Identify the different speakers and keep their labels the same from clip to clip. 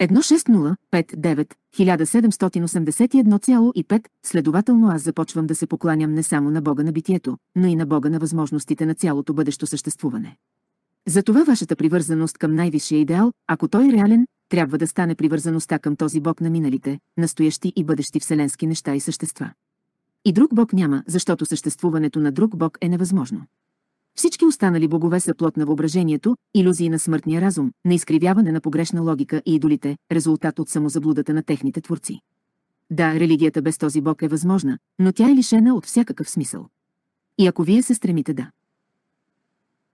Speaker 1: 1605 1781,5, следователно аз започвам да се покланям не само на Бога на битието, но и на Бога на възможностите на цялото бъдещо съществуване. Затова вашата привързаност към най-висшия идеал, ако той е реален, трябва да стане привързаността към този Бог на миналите, настоящи и бъдещи вселенски неща и същества. И друг Бог няма, защото съществуването на друг Бог е невъзможно. Всички останали богове са плод на въображението, иллюзии на смъртния разум, на изкривяване на погрешна логика и идолите, резултат от самозаблудата на техните творци. Да, религията без този бог е възможна, но тя е лишена от всякакъв смисъл. И ако вие се стремите да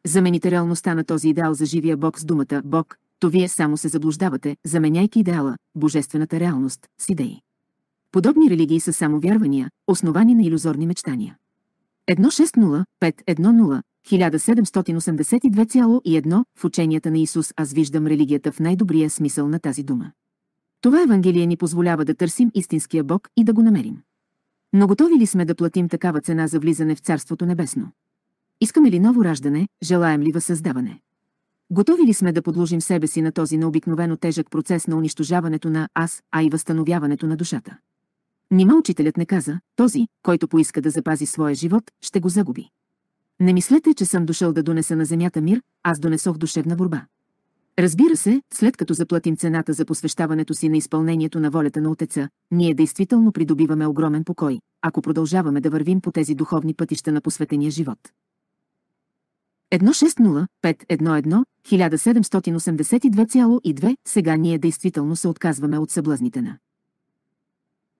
Speaker 1: замените реалността на този идеал за живия бог с думата «бог», то вие само се заблуждавате, заменяйки идеала, божествената реалност, с идеи. Подобни религии са само вярвания, основани на иллюзорни мечтания. 160510 1782,1 в ученията на Исус аз виждам религията в най-добрия смисъл на тази дума. Това Евангелие ни позволява да търсим истинския Бог и да го намерим. Но готови ли сме да платим такава цена за влизане в Царството Небесно? Искаме ли ново раждане, желаем ли възсъздаване? Готови ли сме да подложим себе си на този необикновено тежък процес на унищожаването на аз, а и възстановяването на душата? Нима учителят не каза, този, който поиска да запази своя живот, ще го загуби. Не мислете, че съм дошъл да донеса на земята мир, аз донесох душевна борба. Разбира се, след като заплатим цената за посвещаването си на изпълнението на волята на Отеца, ние действително придобиваме огромен покой, ако продължаваме да вървим по тези духовни пътища на посветения живот. 160511-1782,2 Сега ние действително се отказваме от съблазните на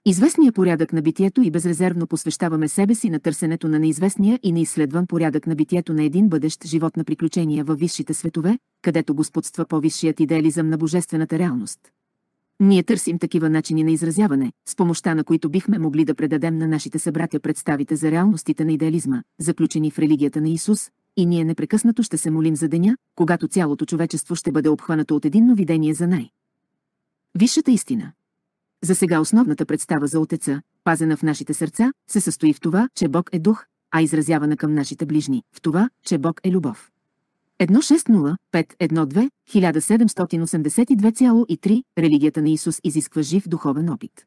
Speaker 1: Известния порядък на битието и безрезервно посвещаваме себе си на търсенето на неизвестния и неизследван порядък на битието на един бъдещ живот на приключения във висшите светове, където господства по-висшият идеализъм на божествената реалност. Ние търсим такива начини на изразяване, с помощта на които бихме могли да предадем на нашите събратя представите за реалностите на идеализма, заключени в религията на Исус, и ние непрекъснато ще се молим за деня, когато цялото човечество ще бъде обхванато от единно видение за най. Висшата истина. За сега основната представа за Отеца, пазена в нашите сърца, се състои в това, че Бог е дух, а изразявана към нашите ближни, в това, че Бог е любов. 160512-1782,3 Религията на Исус изисква жив духовен опит.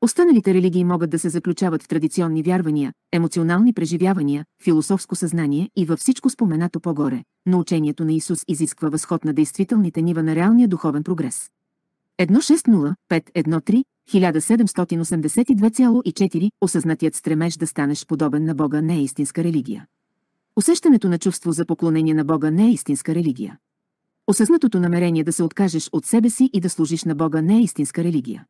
Speaker 1: Останалите религии могат да се заключават в традиционни вярвания, емоционални преживявания, философско съзнание и във всичко споменато по-горе, но учението на Изисква възход на действителните нива на реалния духовен прогрес. 160513-1782,4 Осъзнатият стремеж да станеш подобен на Бога не е истинска религия. Усещането на чувство за поклонение на Бога не е истинска религия. Осъзнатото намерение да се откажеш от себе си и да служиш на Бога не е истинска религия.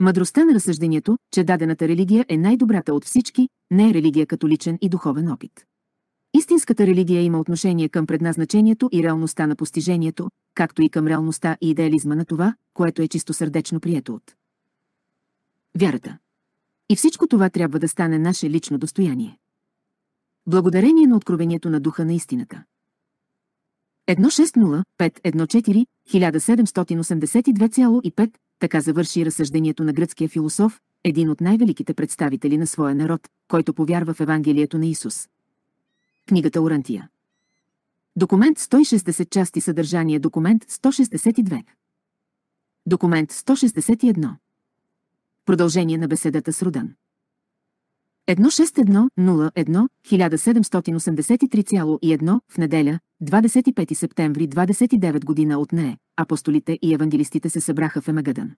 Speaker 1: Мъдростта на разсъждението, че дадената религия е най-добрата от всички, не е религия като личен и духовен опит. Истинската религия има отношение към предназначението и реалността на постижението, както и към реалността и идеализма на това, което е чистосърдечно прието от вярата. И всичко това трябва да стане наше лично достояние. Благодарение на откровението на духа на истината. 1605-14-1782,5 така завърши разсъждението на гръцкия философ, един от най-великите представители на своя народ, който повярва в Евангелието на Исус. Книгата Орантия. Документ 160 части съдържание Документ 162 Документ 161 Продължение на беседата с Рудан. 161-01-1783,1 в неделя, 25 септември 29 година от нея, апостолите и евангелистите се събраха в Емагадан.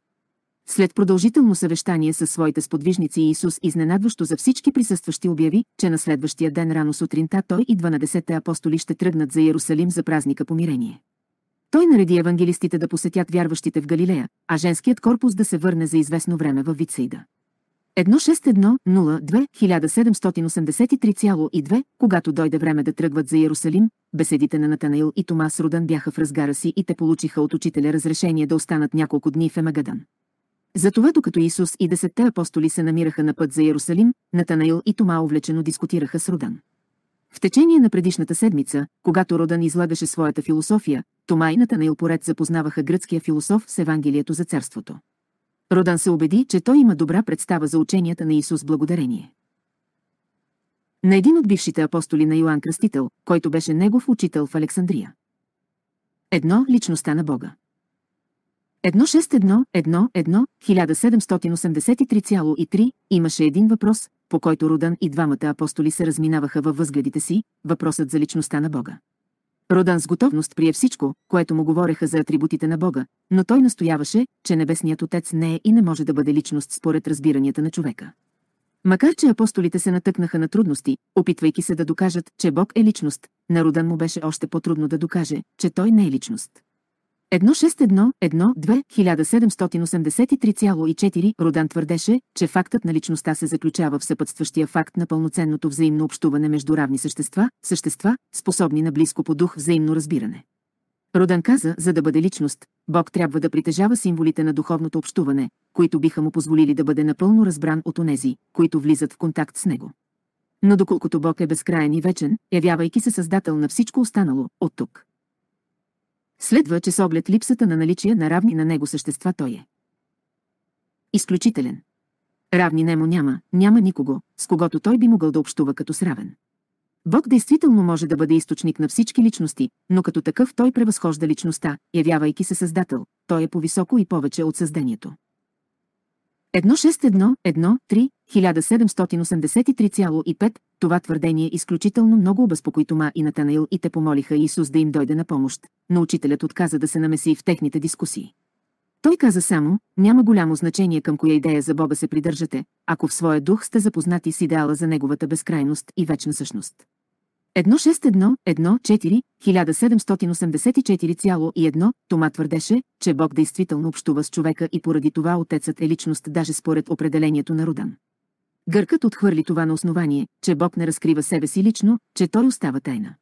Speaker 1: След продължително съвещание със своите сподвижници Иисус изненадващо за всички присъстващи обяви, че на следващия ден рано сутринта той и 12-те апостоли ще тръгнат за Иерусалим за празника помирение. Той нареди евангелистите да посетят вярващите в Галилея, а женският корпус да се върне за известно време в Вицейда. 1610-1783,2, когато дойде време да тръгват за Иерусалим, беседите на Натанаил и Томас Рудан бяха в разгара си и те получиха от учителя разрешение да останат няколко дни в Емагадан. Затова докато Исус и десетте апостоли се намираха на път за Иерусалим, Натанаил и Тома увлечено дискутираха с Родан. В течение на предишната седмица, когато Родан излагаше своята философия, Тома и Натанаил поред запознаваха гръцкия философ с Евангелието за царството. Родан се убеди, че той има добра представа за ученията на Исус благодарение. На един от бившите апостоли на Йоанн Кръстител, който беше негов учител в Александрия. Едно – личността на Бога. 1611-1783,3 имаше един въпрос, по който Родан и двамата апостоли се разминаваха във възгледите си, въпросът за личността на Бога. Родан с готовност прие всичко, което му говореха за атрибутите на Бога, но той настояваше, че Небесният Отец не е и не може да бъде личност според разбиранията на човека. Макар че апостолите се натъкнаха на трудности, опитвайки се да докажат, че Бог е личност, на Родан му беше още по-трудно да докаже, че той не е личност. 6-1-2 17834 Родан твърдеше, че фактът на личността се заключава в съпътстващия факт на пълноценното взаимно общуване между равни същества, същества, способни на близко по дух взаимно разбиране. Родан каза, за да бъде личност, Бог трябва да притежава символите на духовното общуване, които биха му позволили да бъде напълно разбран от онези, които влизат в контакт с него. Но доколкото Бог е безкраен и вечен, явявайки се създател на всичко останало, от тук Следва, че с оглед липсата на наличие на равни на него същества той е. Изключителен. Равни нему няма, няма никого, с когото той би могъл да общува като сравен. Бог действително може да бъде източник на всички личности, но като такъв той превъзхожда личността, явявайки се създател, той е по-високо и повече от създанието. 6-1-3 17835 това твърдение е изключително много обезпокои Тома и Натанаил и те помолиха Исус да им дойде на помощ, но учителят отказа да се намеси в техните дискусии. Той каза само, няма голямо значение към коя идея за Бога се придържате, ако в своя дух сте запознати с идеала за неговата безкрайност и вечна същност. 161-1-4-1784,1 Тома твърдеше, че Бог действително общува с човека и поради това Отецът е личност даже според определението на Рудан. Гъркът отхвърли това на основание, че Бог не разкрива себе си лично, че той остава тайна.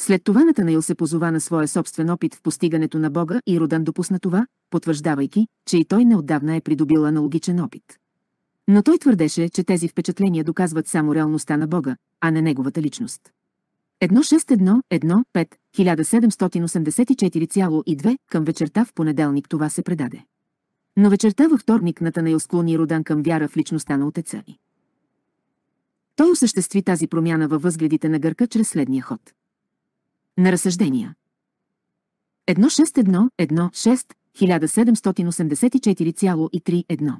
Speaker 1: След това Натанаил се позова на своя собствен опит в постигането на Бога и Родан допусна това, потвърждавайки, че и той неотдавна е придобил аналогичен опит. Но той твърдеше, че тези впечатления доказват само реалността на Бога, а не неговата личност. 161 към вечерта в понеделник това се предаде. Но вечерта във вторник Натанаил склони Родан към вяра в личността на отеца й. Той осъществи тази промяна във възгледите на гърка чрез следния ход. На разсъждения. 161-16-1784,31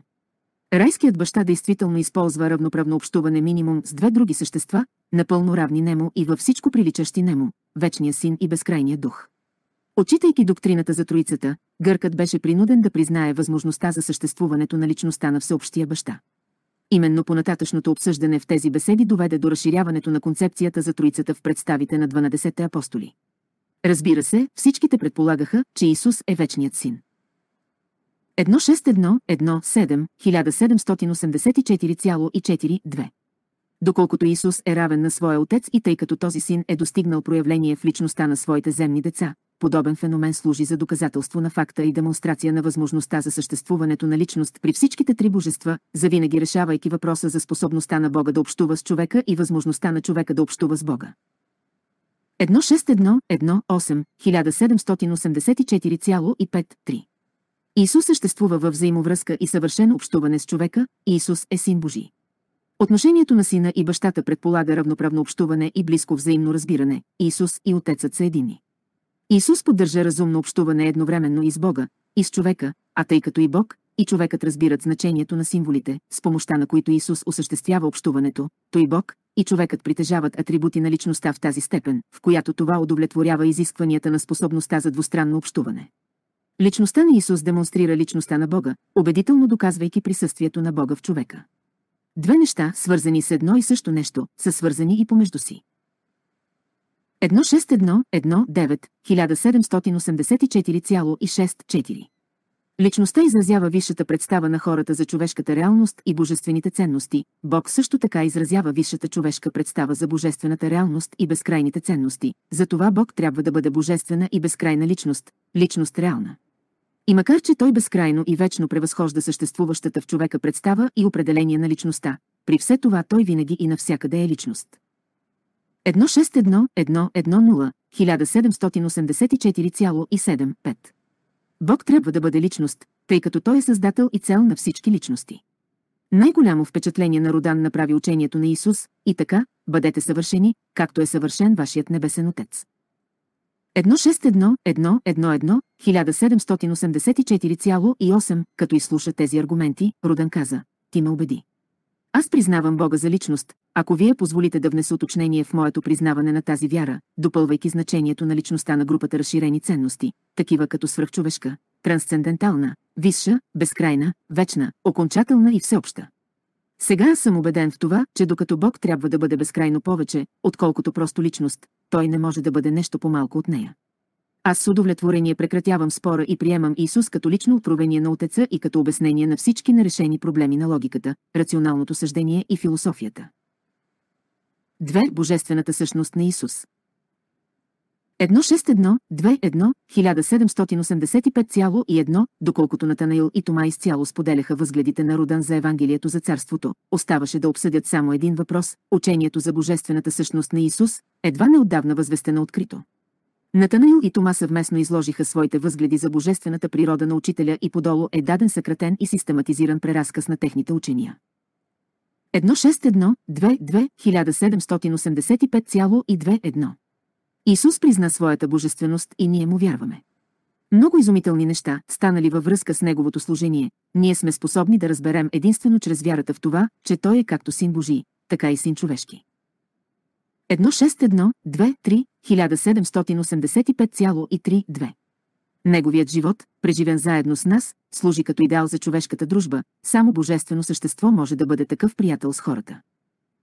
Speaker 1: Райският баща действително използва равноправно общуване минимум с две други същества, напълно равни нему и във всичко приличащи нему, вечния син и безкрайния дух. Отчитайки доктрината за троицата, гъркът беше принуден да признае възможността за съществуването на личността на всеобщия баща. Именно понататъчното обсъждане в тези беседи доведе до разширяването на концепцията за Троицата в представите на 12-те апостоли. Разбира се, всичките предполагаха, че Исус е вечният син. 1784,42. Доколкото Исус е равен на своя отец и тъй като този син е достигнал проявление в личността на своите земни деца, Подобен феномен служи за доказателство на факта и демонстрация на възможността за съществуването на личност при всичките три божества, завинаги решавайки въпроса за способността на Бога да общува с човека и възможността на човека да общува с Бога. 1.6.1.1.8.1784,5.3 Исус съществува във взаимовръзка и съвършено общуване с човека, Исус е Син Божий. Отношението на сина и бащата предполага равноправно общуване и близко взаимно разбиране, Исус и Отецът са едини. Исус поддържа разумно общуване едновременно и с Бога, и с човека, а тъй като и Бог, и човекът разбират значението на символите, с помощта на които Исус осъществява общуването, то и Бог, и човекът притежават атрибути на личността в тази степен, в която това удовлетворява изискванията на способността за двустранно общуване. Личността на Исус демонстрира личността на Бога, убедително доказвайки присъствието на Бога в човека. Две неща, свързани с едно и също нещо, са свързани и помежду си. 1619-1784,64. Личността изразява висшата представа на хората за човешката реалност и божествените ценности. Бог също така изразява висшата човешка представа за божествената реалност и безкрайните ценности. Затова Бог трябва да бъде божествена и безкрайна личност, личност реална. И макар, че той безкрайно и вечно превъзхожда съществуващата в човека представа и определение на личността, при все това той винаги и навсякъде е личност. 161 1784,75. Бог трябва да бъде личност, тъй като Той е създател и цел на всички личности. Най-голямо впечатление на Родан направи учението на Исус и така, бъдете съвършени, както е съвършен вашият небесен отец. 161 1784,8, като изслуша тези аргументи, Родан каза, ти ме убеди. Аз признавам Бога за личност, ако вие позволите да внеса уточнение в моето признаване на тази вяра, допълвайки значението на личността на групата разширени ценности, такива като свръхчовешка, трансцендентална, висша, безкрайна, вечна, окончателна и всеобща. Сега аз съм убеден в това, че докато Бог трябва да бъде безкрайно повече, отколкото просто личност, той не може да бъде нещо по-малко от нея. Аз с удовлетворение прекратявам спора и приемам Исус като лично откровение на Отеца и като обяснение на всички нарешени проблеми на логиката, рационалното съждение и философията. 2. Божествената същност на Исус. 1.6.1.2.1.1785,1, доколкото Натанаил и Тома изцяло споделяха възгледите на Рудан за Евангелието за царството, оставаше да обсъдят само един въпрос – учението за божествената същност на Исус, едва неотдавна възвестена открито. Натанаил и Тома съвместно изложиха своите възгледи за божествената природа на учителя и подолу е даден съкратен и систематизиран преразказ на техните учения. 161-22-1785,21 Исус призна своята божественост и ние му вярваме. Много изумителни неща, станали във връзка с Неговото служение, ние сме способни да разберем единствено чрез вярата в това, че Той е както Син Божий, така и Син човешки. 6-1-2-3. 1785,32. Неговият живот, преживен заедно с нас, служи като идеал за човешката дружба, само божествено същество може да бъде такъв приятел с хората.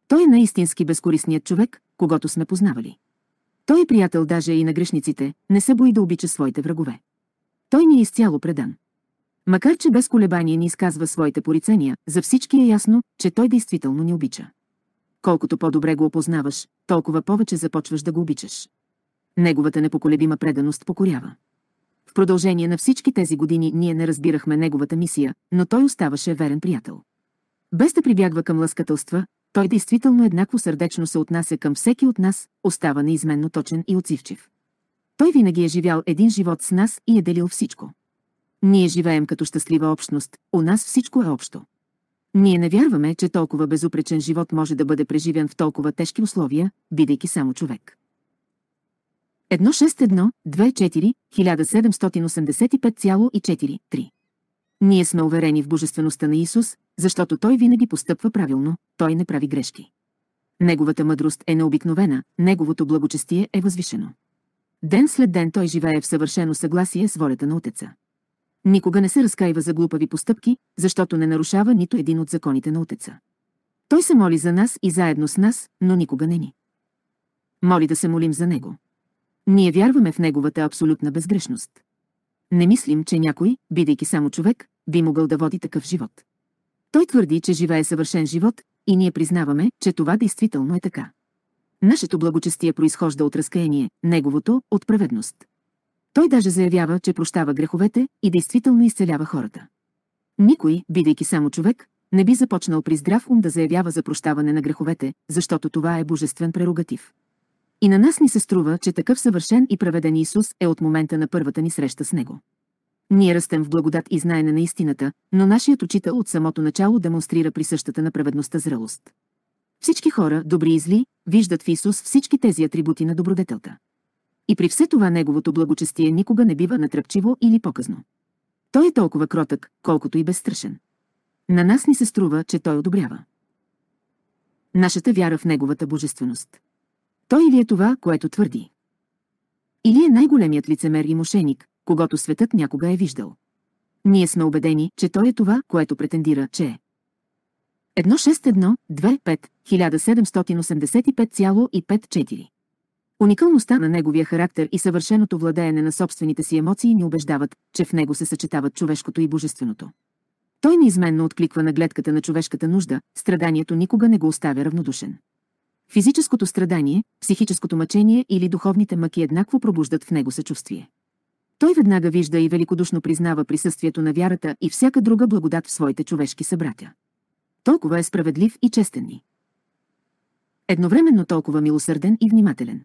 Speaker 1: Той е наистински безкорисният човек, когато сме познавали. Той е приятел даже и на грешниците, не се бои да обича своите врагове. Той ни е изцяло предан. Макар, че без колебание ни изказва своите порицения, за всички е ясно, че той действително ни обича. Колкото по-добре го опознаваш, толкова повече започваш да го обичаш неговата непоколебима преданост покорява. В продължение на всички тези години ние не разбирахме неговата мисия, но той оставаше верен приятел. Без да прибягва към лъскателства, той действително еднакво сърдечно се отнася към всеки от нас, остава неизменно точен и отзивчив. Той винаги е живял един живот с нас и е делил всичко. Ние живеем като щастлива общност, у нас всичко е общо. Ние не вярваме, че толкова безупречен живот може да бъде преживен в толкова тежки условия, бидейки само човек. 1.6.1.2.4.1785.4.3. 24 Ние сме уверени в божествеността на Исус, защото Той винаги постъпва правилно, Той не прави грешки. Неговата мъдрост е необикновена, Неговото благочестие е възвишено. Ден след ден Той живее в съвършено съгласие с волята на Отеца. Никога не се разкаива за глупави постъпки, защото не нарушава нито един от законите на Отеца. Той се моли за нас и заедно с нас, но никога не ни. Моли да се молим за Него. Ние вярваме в неговата абсолютна безгрешност. Не мислим, че някой, бидейки само човек, би могъл да води такъв живот. Той твърди, че живее съвършен живот и ние признаваме, че това действително е така. Нашето благочестие произхожда от разкаяние, неговото – от праведност. Той даже заявява, че прощава греховете и действително изцелява хората. Никой, бидейки само човек, не би започнал при здрав ум да заявява за прощаване на греховете, защото това е божествен прерогатив. И на нас ни се струва, че такъв съвършен и праведен Исус е от момента на първата ни среща с Него. Ние растем в благодат и знаене на истината, но нашият учител от самото начало демонстрира присъщата на праведността зрелост. Всички хора, добри и зли, виждат в Исус всички тези атрибути на добродетелта. И при все това неговото благочестие никога не бива натръпчиво или показно. Той е толкова кротък, колкото и безстрашен. На нас ни се струва, че той одобрява. Нашата вяра в неговата божественост. Той или е това, което твърди. Или е най-големият лицемер и мошеник, когато светът някога е виждал. Ние сме убедени, че той е това, което претендира, че е. 161-25-1785,54 Уникалността на неговия характер и съвършеното владеене на собствените си емоции ни убеждават, че в него се съчетават човешкото и божественото. Той неизменно откликва на гледката на човешката нужда, страданието никога не го оставя равнодушен. Физическото страдание, психическото мъчение или духовните мъки еднакво пробуждат в него съчувствие. Той веднага вижда и великодушно признава присъствието на вярата и всяка друга благодат в своите човешки събратя. Толкова е справедлив и честен ни. Едновременно толкова милосърден и внимателен.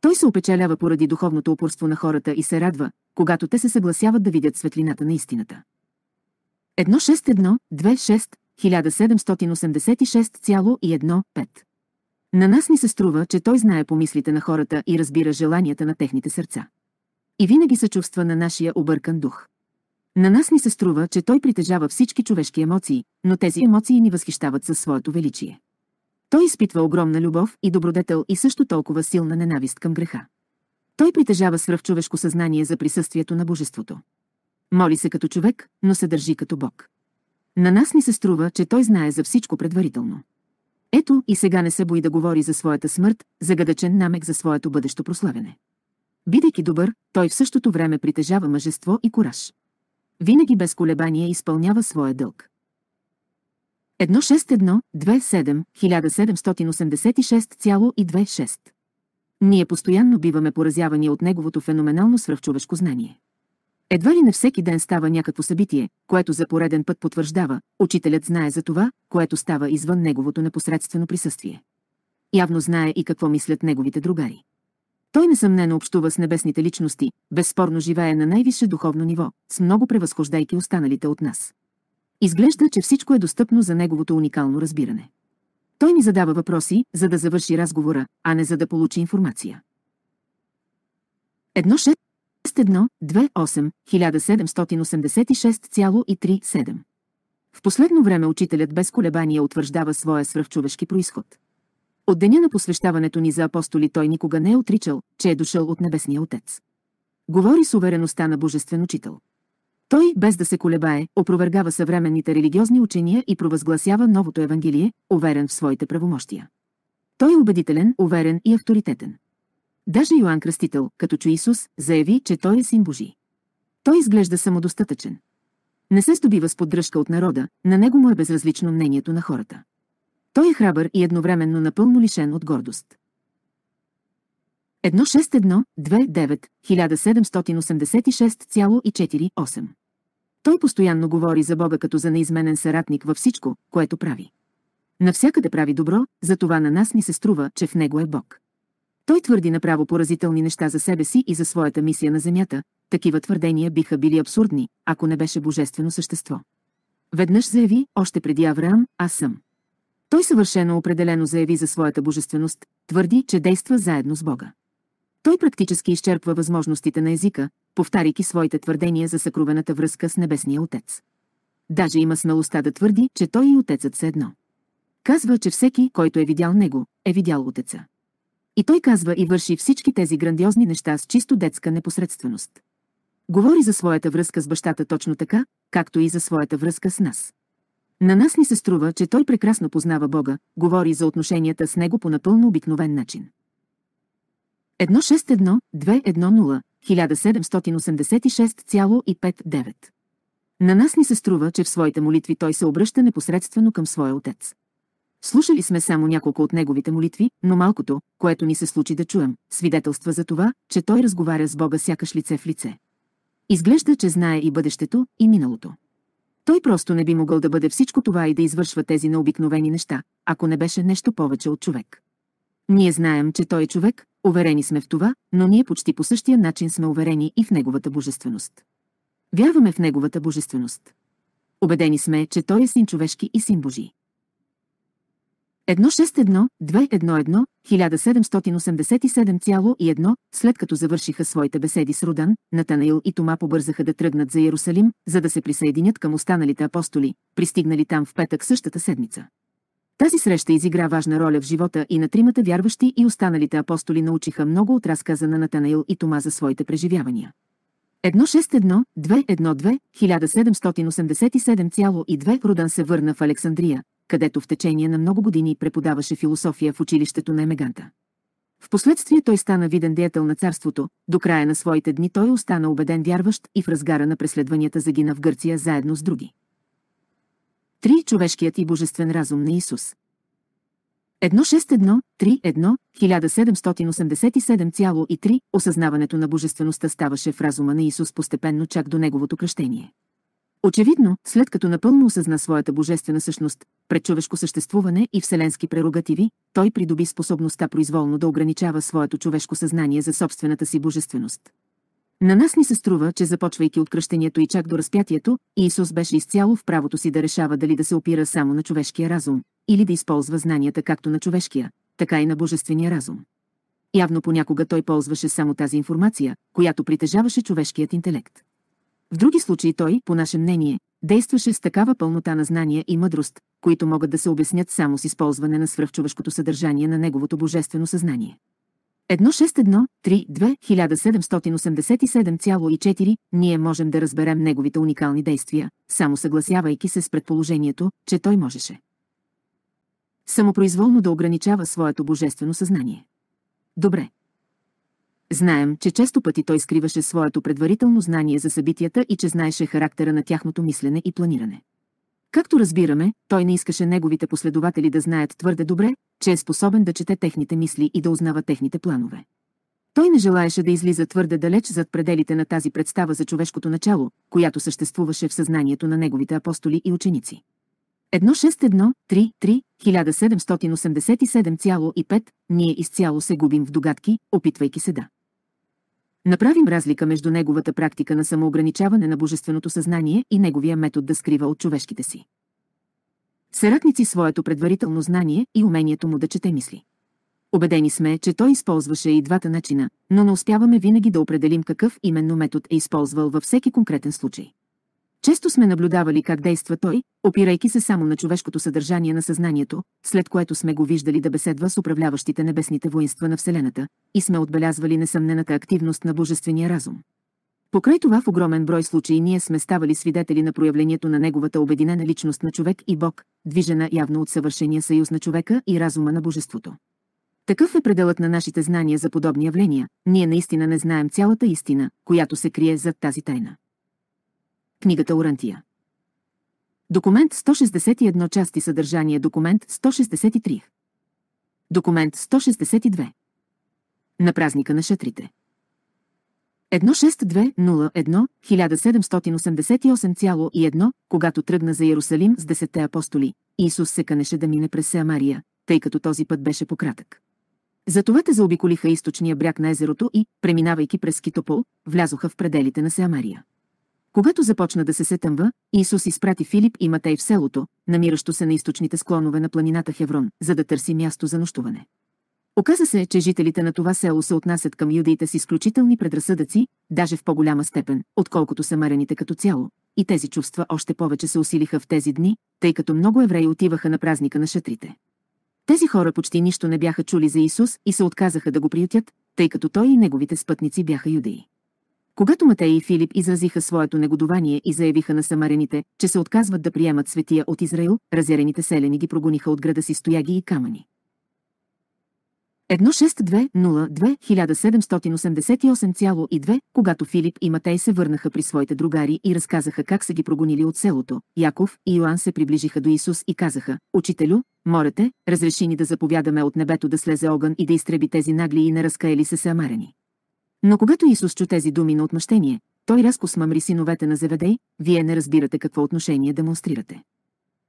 Speaker 1: Той се опечалява поради духовното упорство на хората и се радва, когато те се съгласяват да видят светлината на истината. 26 1786,15 на нас ни се струва, че той знае помислите на хората и разбира желанията на техните сърца. И винаги се чувства на нашия объркан дух. На нас ни се струва, че той притежава всички човешки емоции, но тези емоции ни възхищават със своето величие. Той изпитва огромна любов и добродетел и също толкова силна ненавист към греха. Той притежава свръхчовешко съзнание за присъствието на Божеството. Моли се като човек, но се държи като Бог. На нас ни се струва, че той знае за всичко предварително. Ето и сега не се бои да говори за своята смърт, загадъчен намек за своето бъдещо прославяне. Бидейки добър, той в същото време притежава мъжество и кураж. Винаги без колебание изпълнява своя дълг. 161-27-1786,26 Ние постоянно биваме поразявани от неговото феноменално свръхчовешко знание. Едва ли на всеки ден става някакво събитие, което за пореден път потвърждава, учителят знае за това, което става извън неговото непосредствено присъствие. Явно знае и какво мислят неговите другари. Той несъмнено общува с небесните личности, безспорно живее на най-висше духовно ниво, с много превъзхождайки останалите от нас. Изглежда, че всичко е достъпно за неговото уникално разбиране. Той ни задава въпроси, за да завърши разговора, а не за да получи информация. Едно шест. В последно време учителят без колебания утвърждава своя свръхчовешки происход. От деня на посвещаването ни за апостоли той никога не е отричал, че е дошъл от Небесния Отец. Говори с увереността на Божествен учител. Той, без да се колебае, опровергава съвременните религиозни учения и провъзгласява новото Евангелие, уверен в своите правомощия. Той е убедителен, уверен и авторитетен. Даже Йоанн Кръстител, като чу Исус, заяви, че той е син Божий. Той изглежда самодостатъчен. Не се стобива с поддръжка от народа, на него му е безразлично мнението на хората. Той е храбър и едновременно напълно лишен от гордост. 161-29-1786,48 Той постоянно говори за Бога като за неизменен съратник във всичко, което прави. Навсякъде прави добро, затова на нас ни се струва, че в него е Бог. Той твърди направо поразителни неща за себе си и за своята мисия на Земята, такива твърдения биха били абсурдни, ако не беше божествено същество. Веднъж заяви, още преди Авраам, аз съм. Той съвършено определено заяви за своята божественост, твърди, че действа заедно с Бога. Той практически изчерпва възможностите на езика, повтаряйки своите твърдения за съкровената връзка с Небесния Отец. Даже има смелостта да твърди, че той и Отецът са едно. Казва, че всеки, който е видял него, е видял Отеца. И той казва и върши всички тези грандиозни неща с чисто детска непосредственост. Говори за своята връзка с бащата точно така, както и за своята връзка с нас. На нас ни се струва, че той прекрасно познава Бога, говори за отношенията с Него по напълно обикновен начин. 161-210-1786,59 На нас ни се струва, че в своите молитви той се обръща непосредствено към своя отец. Слушали сме само няколко от неговите молитви, но малкото, което ни се случи да чуем, свидетелства за това, че той разговаря с Бога сякаш лице в лице. Изглежда, че знае и бъдещето, и миналото. Той просто не би могъл да бъде всичко това и да извършва тези необикновени неща, ако не беше нещо повече от човек. Ние знаем, че той е човек, уверени сме в това, но ние почти по същия начин сме уверени и в неговата божественост. Вярваме в неговата божественост. Обедени сме, че той е син човешки и син Божий. 211 17871 след като завършиха своите беседи с Рудан, Натанаил и Тома побързаха да тръгнат за Иерусалим, за да се присъединят към останалите апостоли, пристигнали там в петък същата седмица. Тази среща изигра важна роля в живота и на тримата вярващи и останалите апостоли научиха много от разказа на Натанаил и Тома за своите преживявания. 161-212-1787,2 Рудан се върна в Александрия, където в течение на много години преподаваше философия в училището на Емеганта. Впоследствие той стана виден деятел на царството, до края на своите дни той остана убеден вярващ и в разгара на преследванията загина в Гърция заедно с други. Три човешкият и божествен разум на Исус. 161-31-1787,3 осъзнаването на божествеността ставаше в разума на Исус постепенно чак до неговото кръщение. Очевидно, след като напълно осъзна своята божествена същност, пред човешко съществуване и вселенски прерогативи, той придоби способността произволно да ограничава своето човешко съзнание за собствената си божественост. На нас ни се струва, че започвайки от кръщението и чак до разпятието, Иисус беше изцяло в правото си да решава дали да се опира само на човешкия разум, или да използва знанията както на човешкия, така и на божествения разум. Явно понякога той ползваше само тази информация, която притежаваше човешкият интелект. В други случаи той, по наше мнение, действаше с такава пълнота на знания и мъдрост, които могат да се обяснят само с използване на свръхчовешкото съдържание на неговото божествено съзнание. 32 1787,4. ние можем да разберем неговите уникални действия, само съгласявайки се с предположението, че той можеше. Самопроизволно да ограничава своето божествено съзнание. Добре. Знаем, че често пъти той скриваше своето предварително знание за събитията и че знаеше характера на тяхното мислене и планиране. Както разбираме, той не искаше неговите последователи да знаят твърде добре, че е способен да чете техните мисли и да узнава техните планове. Той не желаеше да излиза твърде далеч зад пределите на тази представа за човешкото начало, която съществуваше в съзнанието на неговите апостоли и ученици. 1613-1787,5 Ние изцяло се губим в догадки, опитвайки се да Направим разлика между неговата практика на самоограничаване на божественото съзнание и неговия метод да скрива от човешките си. Сератници своето предварително знание и умението му да чете мисли. Обедени сме, че той използваше и двата начина, но не успяваме винаги да определим какъв именно метод е използвал във всеки конкретен случай. Често сме наблюдавали как действа той, опирайки се само на човешкото съдържание на съзнанието, след което сме го виждали да беседва с управляващите небесните воинства на Вселената и сме отбелязвали несъмнената активност на божествения разум. Покрай това в огромен брой случаи ние сме ставали свидетели на проявлението на неговата обединена личност на човек и Бог, движена явно от съвършения съюз на човека и разума на божеството. Такъв е пределът на нашите знания за подобни явления, ние наистина не знаем цялата истина, която се крие зад тази тайна. Книгата Орантия. Документ 161 части съдържание Документ 163 Документ 162 На празника на шатрите 16201788,1 Когато тръгна за Иерусалим с десетте апостоли, Исус се канеше да мине през Самария, тъй като този път беше пократък. Затова те заобиколиха източния бряг на езерото и, преминавайки през Китопол, влязоха в пределите на Самария. Когато започна да се сетъмва, Исус изпрати Филип и Матей в селото, намиращо се на източните склонове на планината Хеврон, за да търси място за нощуване. Оказа се, че жителите на това село се отнасят към юдеите с изключителни предразсъдъци, даже в по-голяма степен, отколкото са марените като цяло. И тези чувства още повече се усилиха в тези дни, тъй като много евреи отиваха на празника на шатрите. Тези хора почти нищо не бяха чули за Исус и се отказаха да го приютят, тъй като той и неговите спътници бяха юдеи. Когато Матей и Филип изразиха своето негодование и заявиха на самарените, че се отказват да приемат светия от Израил, разярените селени ги прогониха от града си стояги и камъни. 1.6.2.0.2.1788.2, Когато Филип и Матей се върнаха при своите другари и разказаха как са ги прогонили от селото, Яков и Йоанн се приближиха до Исус и казаха, «Учителю, моля те, разреши ни да заповядаме от небето да слезе огън и да изтреби тези нагли и неразкаели се самарени». Но когато Исус чу тези думи на отмъщение, той рязко смъмри синовете на Зеведей, вие не разбирате какво отношение демонстрирате.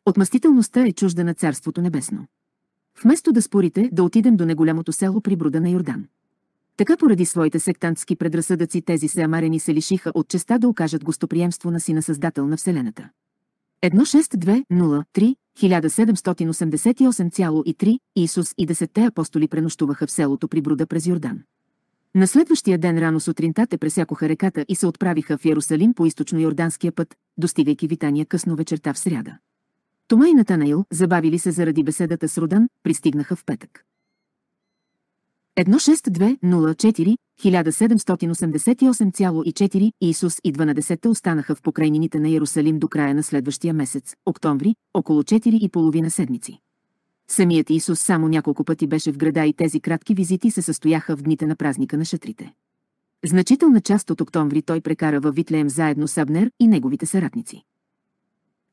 Speaker 1: Отмъстителността е чужда на Царството Небесно. Вместо да спорите, да отидем до неголямото село при бруда на Йордан. Така поради своите сектантски предразсъдъци тези амарени се лишиха от честа да окажат гостоприемство на Сина Създател на Вселената. 1.6.2.0.3.1788.3 1788,3 Исус и десетте апостоли пренощуваха в селото при Бруда през Йордан. На следващия ден рано сутринта те пресякоха реката и се отправиха в Ярусалим по източно-йорданския път, достигайки Витания късно вечерта в сряда. Тома и Натанаил, забавили се заради беседата с Родан, пристигнаха в петък. 1.6.2.04.1788.4 1788,4 Исус и 12-те останаха в покрайнините на Иерусалим до края на следващия месец, октомври, около 4 и половина седмици. Самият Исус само няколко пъти беше в града и тези кратки визити се състояха в дните на празника на шатрите. Значителна част от октомври той прекара във Витлеем заедно с Абнер и неговите съратници.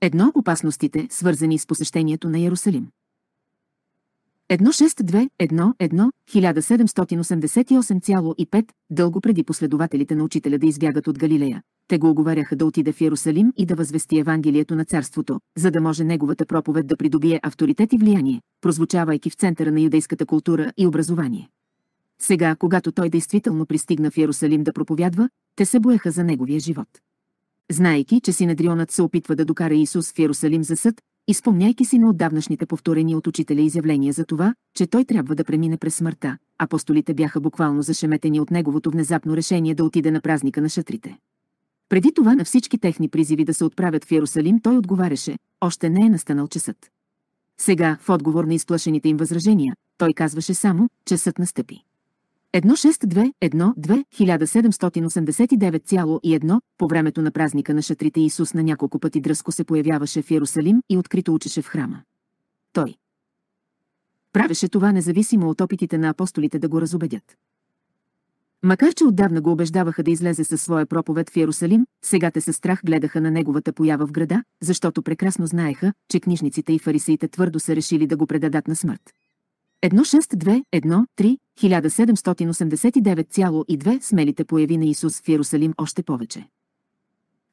Speaker 1: Едно опасностите, свързани с посещението на Ярусалим. 1621-1788,5, дълго преди последователите на учителя да избягат от Галилея. Те го оговаряха да отиде в Иерусалим и да възвести Евангелието на царството, за да може неговата проповед да придобие авторитет и влияние, прозвучавайки в центъра на юдейската култура и образование. Сега, когато той действително пристигна в Иерусалим да проповядва, те се боеха за неговия живот. Знайки, че Синедрионът се опитва да докара Исус в Иерусалим за съд, Изпомняйки си на отдавнашните повторени от учителя изявления за това, че той трябва да премине през смъртта, апостолите бяха буквално зашеметени от неговото внезапно решение да отиде на празника на шатрите. Преди това на всички техни призиви да се отправят в Ярусалим той отговаряше, още не е настанал часът. Сега, в отговор на изплашените им възражения, той казваше само, че съд настъпи. 1.6.2.1.2.1789,1 по времето на празника на шатрите Исус на няколко пъти дръско се появяваше в Иерусалим и открито учеше в храма. Той правеше това независимо от опитите на апостолите да го разобедят. Макар че отдавна го убеждаваха да излезе със своя проповед в Иерусалим, сега те със страх гледаха на неговата поява в града, защото прекрасно знаеха, че книжниците и фарисеите твърдо са решили да го предадат на смърт. 1.6.2.1.3.1789,2 смелите появи на Исус в Иерусалим още повече.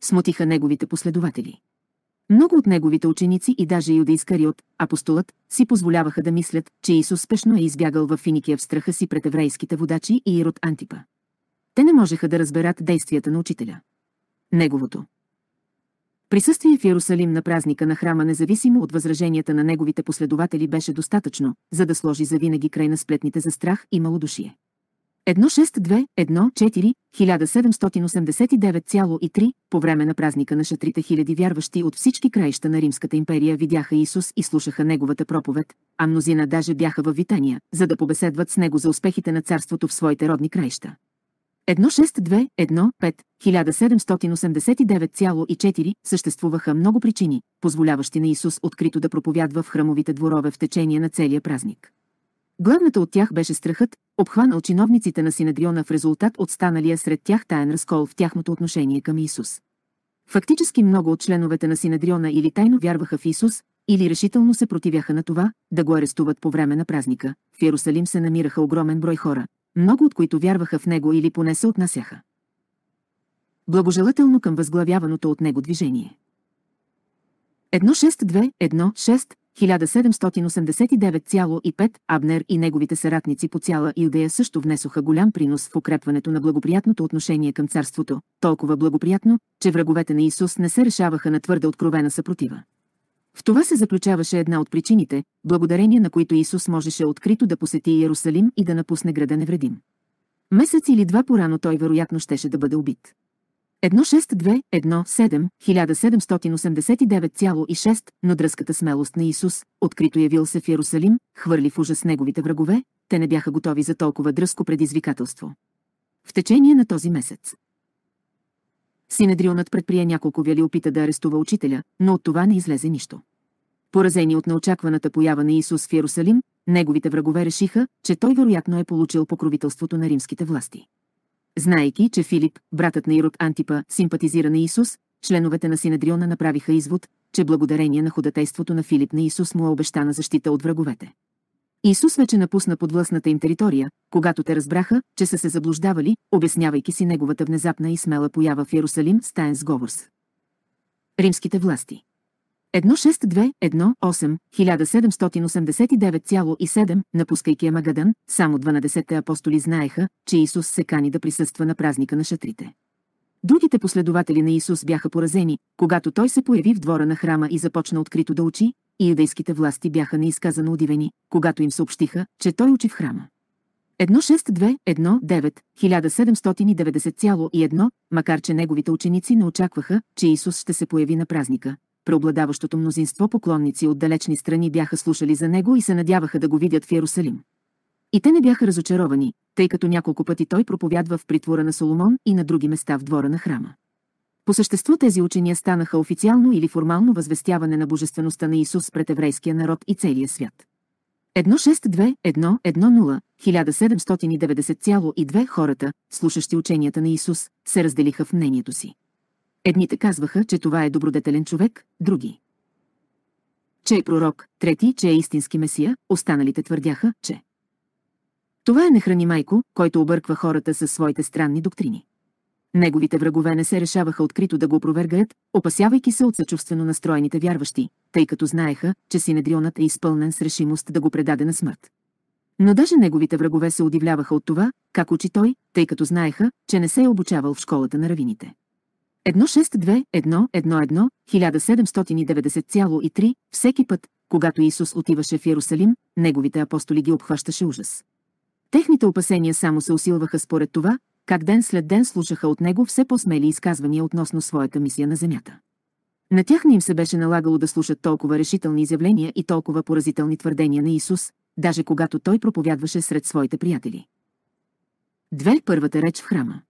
Speaker 1: Смутиха неговите последователи. Много от неговите ученици и даже Юда Искариот, апостолът, си позволяваха да мислят, че Исус спешно е избягал в Финикия в страха си пред еврейските водачи и Ирод Антипа. Те не можеха да разберат действията на учителя. Неговото Присъствие в Ярусалим на празника на храма, независимо от възраженията на неговите последователи, беше достатъчно, за да сложи завинаги край на сплетните за страх и малодушие. 1621-4-1789,3 по време на празника на шатрите хиляди вярващи от всички краища на Римската империя видяха Исус и слушаха Неговата проповед, а мнозина даже бяха във Витания, за да побеседват с Него за успехите на царството в своите родни краища. 1.6.2.1.5.1789,4 5 17894 съществуваха много причини, позволяващи на Исус открито да проповядва в храмовите дворове в течение на целия празник. Главната от тях беше страхът, обхванал чиновниците на Синедриона в резултат от станалия сред тях таен разкол в тяхното отношение към Исус. Фактически много от членовете на Синедриона или тайно вярваха в Исус, или решително се противяха на това да го арестуват по време на празника. В Ярусалим се намираха огромен брой хора, много от които вярваха в него или поне се отнасяха. Благожелателно към възглавяваното от него движение. 16216 1789,5 Абнер и неговите съратници по цяла Иудея също внесоха голям принос в укрепването на благоприятното отношение към царството, толкова благоприятно, че враговете на Исус не се решаваха на твърде откровена съпротива. В това се заключаваше една от причините, благодарение на които Исус можеше открито да посети Иерусалим и да напусне града невредим. Месец или два порано той вероятно щеше да бъде убит. 1621-1789,6, но дръската смелост на Исус, открито явил се в Иерусалим, хвърли в ужас неговите врагове, те не бяха готови за толкова дръско предизвикателство. В течение на този месец Синедрионът предприе няколко вели опита да арестува учителя, но от това не излезе нищо. Поразени от неочакваната поява на Исус в Иерусалим, неговите врагове решиха, че той вероятно е получил покровителството на римските власти. Знаейки, че Филип, братът на Ирод Антипа, симпатизира на Исус, членовете на Синедриона направиха извод, че благодарение на ходатайството на Филип на Исус му е обещана защита от враговете. Исус вече напусна подвластната им територия, когато те разбраха, че са се заблуждавали, обяснявайки си неговата внезапна и смела поява в Иерусалим с таен сговор с римските власти. 1621-8-1789,7, напускайки Емагадън, само 12-те апостоли знаеха, че Исус се кани да присъства на празника на шатрите. Другите последователи на Исус бяха поразени, когато той се появи в двора на храма и започна открито да учи, и юдейските власти бяха неизказано удивени, когато им съобщиха, че той учи в храма. 1.6.2.1.9.1790,1, макар че неговите ученици не очакваха, че Исус ще се появи на празника. Преобладаващото мнозинство поклонници от далечни страни бяха слушали за него и се надяваха да го видят в Иерусалим. И те не бяха разочаровани, тъй като няколко пъти той проповядва в притвора на Соломон и на други места в двора на храма. По същество тези учения станаха официално или формално възвестяване на божествеността на Исус пред еврейския народ и целия свят. две хората, слушащи ученията на Исус, се разделиха в мнението си. Едните казваха, че това е добродетелен човек, други че е пророк, трети, че е истински месия, останалите твърдяха, че това е нехрани майко, който обърква хората със своите странни доктрини. Неговите врагове не се решаваха открито да го опровергаят, опасявайки се от съчувствено настроените вярващи, тъй като знаеха, че Синедрионът е изпълнен с решимост да го предаде на смърт. Но даже неговите врагове се удивляваха от това, как учи той, тъй като знаеха, че не се е обучавал в школата на равините. 1621-1790,3 Всеки път, когато Исус отиваше в Ярусалим, неговите апостоли ги обхващаше ужас. Техните опасения само се усилваха според това, как ден след ден слушаха от него все по-смели изказвания относно своята мисия на Земята. На тях не им се беше налагало да слушат толкова решителни изявления и толкова поразителни твърдения на Исус, даже когато той проповядваше сред своите приятели. Две първата реч в храма.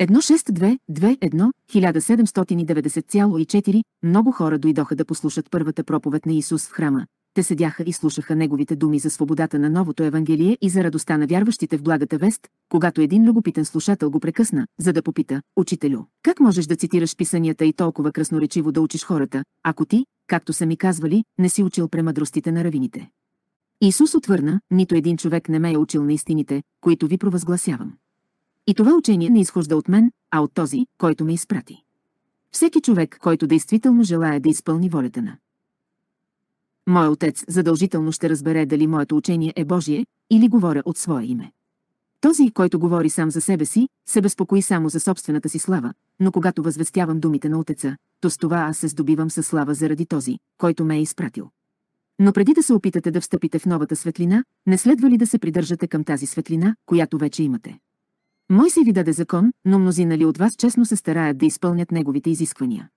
Speaker 1: 1622-1790,4 много хора дойдоха да послушат първата проповед на Исус в храма, те седяха и слушаха неговите думи за свободата на новото Евангелие и за радостта на вярващите в благата вест, когато един любопитен слушател го прекъсна, за да попита, учителю, как можеш да цитираш писанията и толкова красноречиво да учиш хората, ако ти, както са ми казвали, не си учил премъдростите на равините? Исус отвърна, нито един човек не ме е учил на истините, които ви провъзгласявам. И това учение не изхожда от мен, а от този, който ме изпрати. Всеки човек, който действително желая да изпълни волята на Мой отец задължително ще разбере дали моето учение е Божие или говоря от свое име. Този, който говори сам за себе си, се безпокои само за собствената си слава, но когато възвестявам думите на отеца, то с това аз се здобивам със слава заради този, който ме е изпратил. Но преди да се опитате да встъпите в новата светлина, не следва ли да се придържате към тази светлина, която вече имате? Мой се ви даде закон, но мнозина ли от вас честно се стараят да изпълнят неговите изисквания?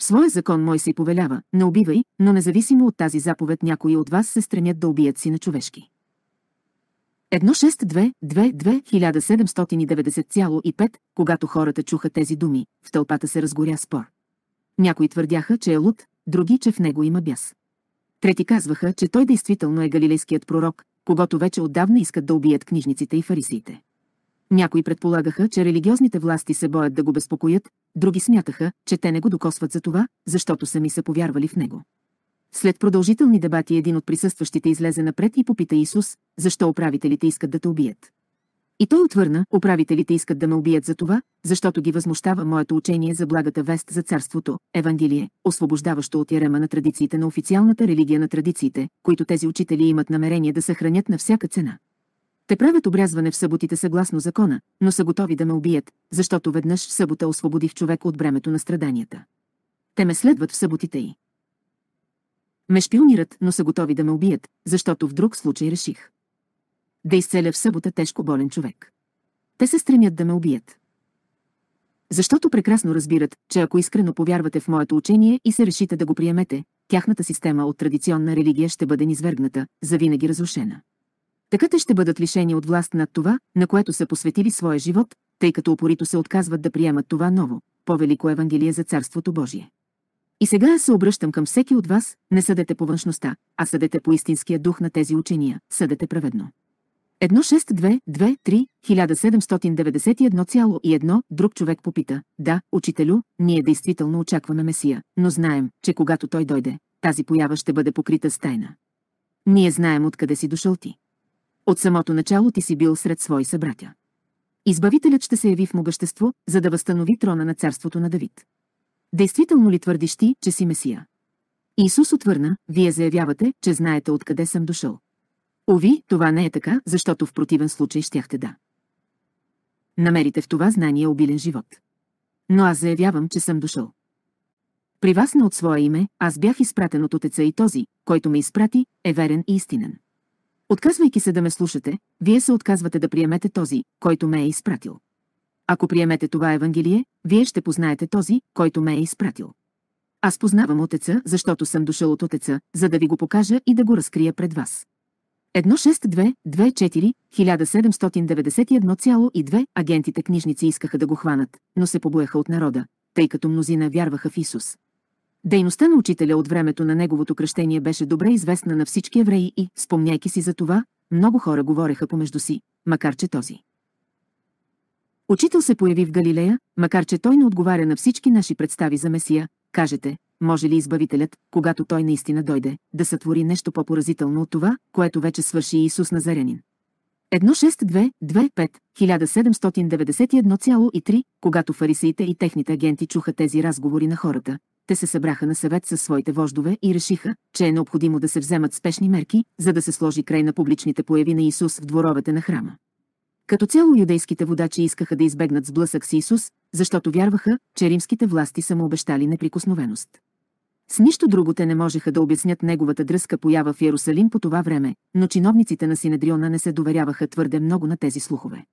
Speaker 1: В своя закон мой си повелява, не убивай, но независимо от тази заповед някои от вас се стремят да убият си на човешки. 1622-1790,5, когато хората чуха тези думи, в тълпата се разгоря спор. Някои твърдяха, че е луд, други, че в него има бяс. Трети казваха, че той действително е галилейският пророк, когато вече отдавна искат да убият книжниците и фарисиите. Някои предполагаха, че религиозните власти се боят да го безпокоят, други смятаха, че те не го докосват за това, защото сами са повярвали в него. След продължителни дебати един от присъстващите излезе напред и попита Исус, защо управителите искат да те убият. И той отвърна, управителите искат да ме убият за това, защото ги възмущава моето учение за благата вест за царството, Евангелие, освобождаващо от ярема на традициите на официалната религия на традициите, които тези учители имат намерение да съхранят на всяка цена. Те правят обрязване в съботите съгласно закона, но са готови да ме убият, защото веднъж в събота освободих човек от бремето на страданията. Те ме следват в съботите й. Ме шпионират, но са готови да ме убият, защото в друг случай реших. Да изцеля в събота тежко болен човек. Те се стремят да ме убият. Защото прекрасно разбират, че ако искрено повярвате в моето учение и се решите да го приемете, тяхната система от традиционна религия ще бъде низвергната, завинаги разрушена. Така те ще бъдат лишени от власт над това, на което са посветили своя живот, тъй като упорито се отказват да приемат това ново, по-велико Евангелие за Царството Божие. И сега аз се обръщам към всеки от вас, не съдете по външността, а съдете по истинския дух на тези учения, съдете праведно. 1.6.2.2.3.1791.1 друг човек попита, да, учителю, ние действително очакваме Месия, но знаем, че когато той дойде, тази поява ще бъде покрита с тайна. Ние знаем откъде си дошъл ти. От самото начало ти си бил сред свои събратя. Избавителят ще се яви в могъщество, за да възстанови трона на царството на Давид. Действително ли твърдиш ти, че си Месия? Исус отвърна, вие заявявате, че знаете откъде съм дошъл. Ови, това не е така, защото в противен случай щяхте да. Намерите в това знание обилен живот. Но аз заявявам, че съм дошъл. При вас не от своя име, аз бях изпратен от Отеца и този, който ме изпрати, е верен и истинен. Отказвайки се да ме слушате, вие се отказвате да приемете този, който ме е изпратил. Ако приемете това Евангелие, вие ще познаете този, който ме е изпратил. Аз познавам Отеца, защото съм дошъл от Отеца, за да ви го покажа и да го разкрия пред вас. 1792-1791,2 агентите книжници искаха да го хванат, но се побояха от народа, тъй като мнозина вярваха в Исус. Дейността на учителя от времето на неговото кръщение беше добре известна на всички евреи и, спомняйки си за това, много хора говореха помежду си, макар че този. Учител се появи в Галилея, макар че той не отговаря на всички наши представи за Месия, кажете, може ли Избавителят, когато той наистина дойде, да сътвори нещо по-поразително от това, което вече свърши Исус Назарянин? 1622 когато фарисеите и техните агенти чуха тези разговори на хората, те се събраха на съвет със своите вождове и решиха, че е необходимо да се вземат спешни мерки, за да се сложи край на публичните появи на Исус в дворовете на храма. Като цяло юдейските водачи искаха да избегнат сблъсък с Исус, защото вярваха, че римските власти са му обещали неприкосновеност. С нищо друго те не можеха да обяснят неговата дръзка поява в Ярусалим по това време, но чиновниците на Синедриона не се доверяваха твърде много на тези слухове.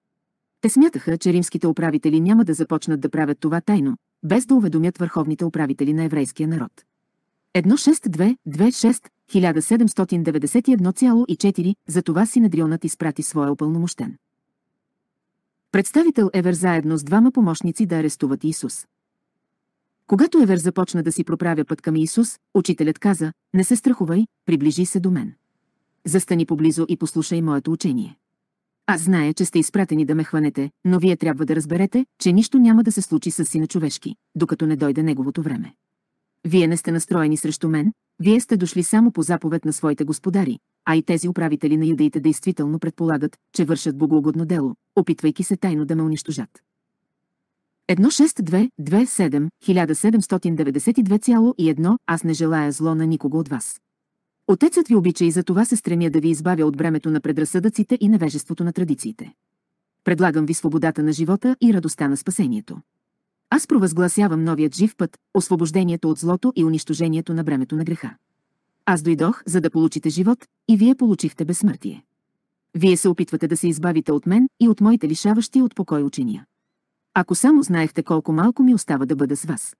Speaker 1: Те смятаха, че римските управители няма да започнат да правят това тайно, без да уведомят върховните управители на еврейския народ. 16226-1791,4 за това Синедрионът изпрати своя опълномощен. Представител Евер заедно с двама помощници да арестуват Исус. Когато Евер започна да си проправя път към Исус, учителят каза, не се страхувай, приближи се до мен. Застани поблизо и послушай моето учение. Аз зная, че сте изпратени да ме хванете, но вие трябва да разберете, че нищо няма да се случи с сина човешки, докато не дойде неговото време. Вие не сте настроени срещу мен, вие сте дошли само по заповед на своите господари, а и тези управители на юдеите действително предполагат, че вършат богоугодно дело, опитвайки се тайно да ме унищожат. 1622-1792,1 Аз не желая зло на никого от вас. Отецът ви обича и за това се стремя да ви избавя от бремето на предразсъдъците и невежеството на традициите. Предлагам ви свободата на живота и радостта на спасението. Аз провъзгласявам новият жив път, освобождението от злото и унищожението на бремето на греха. Аз дойдох, за да получите живот, и вие получихте безсмъртие. Вие се опитвате да се избавите от мен и от моите лишаващи от покой учения. Ако само знаехте колко малко ми остава да бъда с вас.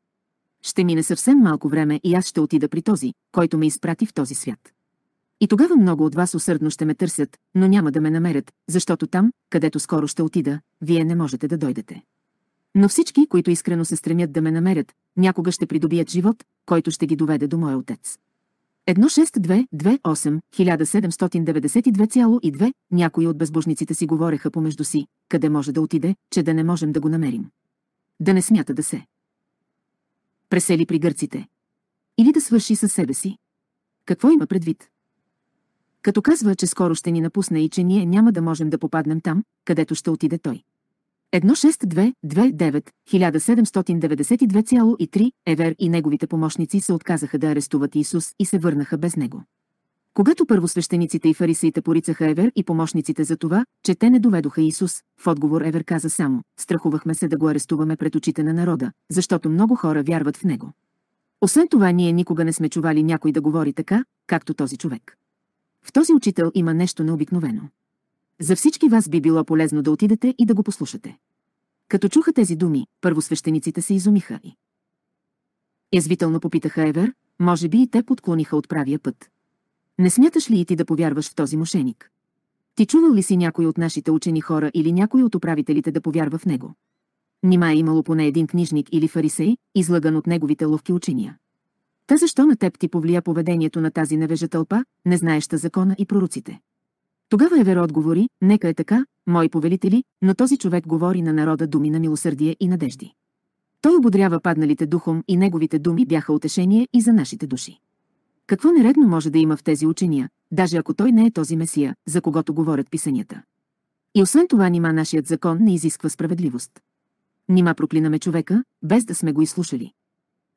Speaker 1: Ще мине съвсем малко време и аз ще отида при този, който ме изпрати в този свят. И тогава много от вас усърдно ще ме търсят, но няма да ме намерят, защото там, където скоро ще отида, вие не можете да дойдете. Но всички, които искрено се стремят да ме намерят, някога ще придобият живот, който ще ги доведе до моя отец. 1792,2 някои от безбожниците си говореха помежду си, къде може да отиде, че да не можем да го намерим. Да не смята да се пресели при гърците. Или да свърши със себе си. Какво има предвид? Като казва, че скоро ще ни напусне и че ние няма да можем да попаднем там, където ще отиде той. 1792,3 Евер и неговите помощници се отказаха да арестуват Исус и се върнаха без него. Когато първосвещениците и фарисеите порицаха Евер и помощниците за това, че те не доведоха Исус, в отговор Евер каза само, страхувахме се да го арестуваме пред очите на народа, защото много хора вярват в него. Освен това ние никога не сме чували някой да говори така, както този човек. В този учител има нещо необикновено. За всички вас би било полезно да отидете и да го послушате. Като чуха тези думи, първосвещениците се изумиха и. Язвително попитаха Евер, може би и те подклониха от правия път, не смяташ ли и ти да повярваш в този мошеник? Ти чувал ли си някой от нашите учени хора или някой от управителите да повярва в него? Нима е имало поне един книжник или фарисей, излаган от неговите ловки учения. Та защо на теб ти повлия поведението на тази невежа тълпа, незнаеща закона и пророците? Тогава Евер отговори, нека е така, мои повелители, но този човек говори на народа думи на милосърдие и надежди. Той ободрява падналите духом и неговите думи бяха утешение и за нашите души. Какво нередно може да има в тези учения, даже ако той не е този месия, за когото говорят писанията? И освен това, нима нашият закон не изисква справедливост. Нима проклинаме човека, без да сме го изслушали.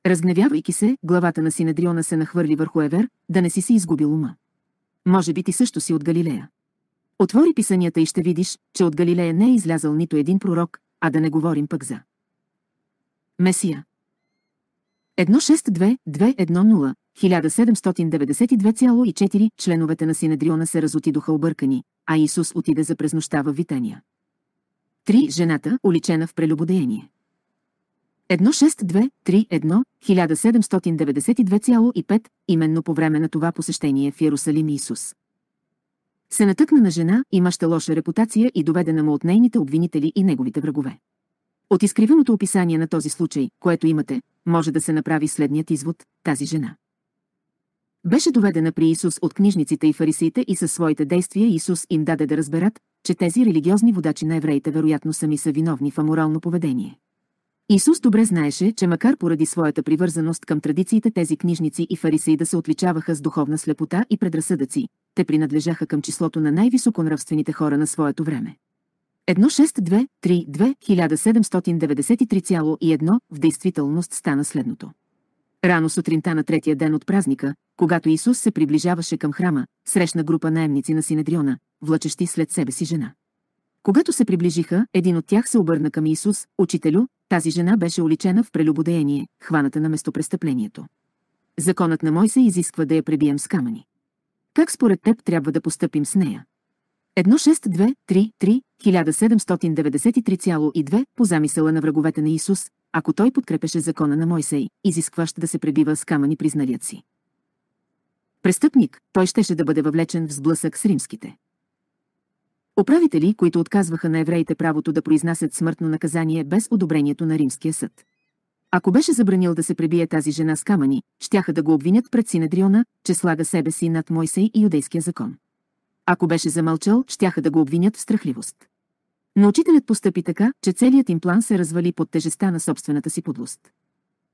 Speaker 1: Разгневявайки се, главата на Синедриона се нахвърли върху Евер, да не си се изгубил ума. Може би ти също си от Галилея. Отвори писанията и ще видиш, че от Галилея не е излязъл нито един пророк, а да не говорим пък за. Месия. 1622-210 1792,4 членовете на Синедриона се разотидоха объркани, а Исус отиде за през нощта в Витания. 3. Жената, уличена в прелюбодеяние. 1.6.2.3.1. 17925 именно по време на това посещение в Иерусалим Исус. Се натъкна на жена, имаща лоша репутация и доведена му от нейните обвинители и неговите врагове. От изкривеното описание на този случай, което имате, може да се направи следният извод – тази жена беше доведена при Исус от книжниците и фарисиите, и със своите действия Исус им даде да разберат, че тези религиозни водачи на евреите вероятно сами са виновни в аморално поведение. Исус добре знаеше, че макар поради своята привързаност към традициите тези книжници и фарисеи да се отличаваха с духовна слепота и предразсъдъци, те принадлежаха към числото на най-високонравствените хора на своето време. 1.6.2.3.2.1793.1 в действителност стана следното. Рано сутринта на третия ден от празника, когато Исус се приближаваше към храма, срещна група наемници на Синедриона, влачещи след себе си жена. Когато се приближиха, един от тях се обърна към Исус, учителю, тази жена беше уличена в прелюбодеяние, хваната на местопрестъплението. Законът на Мойсе изисква да я пребием с камъни. Как според теб трябва да постъпим с нея? 1.6.2.3.3.1793.2 1793,2 по замисъла на враговете на Исус, ако той подкрепеше закона на Мойсей, изискващ да се пребива с камъни призналият си. Престъпник, той щеше да бъде въвлечен в сблъсък с римските. Управители, които отказваха на евреите правото да произнасят смъртно наказание без одобрението на римския съд. Ако беше забранил да се пребие тази жена с камъни, щяха да го обвинят пред Синедриона, че слага себе си над Мойсей и юдейския закон. Ако беше замълчал, щяха да го обвинят в страхливост. Но учителят постъпи така, че целият им план се развали под тежеста на собствената си подлост.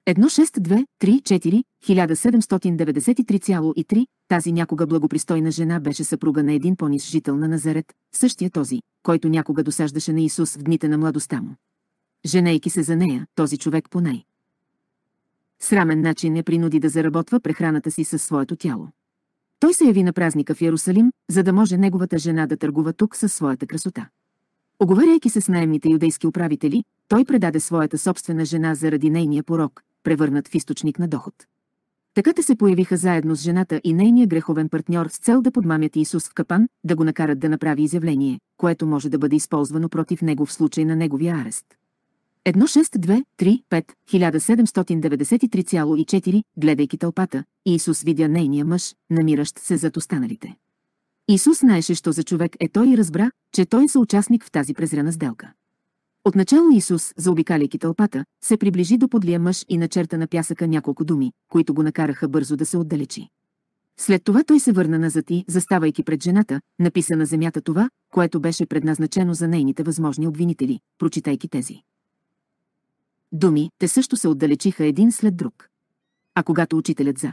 Speaker 1: 3, 4 1793,3, тази някога благопристойна жена беше съпруга на един по-низ жител на Назарет, същия този, който някога досаждаше на Исус в дните на младостта му. Женейки се за нея, този човек по най. Срамен начин не принуди да заработва прехраната си със своето тяло. Той се яви на празника в Ярусалим, за да може неговата жена да търгува тук със своята красота. Оговаряйки се с наемните юдейски управители, той предаде своята собствена жена заради нейния порок, превърнат в източник на доход. Така те се появиха заедно с жената и нейния греховен партньор с цел да подмамят Исус в капан, да го накарат да направи изявление, което може да бъде използвано против него в случай на неговия арест. 1.6.2.3.5.1793.4 17934 Гледайки тълпата, Иисус видя нейния мъж, намиращ се зад останалите. Исус знаеше, що за човек е той и разбра, че той е съучастник в тази презрена сделка. Отначало Исус, заобикаляйки тълпата, се приближи до подлия мъж и начерта на пясъка няколко думи, които го накараха бързо да се отдалечи. След това той се върна назад и, заставайки пред жената, написа на земята това, което беше предназначено за нейните възможни обвинители, прочитайки тези. Думи, те също се отдалечиха един след друг. А когато учителят за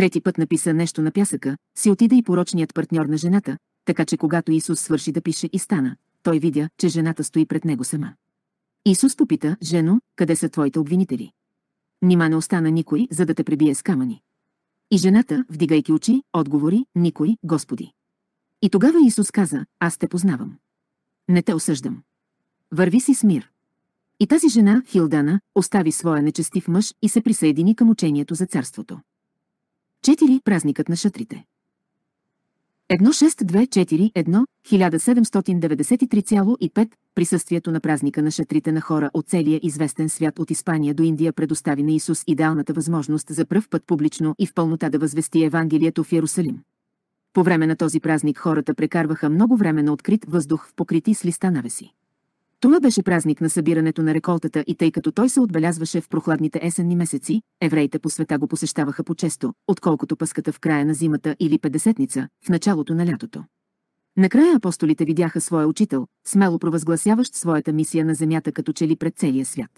Speaker 1: трети път написа нещо на пясъка, си отида и порочният партньор на жената, така че когато Исус свърши да пише и стана, той видя, че жената стои пред него сама. Исус попита, жено, къде са твоите обвинители? Нима не остана никой, за да те пребие с камъни. И жената, вдигайки очи, отговори, никой, Господи. И тогава Исус каза, аз те познавам. Не те осъждам. Върви си с мир. И тази жена, Хилдана, остави своя нечестив мъж и се присъедини към учението за царството. 4. Празникът на шатрите. 1624-1793,5 Присъствието на празника на шатрите на хора от целия известен свят от Испания до Индия предостави на Исус идеалната възможност за пръв път публично и в пълнота да възвести Евангелието в Ярусалим. По време на този празник хората прекарваха много време на открит въздух в покрити с листа навеси. Това беше празник на събирането на реколтата и тъй като той се отбелязваше в прохладните есенни месеци, евреите по света го посещаваха по-често, отколкото пъската в края на зимата или педесетница, в началото на лятото. Накрая апостолите видяха своя учител, смело провъзгласяващ своята мисия на земята като чели пред целия свят.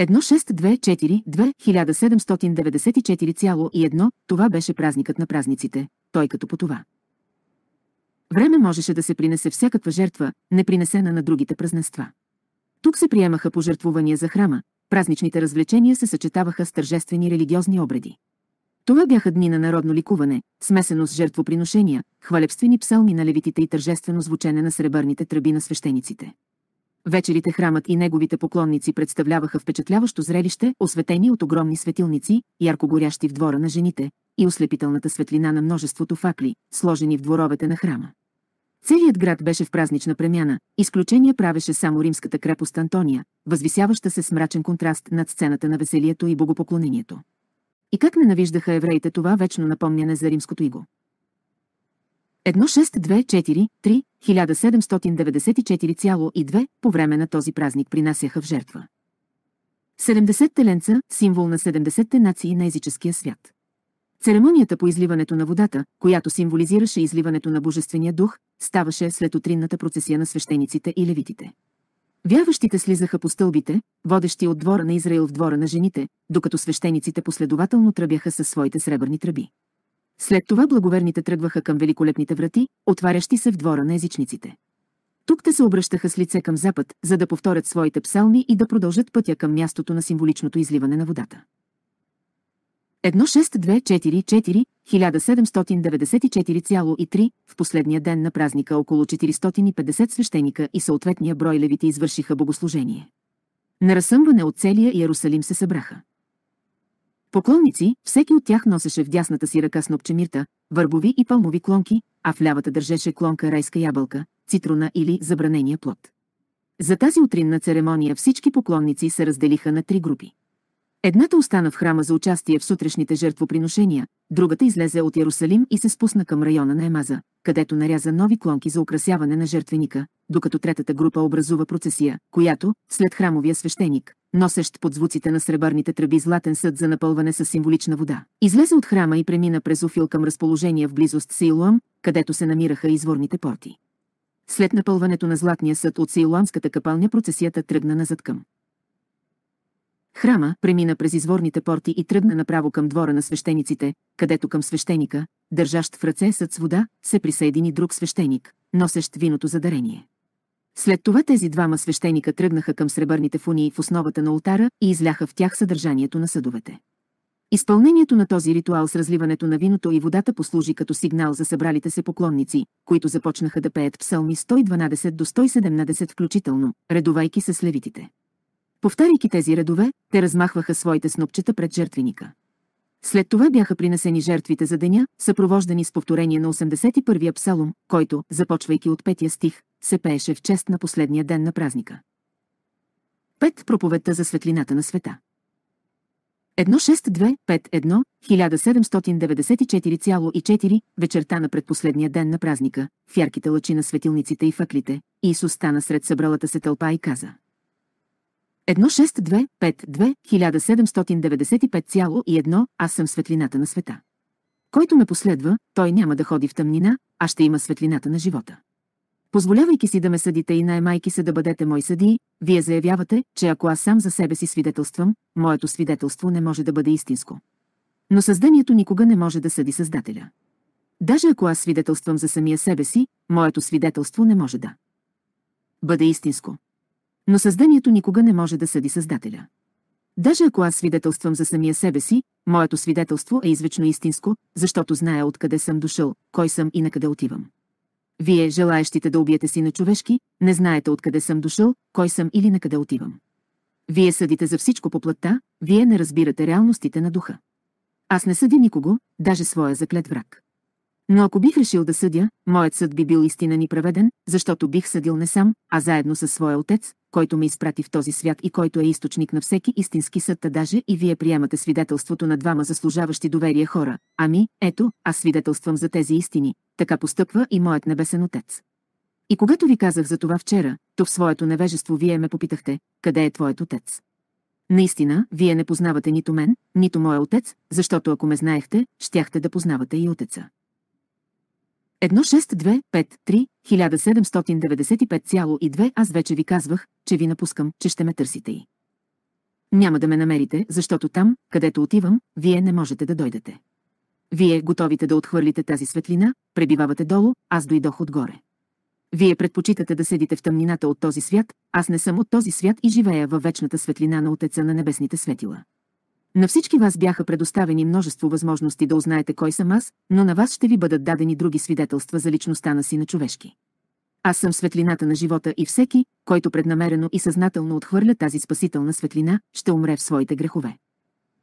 Speaker 1: 1624 това беше празникът на празниците, той като по това. Време можеше да се принесе всякаква жертва, не принесена на другите празненства. Тук се приемаха пожертвувания за храма, празничните развлечения се съчетаваха с тържествени религиозни обреди. Това бяха дни на народно ликуване, смесено с жертвоприношения, хвалебствени псалми на левитите и тържествено звучене на сребърните тръби на свещениците. Вечерите храмът и неговите поклонници представляваха впечатляващо зрелище, осветени от огромни светилници, ярко горящи в двора на жените, и ослепителната светлина на множеството факли, сложени в дворовете на храма. Целият град беше в празнична премяна, изключение правеше само римската крепост Антония, възвисяваща се с мрачен контраст над сцената на веселието и богопоклонението. И как ненавиждаха евреите това вечно напомняне за римското иго? 1624-3, 1794,2 по време на този празник принасяха в жертва. 70 теленца – символ на 70-те нации на езическия свят. Церемонията по изливането на водата, която символизираше изливането на Божествения дух, ставаше след утринната процесия на свещениците и левитите. Вяващите слизаха по стълбите, водещи от двора на Израил в двора на жените, докато свещениците последователно тръбяха със своите сребърни тръби. След това благоверните тръгваха към великолепните врати, отварящи се в двора на езичниците. Тук те се обръщаха с лице към запад, за да повторят своите псалми и да продължат пътя към мястото на символичното изливане на водата. 1624 1794,3 в последния ден на празника около 450 свещеника и съответния брой левите извършиха богослужение. На разсъмване от целия Иерусалим се събраха. Поклонници, всеки от тях носеше в дясната си ръка снопчемирта, върбови и палмови клонки, а в лявата държеше клонка райска ябълка, цитрона или забранения плод. За тази утринна церемония всички поклонници се разделиха на три групи. Едната остана в храма за участие в сутрешните жертвоприношения, другата излезе от Ярусалим и се спусна към района на Емаза, където наряза нови клонки за украсяване на жертвеника, докато третата група образува процесия, която, след храмовия свещеник, носещ под звуците на сребърните тръби златен съд за напълване с символична вода, излезе от храма и премина през Офил към разположение в близост Сейлуам, където се намираха изворните порти. След напълването на златния съд от Сейлуамската капалня процесията тръгна назад към Храма премина през изворните порти и тръгна направо към двора на свещениците, където към свещеника, държащ в ръце съд с вода, се присъедини друг свещеник, носещ виното за дарение. След това тези двама свещеника тръгнаха към сребърните фунии в основата на ултара и изляха в тях съдържанието на съдовете. Изпълнението на този ритуал с разливането на виното и водата послужи като сигнал за събралите се поклонници, които започнаха да пеят псалми 112 до 117 включително, редовайки се с левитите. Повтаряйки тези редове, те размахваха своите снопчета пред жертвеника. След това бяха принесени жертвите за деня, съпровождани с повторение на 81-я псалом, който, започвайки от петия стих, се пееше в чест на последния ден на празника. Пет проповедта за светлината на света. 1625-1, 1794,4 вечерта на предпоследния ден на празника, в ярките лъчи на светилниците и факлите, Иисус стана сред събралата се тълпа и каза – 16252-1795,1 Аз съм светлината на света. Който ме последва, той няма да ходи в тъмнина, а ще има светлината на живота. Позволявайки си да ме съдите и най-майки се да бъдете мои съди, вие заявявате, че ако аз сам за себе си свидетелствам, моето свидетелство не може да бъде истинско. Но създанието никога не може да съди Създателя. Даже ако аз свидетелствам за самия себе си, моето свидетелство не може да бъде истинско. Но създанието никога не може да съди Създателя. Даже ако аз свидетелствам за самия себе си, моето свидетелство е извечно истинско, защото зная откъде съм дошъл, кой съм и на къде отивам. Вие, желаещите да убиете си на човешки, не знаете откъде съм дошъл, кой съм или на къде отивам. Вие съдите за всичко по плътта, вие не разбирате реалностите на духа. Аз не съдя никого, даже своя заклет враг. Но ако бих решил да съдя, моят съд би бил истина ни праведен, защото бих съдил не сам, а заедно със своя отец, който ме изпрати в този свят и който е източник на всеки истински съд, та даже и вие приемате свидетелството на двама заслужаващи доверие хора. Ами, ето, аз свидетелствам за тези истини. Така постъпва и моят небесен отец. И когато ви казах за това вчера, то в своето невежество вие ме попитахте, къде е твоят отец? Наистина, вие не познавате нито мен, нито моя отец, защото ако ме знаехте, щяхте да познавате и отеца. 1625-3-1795,2 Аз вече ви казвах, че ви напускам, че ще ме търсите и. Няма да ме намерите, защото там, където отивам, вие не можете да дойдете. Вие, готовите да отхвърлите тази светлина, пребивавате долу, аз дойдох отгоре. Вие предпочитате да седите в тъмнината от този свят, аз не съм от този свят и живея във вечната светлина на Отеца на небесните светила. На всички вас бяха предоставени множество възможности да узнаете кой съм аз, но на вас ще ви бъдат дадени други свидетелства за личността на сина човешки. Аз съм светлината на живота и всеки, който преднамерено и съзнателно отхвърля тази спасителна светлина, ще умре в своите грехове.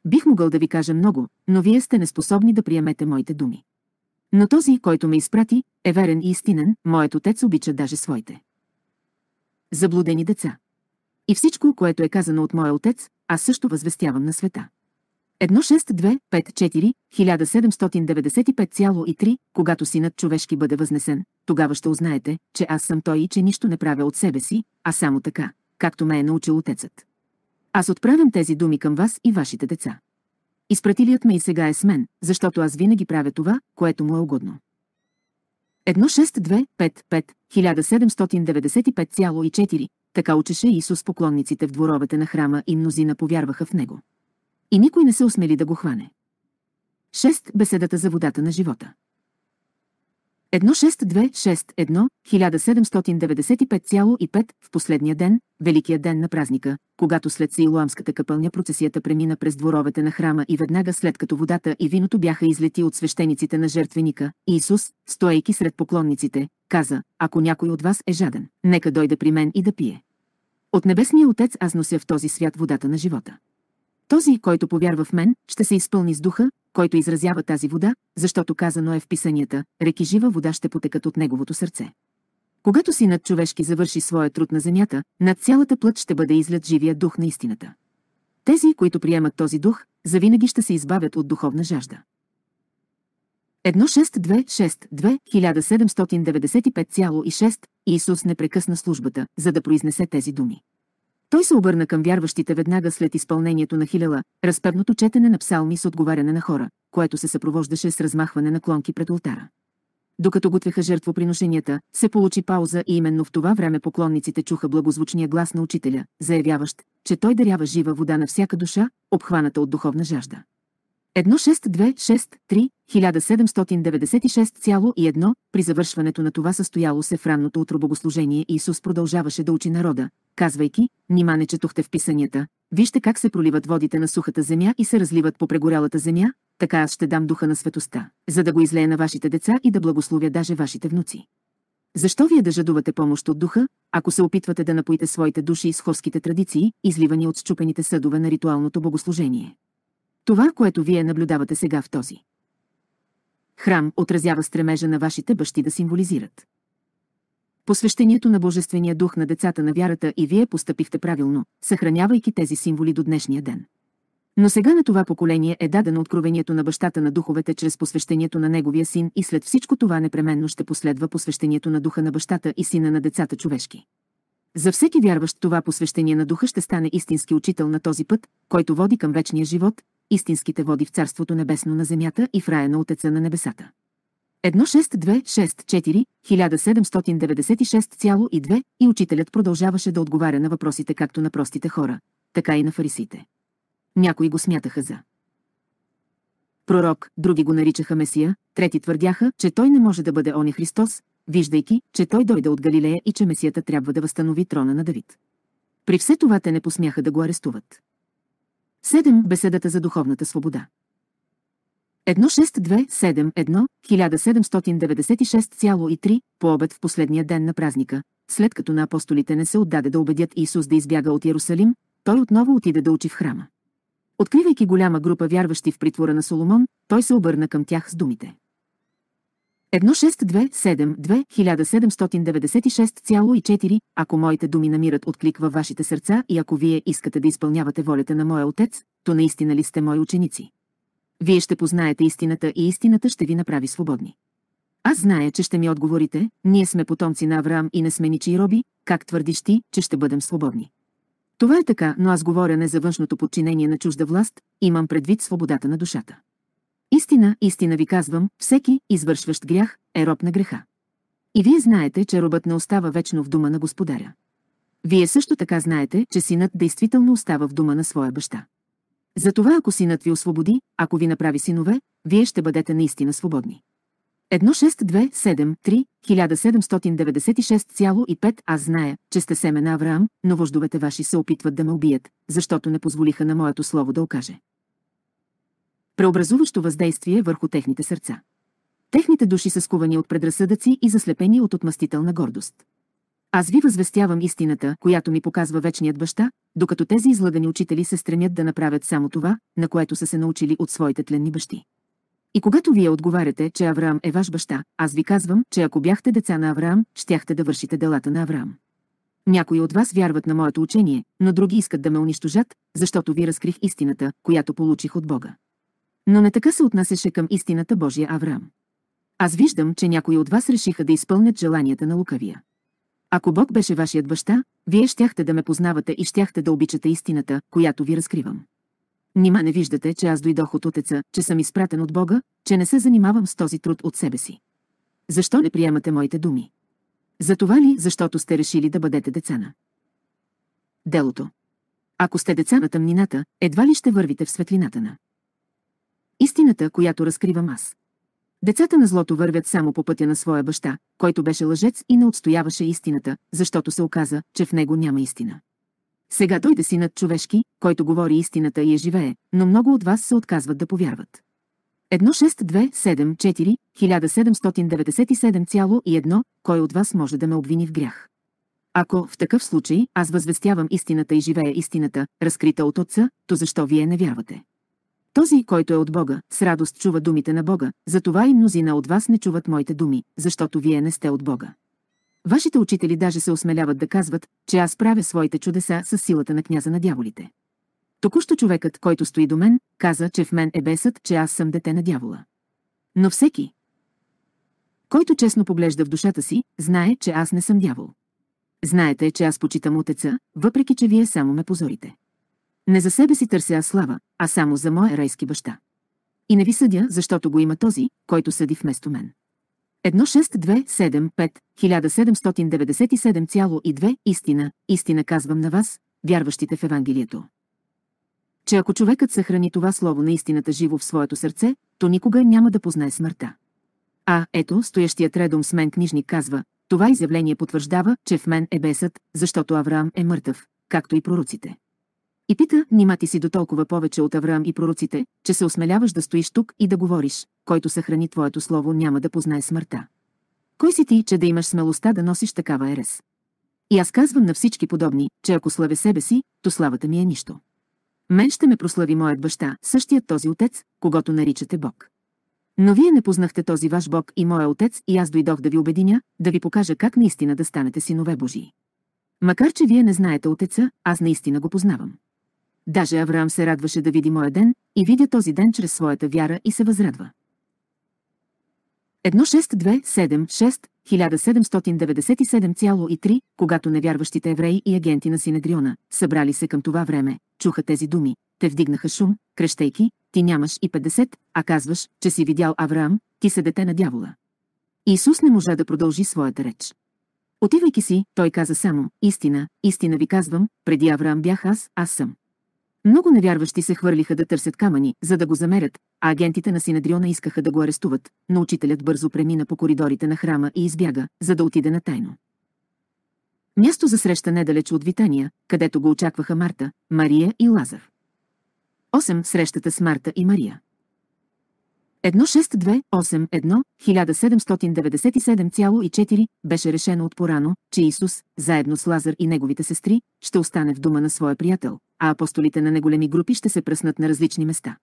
Speaker 1: Бих могъл да ви кажа много, но вие сте неспособни да приемете моите думи. Но този, който ме изпрати, е верен и истинен, моят отец обича даже своите. Заблудени деца. И всичко, което е казано от моя отец, аз също възвестявам на света. 1.6.2.5.4.1795,3 1795,3 Когато синът човешки бъде възнесен, тогава ще узнаете, че аз съм той и че нищо не правя от себе си, а само така, както ме е научил отецът. Аз отправям тези думи към вас и вашите деца. Изпратилият ме и сега е с мен, защото аз винаги правя това, което му е угодно. 1.6.2.5.5.1795,4 1795,4 Така учеше Исус поклонниците в дворовете на храма и мнозина повярваха в него. И никой не се осмели да го хване. 6. Беседата за водата на живота. 1626-1, 1795,5 в последния ден, Великия ден на празника, когато след Саилуамската капълня процесията премина през дворовете на храма и веднага след като водата и виното бяха излети от свещениците на жертвеника, Исус, стоейки сред поклонниците, каза, ако някой от вас е жаден, нека дойде при мен и да пие. От Небесния Отец аз нося в този свят водата на живота. Този, който повярва в мен, ще се изпълни с духа, който изразява тази вода, защото казано е в писанията, реки жива вода ще потекат от неговото сърце. Когато синът човешки завърши своя труд на земята, над цялата плът ще бъде излят живия дух на истината. Тези, които приемат този дух, завинаги ще се избавят от духовна жажда. 1626 1795,6, Иисус не прекъсна службата, за да произнесе тези думи. Той се обърна към вярващите веднага след изпълнението на хилела, разпевното четене на псалми с отговаряне на хора, което се съпровождаше с размахване на клонки пред ултара. Докато готвеха жертвоприношенията, се получи пауза и именно в това време поклонниците чуха благозвучния глас на учителя, заявяващ, че той дарява жива вода на всяка душа, обхваната от духовна жажда. 1626 3 При завършването на това състояло се в ранното утро богослужение Исус продължаваше да учи народа, казвайки, нима не четохте в писанията, вижте как се проливат водите на сухата земя и се разливат по прегорялата земя, така аз ще дам духа на светоста, за да го излея на вашите деца и да благословя даже вашите внуци. Защо вие да жадувате помощ от духа, ако се опитвате да напоите своите души с хорските традиции, изливани от счупените съдове на ритуалното богослужение? Това, което вие наблюдавате сега в този храм, отразява стремежа на вашите бащи да символизират. Посвещението на Божествения дух на децата на вярата и вие постъпихте правилно, съхранявайки тези символи до днешния ден. Но сега на това поколение е дадено откровението на бащата на духовете чрез посвещението на неговия син и след всичко това непременно ще последва посвещението на духа на бащата и сина на децата човешки. За всеки вярващ това посвещение на духа ще стане истински учител на този път, който води към вечния живот, истинските води в Царството Небесно на земята и в рая на Отеца на небесата. 1.6.2.6.4.1796.2 и учителят продължаваше да отговаря на въпросите както на простите хора, така и на фарисите. Някои го смятаха за пророк, други го наричаха Месия, трети твърдяха, че той не може да бъде он Христос, виждайки, че той дойде от Галилея и че Месията трябва да възстанови трона на Давид. При все това те не посмяха да го арестуват. 7. Беседата за духовната свобода. 1627 по обед в последния ден на празника, след като на апостолите не се отдаде да убедят Исус да избяга от Иерусалим, той отново отиде да учи в храма. Откривайки голяма група вярващи в притвора на Соломон, той се обърна към тях с думите. 1627-2796,4 Ако моите думи намират отклик във вашите сърца и ако вие искате да изпълнявате волята на моя Отец, то наистина ли сте мои ученици? Вие ще познаете истината и истината ще ви направи свободни. Аз зная, че ще ми отговорите, ние сме потомци на Авраам и не сме ничии роби, как твърдиш ти, че ще бъдем свободни? Това е така, но аз говоря не за външното подчинение на чужда власт, имам предвид свободата на душата. Истина, истина ви казвам, всеки, извършващ грях, е роб на греха. И вие знаете, че робът не остава вечно в дома на господаря. Вие също така знаете, че синът действително остава в дома на своя баща. Затова ако синът ви освободи, ако ви направи синове, вие ще бъдете наистина свободни. 1627 1796,5 Аз зная, че сте семена Авраам, но вождовете ваши се опитват да ме убият, защото не позволиха на моето слово да окаже преобразуващо въздействие върху техните сърца. Техните души са скувани от предразсъдъци и заслепени от отмъстителна гордост. Аз ви възвестявам истината, която ми показва вечният баща, докато тези излагани учители се стремят да направят само това, на което са се научили от своите тленни бащи. И когато вие отговаряте, че Авраам е ваш баща, аз ви казвам, че ако бяхте деца на Авраам, щяхте да вършите делата на Авраам. Някои от вас вярват на моето учение, но други искат да ме унищожат, защото ви разкрих истината, която получих от Бога. Но не така се отнасяше към истината Божия Авраам. Аз виждам, че някои от вас решиха да изпълнят желанията на лукавия. Ако Бог беше вашият баща, вие щяхте да ме познавате и щяхте да обичате истината, която ви разкривам. Нима не виждате, че аз дойдох от Отеца, че съм изпратен от Бога, че не се занимавам с този труд от себе си. Защо не приемате моите думи? Затова ли, защото сте решили да бъдете деца на? Делото. Ако сте деца на тъмнината, едва ли ще вървите в светлината на? Истината, която разкривам аз. Децата на злото вървят само по пътя на своя баща, който беше лъжец и не отстояваше истината, защото се оказа, че в него няма истина. Сега дойде синът човешки, който говори истината и я живее, но много от вас се отказват да повярват. 16274 1797,1 Кой от вас може да ме обвини в грях? Ако, в такъв случай, аз възвестявам истината и живея истината, разкрита от Отца, то защо вие не вярвате? Този, който е от Бога, с радост чува думите на Бога, затова и мнозина от вас не чуват моите думи, защото вие не сте от Бога. Вашите учители даже се осмеляват да казват, че аз правя своите чудеса с силата на княза на дяволите. Току-що човекът, който стои до мен, каза, че в мен е бесът, че аз съм дете на дявола. Но всеки, който честно поглежда в душата си, знае, че аз не съм дявол. Знаете, че аз почитам отеца, въпреки че вие само ме позорите. Не за себе си търся слава, а само за моя райски баща. И не ви съдя, защото го има този, който съди вместо мен. 16275 1797,2 Истина, истина казвам на вас, вярващите в Евангелието. Че ако човекът съхрани това слово на истината живо в своето сърце, то никога няма да познае смъртта. А, ето, стоящият редом с мен книжник казва, това изявление потвърждава, че в мен е бесът, защото Авраам е мъртъв, както и пророците. И пита, нима ти си до толкова повече от Авраам и пророците, че се осмеляваш да стоиш тук и да говориш, който съхрани твоето слово няма да познае смъртта. Кой си ти, че да имаш смелостта да носиш такава ерес? И аз казвам на всички подобни, че ако славя себе си, то славата ми е нищо. Мен ще ме прослави моят баща, същият този отец, когато наричате Бог. Но вие не познахте този ваш Бог и моя отец и аз дойдох да ви обединя, да ви покажа как наистина да станете синове Божии. Макар, че вие не знаете отеца, аз наистина го познавам. Даже Авраам се радваше да види моя ден и видя този ден чрез своята вяра и се възрадва. 1627-6, 1797,3, когато невярващите евреи и агенти на Синедриона, събрали се към това време, чуха тези думи, те вдигнаха шум, крещейки, ти нямаш и 50, а казваш, че си видял Авраам, ти се дете на дявола. Исус не можа да продължи своята реч. Отивайки си, той каза само, истина, истина ви казвам, преди Авраам бях аз, аз съм. Много невярващи се хвърлиха да търсят камъни, за да го замерят, а агентите на Синедриона искаха да го арестуват, но учителят бързо премина по коридорите на храма и избяга, за да отиде на тайно. Място за среща недалеч от Витания, където го очакваха Марта, Мария и Лазар. 8. Срещата с Марта и Мария. 1628-1797,4 беше решено от порано, че Исус, заедно с Лазар и неговите сестри, ще остане в дома на своя приятел, а апостолите на неголеми групи ще се пръснат на различни места.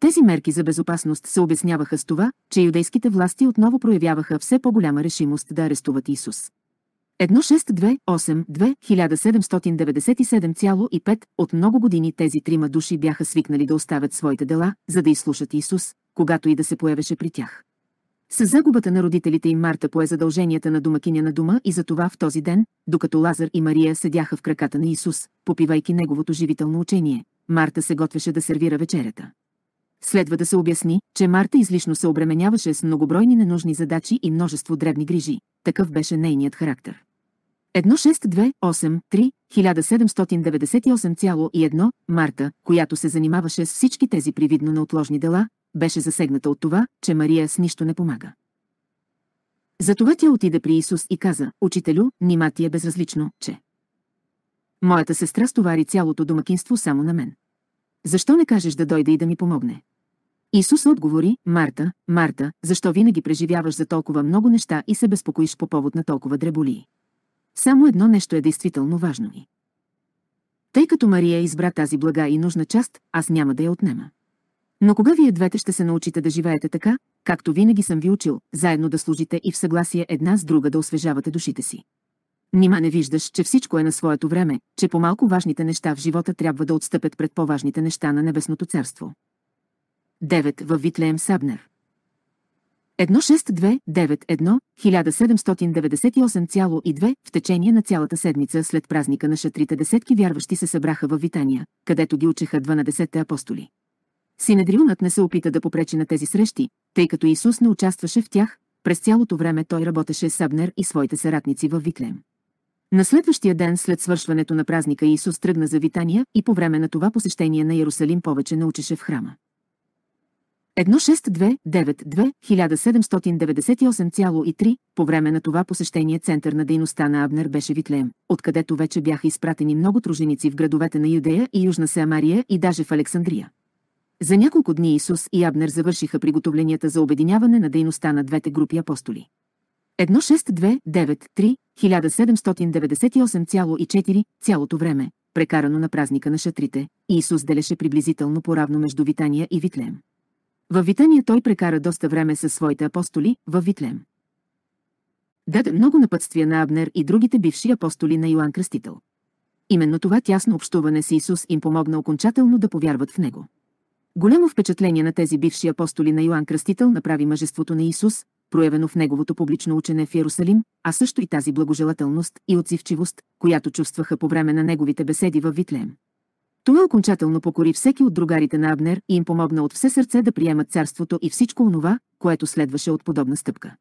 Speaker 1: Тези мерки за безопасност се обясняваха с това, че юдейските власти отново проявяваха все по-голяма решимост да арестуват Исус. 1628-2797,5 от много години тези трима души бяха свикнали да оставят своите дела, за да изслушат Исус, когато и да се появеше при тях. С загубата на родителите им Марта пое задълженията на домакиня на дома и затова в този ден, докато Лазар и Мария седяха в краката на Исус, попивайки неговото живително учение, Марта се готвеше да сервира вечерята. Следва да се обясни, че Марта излишно се обременяваше с многобройни ненужни задачи и множество дребни грижи. Такъв беше нейният характер. 1628-3, Марта, която се занимаваше с всички тези привидно неотложни дела, беше засегната от това, че Мария с нищо не помага. Затова тя отиде при Исус и каза, «Учителю, нима ти е безразлично, че...» Моята сестра стовари цялото домакинство само на мен. Защо не кажеш да дойде и да ми помогне? Исус отговори, Марта, Марта, защо винаги преживяваш за толкова много неща и се безпокоиш по повод на толкова дреболии? Само едно нещо е действително важно и. Тъй като Мария избра тази блага и нужна част, аз няма да я отнема. Но кога вие двете ще се научите да живеете така, както винаги съм ви учил, заедно да служите и в съгласие една с друга да освежавате душите си? Нима не виждаш, че всичко е на своето време, че по-малко важните неща в живота трябва да отстъпят пред по-важните неща на Небесното царство. 9. Във Витлеем Сабнер 16291 1798,2 в течение на цялата седмица след празника на шатрите десетки вярващи се събраха в Витания, където ги учеха 12 апостоли. Синедрионът не се опита да попречи на тези срещи, тъй като Исус не участваше в тях, през цялото време той работеше с Абнер и своите съратници в Витлеем. На следващия ден след свършването на празника Исус тръгна за Витания и по време на това посещение на Иерусалим повече научеше в храма. 1629-1798,3 по време на това посещение център на дейността на Абнер беше Витлеем, откъдето вече бяха изпратени много труженици в градовете на Юдея и Южна Самария и даже в Александрия. За няколко дни Исус и Абнер завършиха приготовленията за обединяване на дейността на двете групи апостоли. 1629-3, 1798,4 цялото време, прекарано на празника на шатрите, Иисус делеше приблизително поравно между Витания и Витлеем. Във Витания той прекара доста време със своите апостоли във Витлем. Даде много напътствия на Абнер и другите бивши апостоли на Йоанн Кръстител. Именно това тясно общуване с Исус им помогна окончателно да повярват в Него. Голямо впечатление на тези бивши апостоли на Йоанн Кръстител направи мъжеството на Исус, проявено в неговото публично учене в Иерусалим, а също и тази благожелателност и отзивчивост, която чувстваха по време на неговите беседи във Витлеем. Това окончателно покори всеки от другарите на Абнер и им помогна от все сърце да приемат царството и всичко онова, което следваше от подобна стъпка.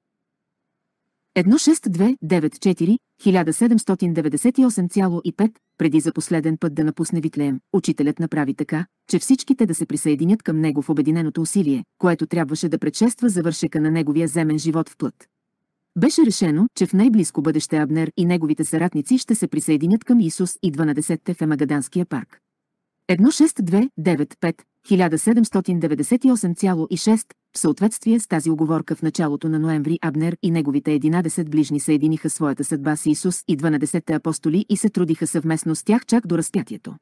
Speaker 1: 16294-1798,5 преди за последен път да напусне Витлеем, учителят направи така, че всичките да се присъединят към него в обединеното усилие, което трябваше да предшества завършека на неговия земен живот в плът. Беше решено, че в най-близко бъдеще Абнер и неговите съратници ще се присъединят към Исус и 12-те в Емагаданския парк. 16295 1798,6 в съответствие с тази оговорка в началото на ноември Абнер и неговите 11 ближни съединиха своята съдба с Исус и 12-те апостоли и се трудиха съвместно с тях чак до разпятието.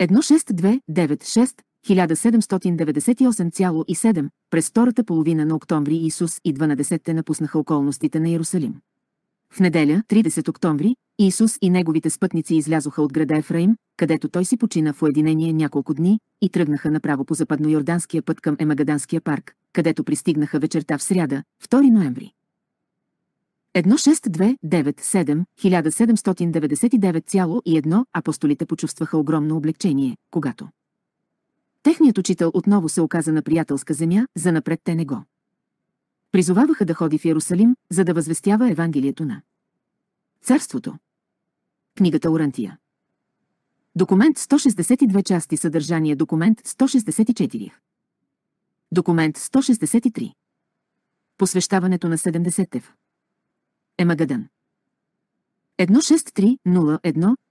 Speaker 1: 16296 1798,7 през втората половина на октомври Исус и 12-те напуснаха околностите на Иерусалим. В неделя, 30 октомври, Исус и неговите спътници излязоха от града Ефраим, където той си почина в уединение няколко дни, и тръгнаха направо по западно-йорданския път към Емагаданския парк, където пристигнаха вечерта в сряда, 2 ноември. 1629 17991 апостолите почувстваха огромно облегчение, когато Техният учител отново се оказа на приятелска земя, за напред те не го призоваваха да ходи в Иерусалим, за да възвестява Евангелието на Царството. Книгата Орантия. Документ 162 части съдържание Документ 164 Документ 163 Посвещаването на 70-те в Емагадан 163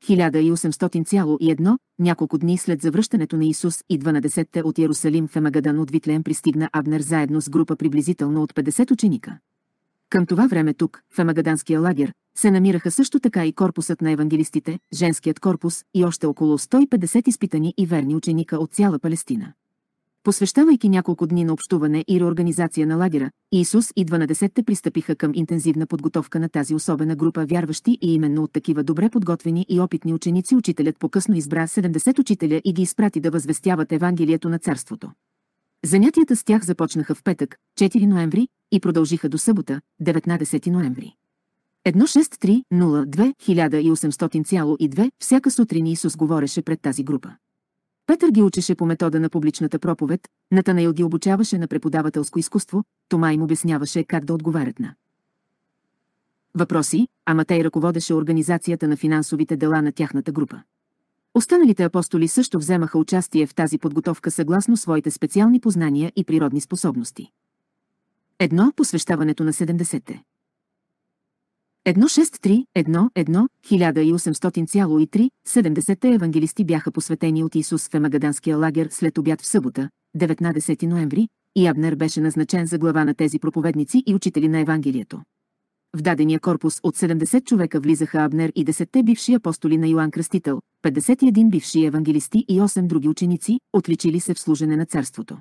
Speaker 1: 18001 няколко дни след завръщането на Исус и 12-те от Ярусалим в Емагадан от Витлеем пристигна Абнер заедно с група приблизително от 50 ученика. Към това време тук, в Емагаданския лагер, се намираха също така и корпусът на евангелистите, женският корпус и още около 150 изпитани и верни ученика от цяла Палестина. Посвещавайки няколко дни на общуване и реорганизация на лагера, Исус и 12-те пристъпиха към интензивна подготовка на тази особена група вярващи и именно от такива добре подготвени и опитни ученици учителят покъсно избра 70 учителя и ги изпрати да възвестяват Евангелието на Царството. Занятията с тях започнаха в петък, 4 ноември, и продължиха до събота, 19 ноември. 16302800,2 всяка сутрин Исус говореше пред тази група. Петър ги учеше по метода на публичната проповед, Натанаил ги обучаваше на преподавателско изкуство, Тома им обясняваше как да отговарят на въпроси, а Матей ръководеше организацията на финансовите дела на тяхната група. Останалите апостоли също вземаха участие в тази подготовка съгласно своите специални познания и природни способности. Едно посвещаването на 70-те. 163-1-1-1800,3, 70-те евангелисти бяха посветени от Исус в Емагаданския лагер след обяд в събота, 19 ноември, и Абнер беше назначен за глава на тези проповедници и учители на Евангелието. В дадения корпус от 70 човека влизаха Абнер и 10-те бивши апостоли на Йоанн Кръстител, 51 бивши евангелисти и 8 други ученици, отличили се в служене на царството.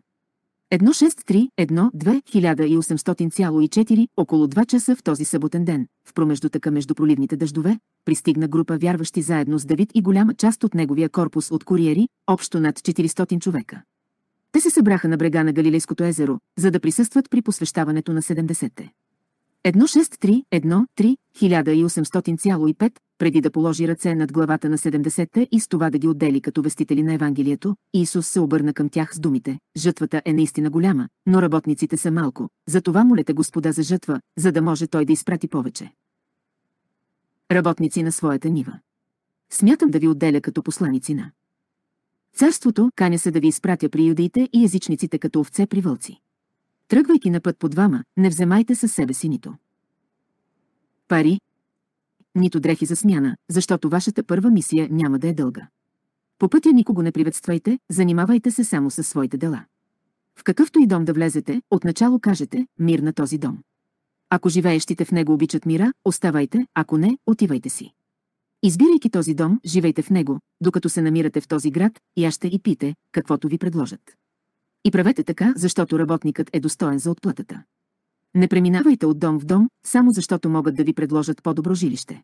Speaker 1: 1631 1 2 18004 около 2 часа в този съботен ден, в промеждутъка между проливните дъждове, пристигна група вярващи заедно с Давид и голяма част от неговия корпус от куриери, общо над 400 човека. Те се събраха на брега на Галилейското езеро, за да присъстват при посвещаването на 70-те. 163-1-3-1800,5 преди да положи ръце над главата на 70-те и с това да ги отдели като вестители на Евангелието, Исус се обърна към тях с думите. Жътвата е наистина голяма, но работниците са малко, затова молете Господа за жътва, за да може Той да изпрати повече. Работници на своята нива. Смятам да ви отделя като посланици на. Царството каня се да ви изпратя при юдеите и езичниците като овце при вълци. Тръгвайки на път по двама, не вземайте със себе си нито. Пари, нито дрехи за смяна, защото вашата първа мисия няма да е дълга. По пътя никого не приветствайте, занимавайте се само със своите дела. В какъвто и дом да влезете, отначало кажете «Мир на този дом». Ако живеещите в него обичат мира, оставайте, ако не, отивайте си. Избирайки този дом, живейте в него, докато се намирате в този град, и аз ще и пите, каквото ви предложат. И правете така, защото работникът е достоен за отплатата. Не преминавайте от дом в дом, само защото могат да ви предложат по-добро жилище.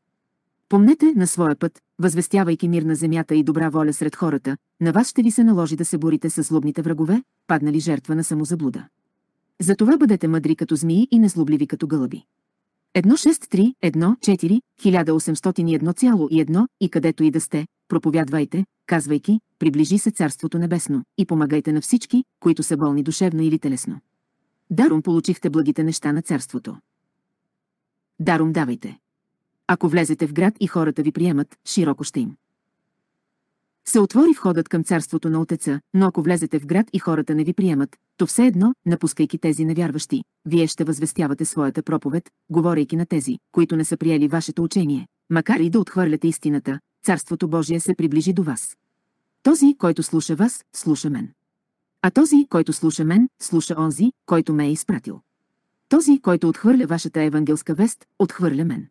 Speaker 1: Помнете на своя път, възвестявайки мир на земята и добра воля сред хората, на вас ще ви се наложи да се борите с злобните врагове, паднали жертва на самозаблуда. Затова бъдете мъдри като змии и незлобливи като гълъби. 1631-4-1801,1 и където и да сте, проповядвайте, казвайки, приближи се Царството Небесно и помагайте на всички, които са болни душевно или телесно. Даром получихте благите неща на царството. Даром давайте. Ако влезете в град и хората ви приемат, широко ще им. Се отвори входът към царството на Отеца, но ако влезете в град и хората не ви приемат, то все едно, напускайки тези невярващи, вие ще възвестявате своята проповед, говорейки на тези, които не са приели вашето учение. Макар и да отхвърляте истината, Царството Божие се приближи до вас. Този, който слуша вас, слуша мен. А този, който слуша мен, слуша онзи, който ме е изпратил. Този, който отхвърля вашата евангелска вест, отхвърля мен.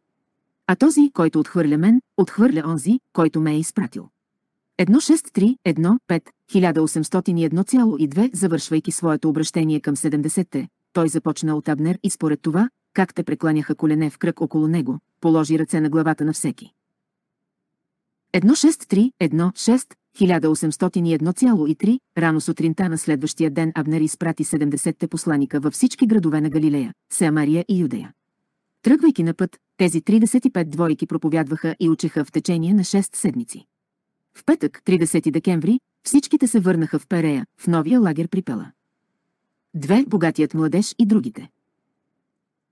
Speaker 1: А този, който отхвърля мен, отхвърля онзи, който ме е изпратил. 163.1.5.1801.2 5 18012 завършвайки своето обращение към 70-те, той започна от Абнер и според това, как те прекланяха колене в кръг около него, положи ръце на главата на всеки. 163 6 1801,3, рано сутринта на следващия ден Абнер изпрати 70-те посланика във всички градове на Галилея, Самария и Юдея. Тръгвайки на път, тези 35 двойки проповядваха и учеха в течение на 6 седмици. В петък, 30 декември, всичките се върнаха в Перея, в новия лагер при Пела. Две, богатият младеж и другите.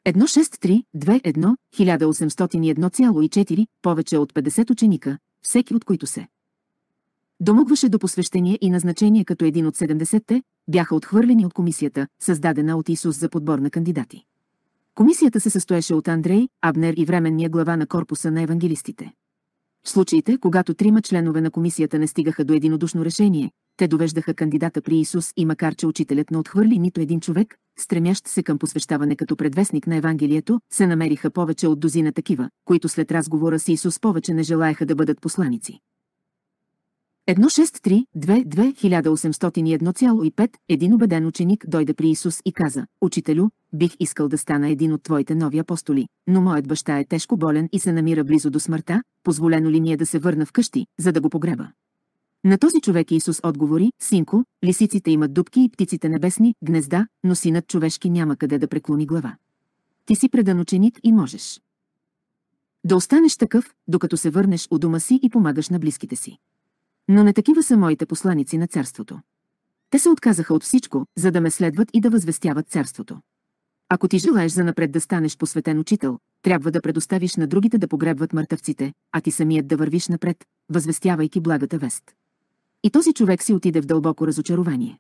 Speaker 1: 1632-1801,4, повече от 50 ученика, всеки от които се домогваше до посвещение и назначение като един от 70-те, бяха отхвърлени от комисията, създадена от Исус за подбор на кандидати. Комисията се състоеше от Андрей, Абнер и временния глава на корпуса на евангелистите. В случаите, когато трима членове на комисията не стигаха до единодушно решение, те довеждаха кандидата при Исус и макар че учителят не отхвърли нито един човек, стремящ се към посвещаване като предвестник на Евангелието, се намериха повече от дозина такива, които след разговора с Исус повече не желаяха да бъдат посланици. 1632-2801,5 Един убеден ученик дойде при Исус и каза, «Учителю, бих искал да стана един от твоите нови апостоли, но моят баща е тежко болен и се намира близо до смъртта, позволено ли ми е да се върна вкъщи, за да го погреба?» На този човек Исус отговори, «Синко, лисиците имат дубки и птиците небесни, гнезда, но синът човешки няма къде да преклони глава. Ти си предан ученик и можеш. Да останеш такъв, докато се върнеш у дома си и помагаш на близките си. Но не такива са моите посланици на царството. Те се отказаха от всичко, за да ме следват и да възвестяват царството. Ако ти желаеш занапред да станеш посветен учител, трябва да предоставиш на другите да погребват мъртъвците, а ти самият да вървиш напред, възвестявайки благата вест. И този човек си отиде в дълбоко разочарование.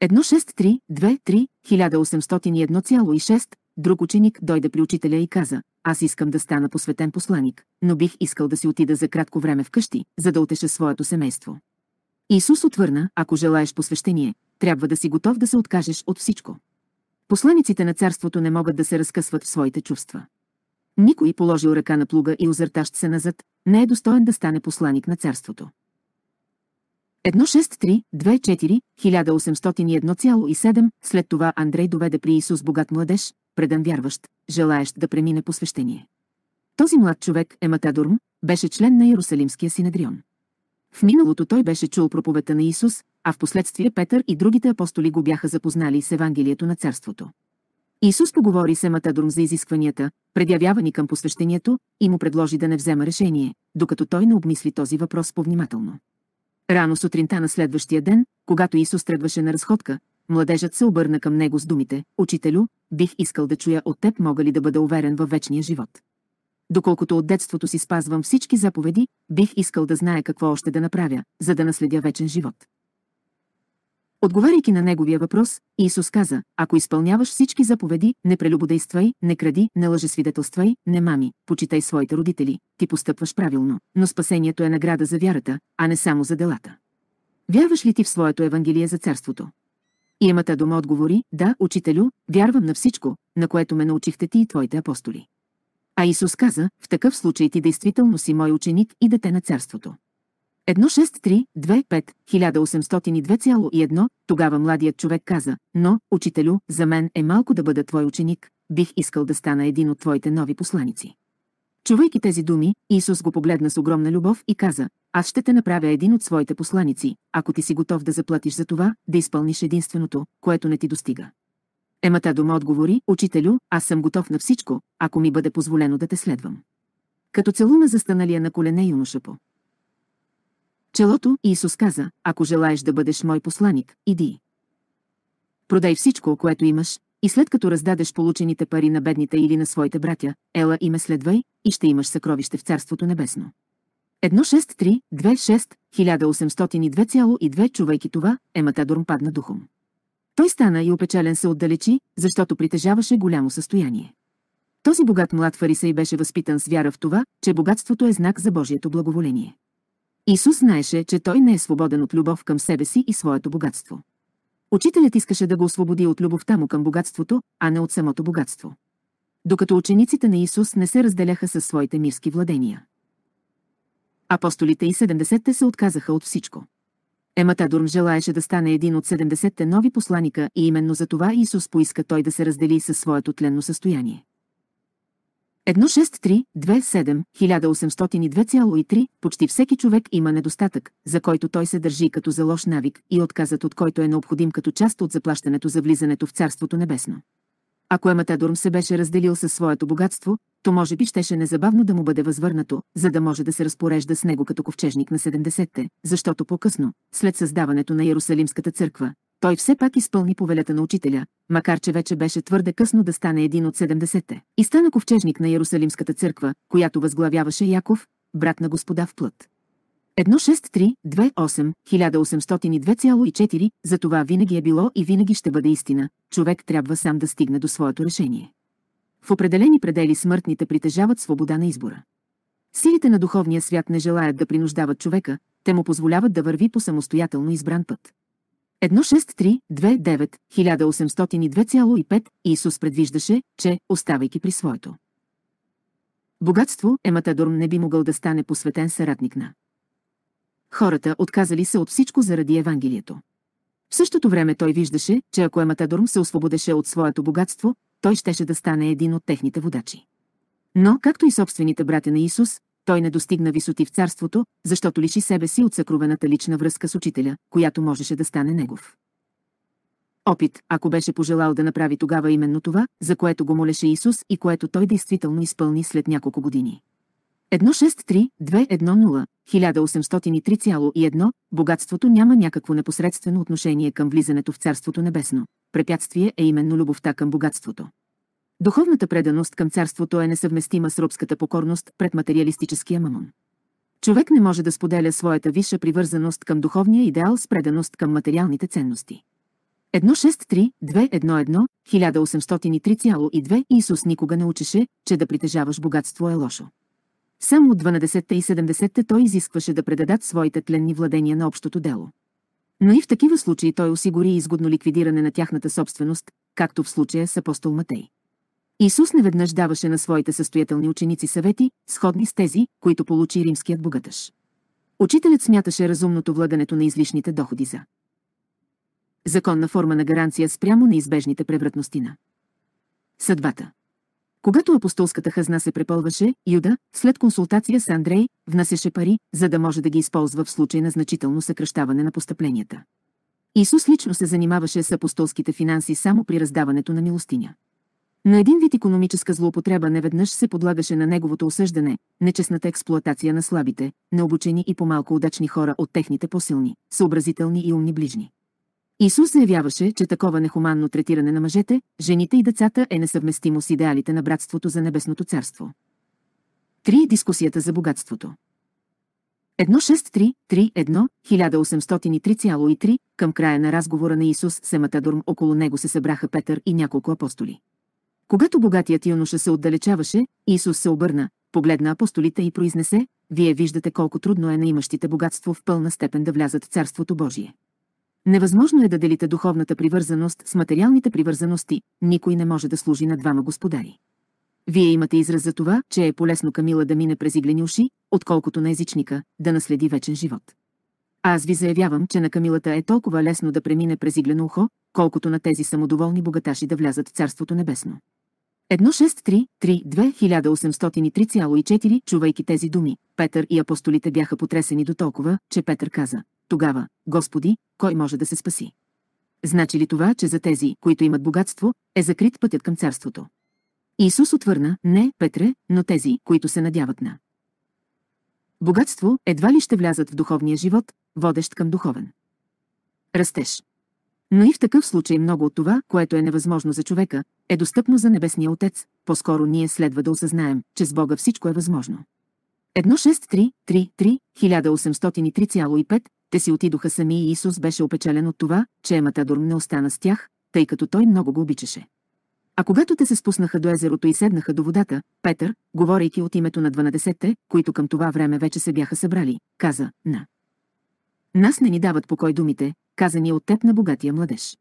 Speaker 1: 1632-1801,6 Друг ученик дойде при учителя и каза, аз искам да стана посветен посланик, но бих искал да си отида за кратко време вкъщи, за да отеша своето семейство. Исус отвърна, ако желаеш посвещение, трябва да си готов да се откажеш от всичко. Посланиците на царството не могат да се разкъсват в своите чувства. Никой положил ръка на плуга и озъртащ се назад, не е достоен да стане посланик на царството. 1.6.3.2.4.1801,7 След това Андрей доведе при Исус богат младеж, предан вярващ, желаещ да премине посвещение. Този млад човек, Ематадурм, беше член на Иерусалимския синедрион. В миналото той беше чул проповета на Исус, а в последствие Петър и другите апостоли го бяха запознали с Евангелието на Царството. Исус поговори с Ематадурм за изискванията, предявявани към посвещението, и му предложи да не взема решение, докато той не обмисли този въпрос повнимателно. Рано сутринта на следващия ден, когато Исус тръгваше на разходка, младежът се обърна към него с думите «Учителю, бих искал да чуя от теб мога ли да бъда уверен във вечния живот. Доколкото от детството си спазвам всички заповеди, бих искал да знае какво още да направя, за да наследя вечен живот. Отговаряйки на неговия въпрос, Исус каза, ако изпълняваш всички заповеди, не прелюбодействай, не кради, не лъжесвидетелствай, не мами, почитай своите родители, ти постъпваш правилно, но спасението е награда за вярата, а не само за делата. Вярваш ли ти в своето Евангелие за Царството? И Емата дома отговори, да, учителю, вярвам на всичко, на което ме научихте ти и твоите апостоли. А Исус каза, в такъв случай ти действително си мой ученик и дете на царството. 1.6.3.2.5.1802.1 18021 Тогава младият човек каза, но, учителю, за мен е малко да бъда твой ученик, бих искал да стана един от твоите нови посланици. Чувайки тези думи, Исус го погледна с огромна любов и каза, аз ще те направя един от своите посланици, ако ти си готов да заплатиш за това, да изпълниш единственото, което не ти достига. Емата дома отговори, учителю, аз съм готов на всичко, ако ми бъде позволено да те следвам. Като целуна застаналия на колене юноша по. Челото Иисус каза, ако желаеш да бъдеш мой посланик, иди. Продай всичко, което имаш, и след като раздадеш получените пари на бедните или на своите братя, ела и ме следвай, и ще имаш съкровище в Царството Небесно. 16326 1802,2 човеки това, Матадорм падна духом. Той стана и опечален се отдалечи, защото притежаваше голямо състояние. Този богат млад фарисей беше възпитан с вяра в това, че богатството е знак за Божието благоволение. Исус знаеше, че той не е свободен от любов към себе си и своето богатство. Учителят искаше да го освободи от любовта му към богатството, а не от самото богатство. Докато учениците на Исус не се разделяха със своите мирски владения. Апостолите и 70-те се отказаха от всичко. Ематадурм желаеше да стане един от 70-те нови посланика и именно за това Исус поиска той да се раздели със своето тленно състояние. 1.6.3.2.7.1802.3 18023 Почти всеки човек има недостатък, за който той се държи като за лош навик и отказът от който е необходим като част от заплащането за влизането в Царството Небесно. Ако Ематедорм се беше разделил със своето богатство, то може би щеше незабавно да му бъде възвърнато, за да може да се разпорежда с него като ковчежник на 70-те, защото по-късно, след създаването на Иерусалимската църква, той все пак изпълни повелята на учителя, макар че вече беше твърде късно да стане един от 70-те. И стана ковчежник на Иерусалимската църква, която възглавяваше Яков, брат на господа в плът. 16328-1802,4 за това винаги е било и винаги ще бъде истина, човек трябва сам да стигне до своето решение. В определени предели смъртните притежават свобода на избора. Силите на духовния свят не желаят да принуждават човека, те му позволяват да върви по самостоятелно избран път. 16329-1802,5 Исус предвиждаше, че, оставайки при своето. Богатство, Ематадорм не би могъл да стане посветен съратник на Хората отказали се от всичко заради Евангелието. В същото време той виждаше, че ако Ематадорм се освободеше от своето богатство, той щеше да стане един от техните водачи. Но, както и собствените братя на Исус, той не достигна висоти в царството, защото лиши себе си от съкровената лична връзка с учителя, която можеше да стане негов. Опит, ако беше пожелал да направи тогава именно това, за което го молеше Исус и което той действително изпълни след няколко години. 63-210 1803,1 богатството няма някакво непосредствено отношение към влизането в Царството Небесно. Препятствие е именно любовта към богатството. Духовната преданост към царството е несъвместима с робската покорност пред материалистическия мамон. Човек не може да споделя своята висша привързаност към духовния идеал с преданост към материалните ценности. 63-211 1803,2 Исус никога не учеше, че да притежаваш богатство е лошо. Само от 12-те и 70-те той изискваше да предадат своите тленни владения на общото дело. Но и в такива случаи той осигури изгодно ликвидиране на тяхната собственост, както в случая с апостол Матей. Исус неведнъж даваше на своите състоятелни ученици съвети, сходни с тези, които получи римският богатъж. Учителят смяташе разумното владането на излишните доходи за законна форма на гаранция спрямо неизбежните превратности на съдбата. Когато апостолската хазна се препълваше, Юда, след консултация с Андрей, внасяше пари, за да може да ги използва в случай на значително съкръщаване на постъпленията. Исус лично се занимаваше с апостолските финанси само при раздаването на милостиня. На един вид економическа злоупотреба неведнъж се подлагаше на неговото осъждане, нечестната експлоатация на слабите, необучени и по-малко удачни хора от техните посилни, съобразителни и умни ближни. Исус заявяваше, че такова нехуманно третиране на мъжете, жените и децата е несъвместимо с идеалите на братството за небесното царство. 3. Е дискусията за богатството. 1.6.3.3.1.1803.3 към края на разговора на Исус Сематадорм около него се събраха Петър и няколко апостоли. Когато богатият юноша се отдалечаваше, Исус се обърна, погледна апостолите и произнесе, «Вие виждате колко трудно е на имащите богатство в пълна степен да влязат в Царството Божие. Невъзможно е да делите духовната привързаност с материалните привързаности, никой не може да служи на двама господари. Вие имате израз за това, че е полезно Камила да мине през иглени уши, отколкото на езичника, да наследи вечен живот. аз ви заявявам, че на Камилата е толкова лесно да премине през иглено ухо, колкото на тези самодоволни богаташи да влязат в Царството Небесно. 1633 Чувайки тези думи, Петър и апостолите бяха потресени до толкова, че Петър каза, тогава, Господи, кой може да се спаси? Значи ли това, че за тези, които имат богатство, е закрит пътят към царството? Исус отвърна, не, Петре, но тези, които се надяват на. Богатство едва ли ще влязат в духовния живот, водещ към духовен. Растеж. Но и в такъв случай много от това, което е невъзможно за човека, е достъпно за Небесния Отец, по-скоро ние следва да осъзнаем, че с Бога всичко е възможно. 1.6.3.3.3.1803,5 те си отидоха сами и Исус беше опечелен от това, че Ематадор не остана с тях, тъй като той много го обичаше. А когато те се спуснаха до езерото и седнаха до водата, Петър, говорейки от името на 12-те, които към това време вече се бяха събрали, каза «На». Нас не ни дават покой думите, ни от теб на богатия младеж.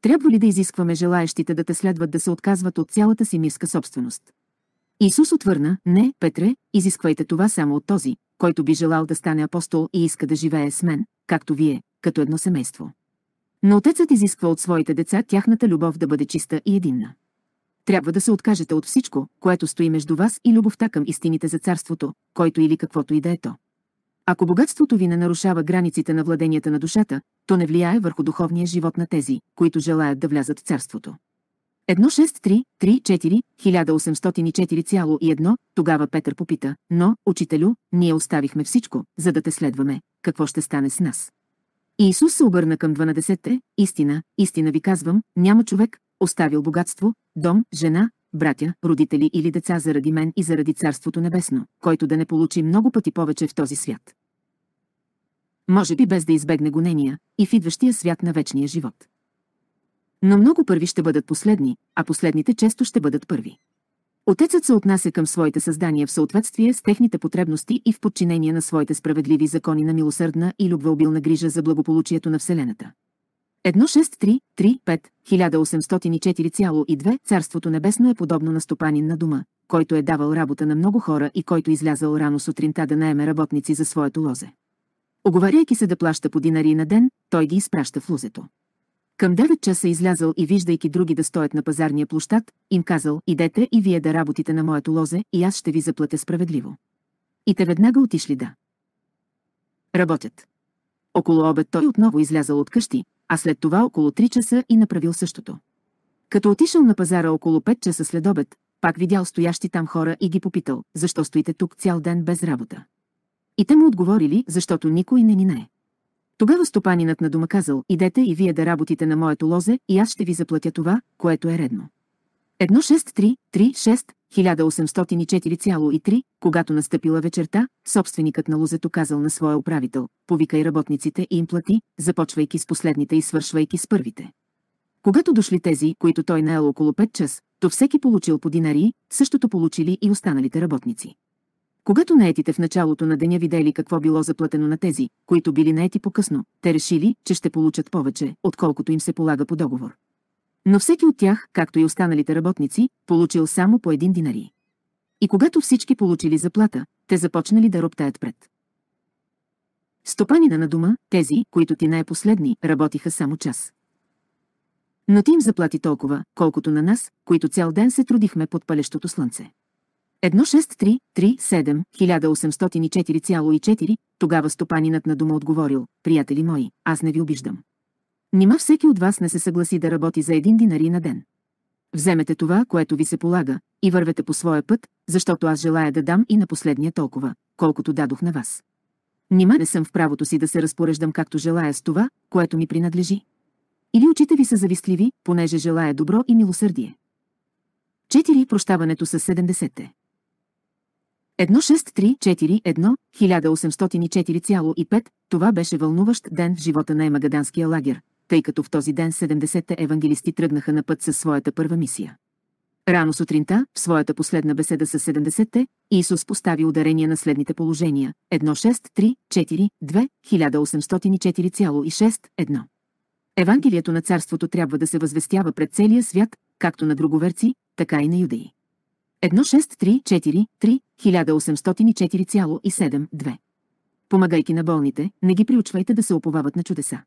Speaker 1: Трябва ли да изискваме желаещите да те следват да се отказват от цялата си мирска собственост? Исус отвърна, не, Петре, изисквайте това само от този, който би желал да стане апостол и иска да живее с мен, както вие, като едно семейство. Но отецът изисква от своите деца тяхната любов да бъде чиста и единна. Трябва да се откажете от всичко, което стои между вас и любовта към истините за царството, който или каквото и да е то. Ако богатството ви не нарушава границите на владенията на душата, то не влияе върху духовния живот на тези, които желаят да влязат в царството. 1633-4-1804,1, тогава Петър попита, но, учителю, ние оставихме всичко, за да те следваме. Какво ще стане с нас? Иисус се обърна към 12-те, истина, истина ви казвам, няма човек, оставил богатство, дом, жена, братя, родители или деца заради мен и заради Царството Небесно, който да не получи много пъти повече в този свят. Може би без да избегне гонения и в идващия свят на вечния живот. Но много първи ще бъдат последни, а последните често ще бъдат първи. Отецът се отнася към своите създания в съответствие с техните потребности и в подчинение на своите справедливи закони на милосърдна и любвеобилна грижа за благополучието на Вселената. 1633-5-1804,2 Царството небесно е подобно на стопанин на дома, който е давал работа на много хора и който излязал рано сутринта да наеме работници за своето лозе. Оговаряйки се да плаща по динари на ден, той ги изпраща в лузето. Към 9 часа излязал и виждайки други да стоят на пазарния площад, им казал, идете и вие да работите на моето лозе и аз ще ви заплатя справедливо. И те веднага отишли да. Работят. Около обед той отново излязал от къщи, а след това около 3 часа и направил същото. Като отишъл на пазара около 5 часа след обед, пак видял стоящи там хора и ги попитал, защо стоите тук цял ден без работа. И те му отговорили, защото никой не ни не е. Тогава стопанинът на дома казал, идете и вие да работите на моето лозе и аз ще ви заплатя това, което е редно. 163336 1804,3, когато настъпила вечерта, собственикът на лозето казал на своя управител, повикай работниците и им плати, започвайки с последните и свършвайки с първите. Когато дошли тези, които той наел около 5 час, то всеки получил по динари, същото получили и останалите работници. Когато наетите в началото на деня видели какво било заплатено на тези, които били наети по-късно, те решили, че ще получат повече, отколкото им се полага по договор. Но всеки от тях, както и останалите работници, получил само по един динари. И когато всички получили заплата, те започнали да роптаят пред. Стопанина на дома, тези, които ти най-последни, работиха само час. Но ти им заплати толкова, колкото на нас, които цял ден се трудихме под палещото слънце. 16337-1804,4, тогава стопанинът на дома отговорил, приятели мои, аз не ви обиждам. Нима всеки от вас не се съгласи да работи за един динари на ден. Вземете това, което ви се полага, и вървете по своя път, защото аз желая да дам и на последния толкова, колкото дадох на вас. Нима не съм в правото си да се разпореждам както желая с това, което ми принадлежи. Или очите ви са завистливи, понеже желая добро и милосърдие. 4. Прощаването с 70-те. 16341, 1804,5, това беше вълнуващ ден в живота на Емагаданския лагер, тъй като в този ден 70-те евангелисти тръгнаха на път със своята първа мисия. Рано сутринта, в своята последна беседа с 70-те, Исус постави ударение на следните положения 16342, 1804,6, 1. Евангелието на царството трябва да се възвестява пред целия свят, както на друговерци, така и на юдеи. 1634-3-1804,7-2. Помагайки на болните, не ги приучвайте да се оповават на чудеса.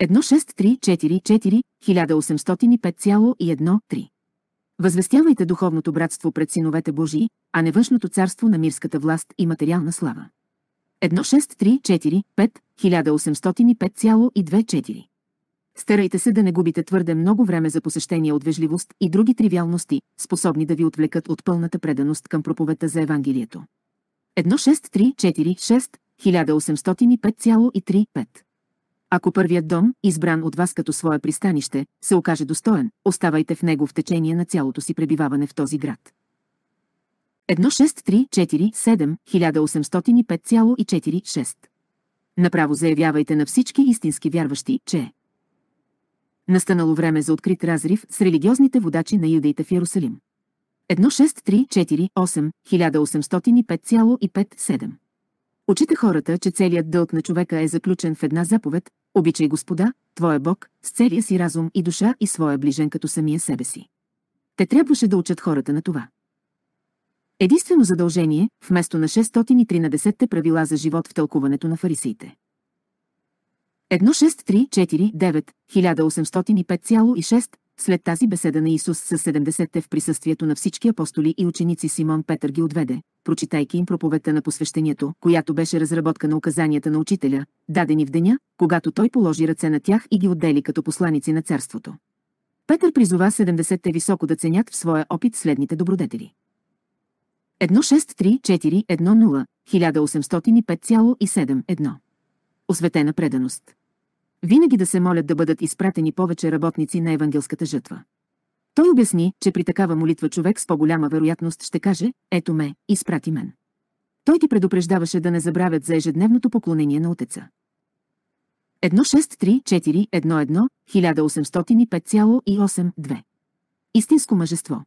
Speaker 1: 1634-1805,1-3. Възвестявайте духовното братство пред синовете Божии, а не външното царство на мирската власт и материална слава. 1634-5-1805,24. Старайте се да не губите твърде много време за посещение от вежливост и други тривиалности, способни да ви отвлекат от пълната преданост към проповедта за Евангелието. 16346 1805,35 Ако първият дом, избран от вас като свое пристанище, се окаже достоен, оставайте в него в течение на цялото си пребиваване в този град. 16347 1805,46 Направо заявявайте на всички истински вярващи, че Настанало време за открит разрив с религиозните водачи на юдеите в Ярусалим. 16348-1805,57 Очите хората, че целият дълг на човека е заключен в една заповед «Обичай Господа, Твоя Бог, с целия си разум и душа и своя ближен като самия себе си». Те трябваше да учат хората на това. Единствено задължение, вместо на 613 правила за живот в тълкуването на фарисиите. 16349 1805,6 след тази беседа на Исус с 70-те в присъствието на всички апостоли и ученици Симон Петър ги отведе, прочитайки им проповедта на посвещението, която беше разработка на указанията на учителя, дадени в деня, когато той положи ръце на тях и ги отдели като посланици на царството. Петър призова 70-те високо да ценят в своя опит следните добродетели. 1634 1805,7 1. Осветена преданост винаги да се молят да бъдат изпратени повече работници на евангелската жътва. Той обясни, че при такава молитва човек с по-голяма вероятност ще каже «Ето ме, изпрати мен». Той ти предупреждаваше да не забравят за ежедневното поклонение на Отеца. 1634 180582 Истинско мъжество.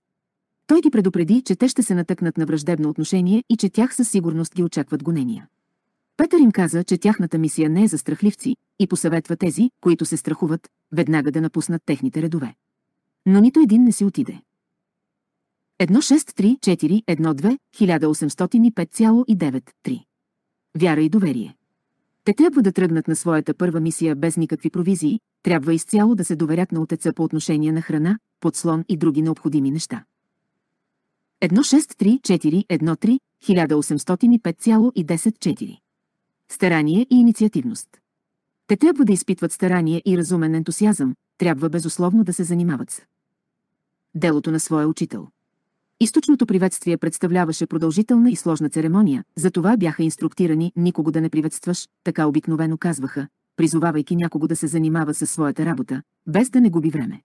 Speaker 1: Той ти предупреди, че те ще се натъкнат на враждебно отношение и че тях със сигурност ги очакват гонения. Петър им каза, че тяхната мисия не е за страхливци и посъветва тези, които се страхуват, веднага да напуснат техните редове. Но нито един не си отиде. 1634121-1805,93 Вяра и доверие. Те трябва да тръгнат на своята първа мисия без никакви провизии, трябва изцяло да се доверят на отеца по отношение на храна, подслон и други необходими неща. 1634131-1805,104 Старание и инициативност. Те трябва да изпитват старание и разумен ентусиазъм, трябва безусловно да се занимават с делото на своя учител. Източното приветствие представляваше продължителна и сложна церемония, за това бяха инструктирани никого да не приветстваш, така обикновено казваха, призовавайки някого да се занимава със своята работа, без да не губи време.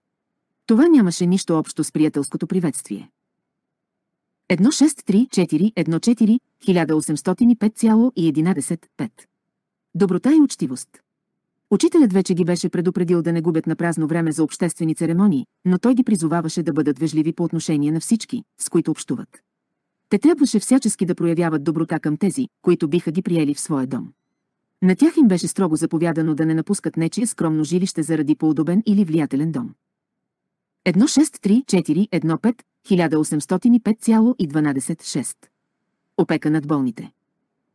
Speaker 1: Това нямаше нищо общо с приятелското приветствие. 1634 Доброта и учтивост. Учителят вече ги беше предупредил да не губят на празно време за обществени церемонии, но той ги призоваваше да бъдат вежливи по отношение на всички, с които общуват. Те трябваше всячески да проявяват доброта към тези, които биха ги приели в своя дом. На тях им беше строго заповядано да не напускат нечие скромно жилище заради поудобен или влиятелен дом. 1634 1805,12.6. Опека над болните.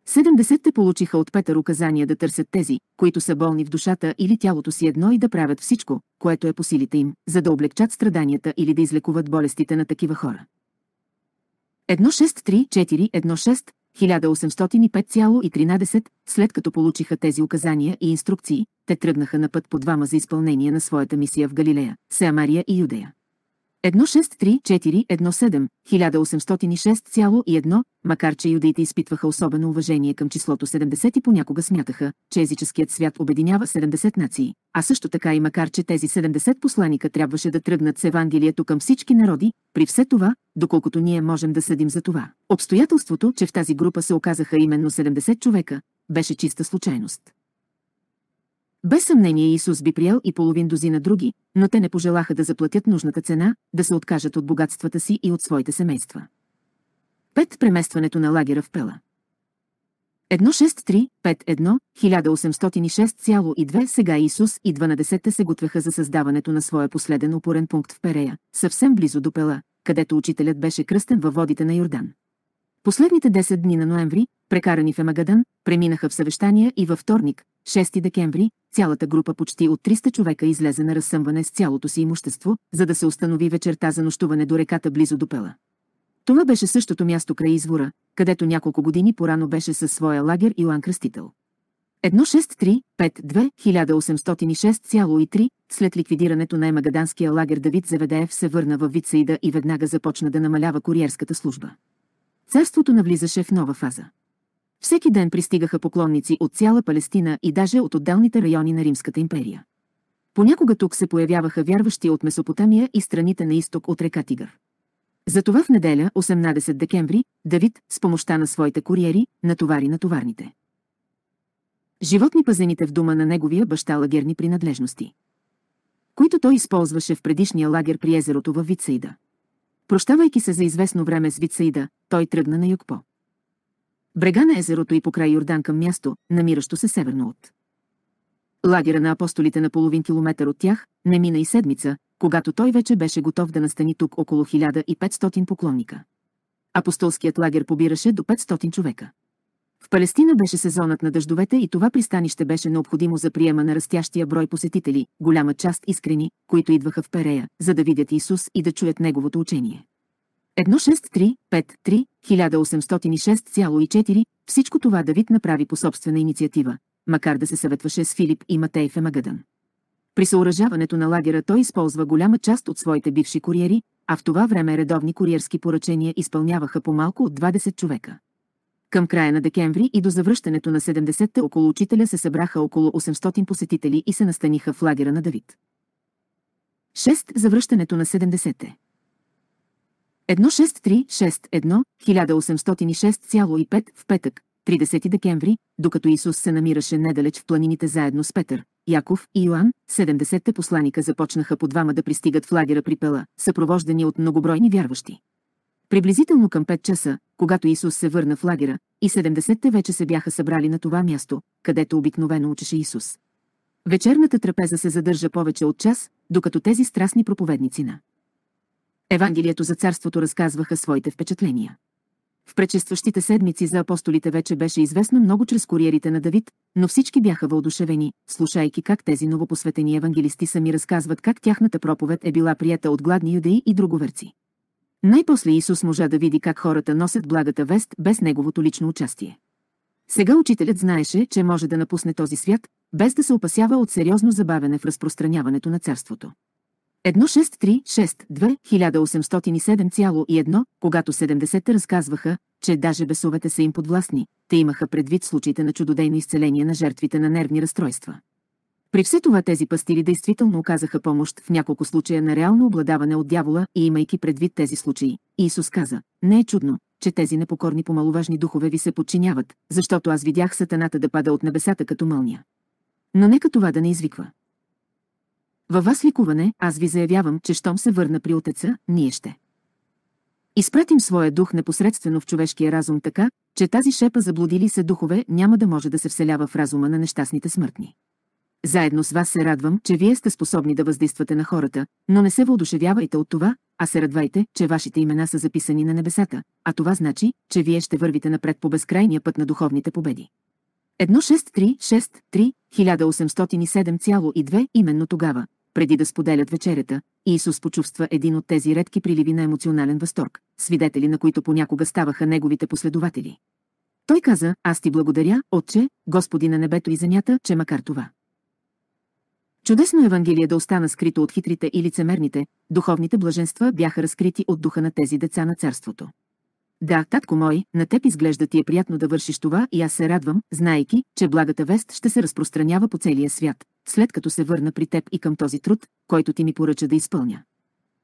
Speaker 1: 70-те получиха от Петър указания да търсят тези, които са болни в душата или тялото си едно и да правят всичко, което е по силите им, за да облегчат страданията или да излекуват болестите на такива хора. 163416 1805,13, след като получиха тези указания и инструкции, те тръгнаха на път по двама за изпълнение на своята мисия в Галилея, Сеамария и Юдея. 163417, 1806,1, макар че юдеите изпитваха особено уважение към числото 70 и понякога смятаха, че езическият свят обединява 70 нации, а също така и макар че тези 70 посланика трябваше да тръгнат с Евангелието към всички народи, при все това, доколкото ние можем да съдим за това. Обстоятелството, че в тази група се оказаха именно 70 човека, беше чиста случайност. Без съмнение Исус би приел и половин дози на други, но те не пожелаха да заплатят нужната цена, да се откажат от богатствата си и от своите семейства. Пет Преместването на лагера в Пела 16351-1806,2 Сега Исус и 12-те се готвяха за създаването на своя последен упорен пункт в Перея, съвсем близо до Пела, където учителят беше кръстен във водите на Йордан. Последните 10 дни на ноември, прекарани в Емагадан, преминаха в съвещания и във вторник, 6 декември, цялата група почти от 300 човека излезе на разсъмване с цялото си имущество, за да се установи вечерта за нощуване до реката близо до Пела. Това беше същото място край извора, където няколко години порано беше със своя лагер Иоанн Кръстител. 1635-1806,3 след ликвидирането на емагаданския лагер Давид Заведеев се върна в Вицаида и веднага започна да намалява куриерската служба. Царството навлизаше в нова фаза. Всеки ден пристигаха поклонници от цяла Палестина и даже от отделните райони на Римската империя. Понякога тук се появяваха вярващи от Месопотамия и страните на изток от река Тигър. Затова в неделя, 18 декември, Давид, с помощта на своите куриери, натовари на товарните. Животни пазените в дома на неговия баща лагерни принадлежности, които той използваше в предишния лагер при езерото във Вицаида. Прощавайки се за известно време с Вицаида, той тръгна на юг по брега на езерото и покрай Йордан към място, намиращо се северно от. Лагера на апостолите на половин километър от тях, не мина и седмица, когато той вече беше готов да настани тук около 1500 поклонника. Апостолският лагер побираше до 500 човека. В Палестина беше сезонът на дъждовете и това пристанище беше необходимо за приема на растящия брой посетители, голяма част искрени, които идваха в Перея, за да видят Исус и да чуят Неговото учение. 1635-3-1806,4 всичко това Давид направи по собствена инициатива, макар да се съветваше с Филип и Матей в При съоръжаването на лагера той използва голяма част от своите бивши куриери, а в това време редовни куриерски поръчения изпълняваха по-малко от 20 човека. Към края на декември и до завръщането на 70-те около учителя се събраха около 800 посетители и се настаниха в лагера на Давид. 6. Завръщането на 70-те 16361 1806,5 в петък, 30 декември, докато Исус се намираше недалеч в планините заедно с Петър, Яков и Йоан, 70-те посланика започнаха по двама да пристигат в лагера при Пела, съпровождани от многобройни вярващи. Приблизително към 5 часа, когато Исус се върна в лагера, и 70-те вече се бяха събрали на това място, където обикновено учеше Исус. Вечерната трапеза се задържа повече от час, докато тези страстни проповедници на Евангелието за царството разказваха своите впечатления. В предшестващите седмици за апостолите вече беше известно много чрез куриерите на Давид, но всички бяха въодушевени, слушайки как тези новопосветени евангелисти сами разказват как тяхната проповед е била прията от гладни юдеи и друговерци. Най-после Исус можа да види как хората носят благата вест без неговото лично участие. Сега учителят знаеше, че може да напусне този свят, без да се опасява от сериозно забавене в разпространяването на царството. 16362-1807,1, когато 70-те разказваха, че даже бесовете са им подвластни, те имаха предвид случаите на чудодейно изцеление на жертвите на нервни разстройства. При все това тези пастили действително оказаха помощ в няколко случая на реално обладаване от дявола и имайки предвид тези случаи, Иисус каза, не е чудно, че тези непокорни помалуважни духове ви се подчиняват, защото аз видях сатаната да пада от небесата като мълния. Но нека това да не извиква. Във вас ликуване, аз ви заявявам, че щом се върна при отеца, ние ще. Изпратим своя дух непосредствено в човешкия разум така, че тази шепа заблудили се духове няма да може да се вселява в разума на нещастните смъртни. Заедно с вас се радвам, че вие сте способни да въздействате на хората, но не се въодушевявайте от това, а се радвайте, че вашите имена са записани на небесата, а това значи, че вие ще вървите напред по безкрайния път на духовните победи. 1636-3-1807,2 именно тогава, преди да споделят вечерята, Иисус почувства един от тези редки приливи на емоционален възторг, свидетели на които понякога ставаха неговите последователи. Той каза, аз ти благодаря, Отче, Господи на небето и земята, че макар това. Чудесно Евангелие да остана скрито от хитрите и лицемерните, духовните блаженства бяха разкрити от духа на тези деца на царството. Да, татко мой, на теб изглежда ти е приятно да вършиш това и аз се радвам, знайки, че благата вест ще се разпространява по целия свят, след като се върна при теб и към този труд, който ти ми поръча да изпълня.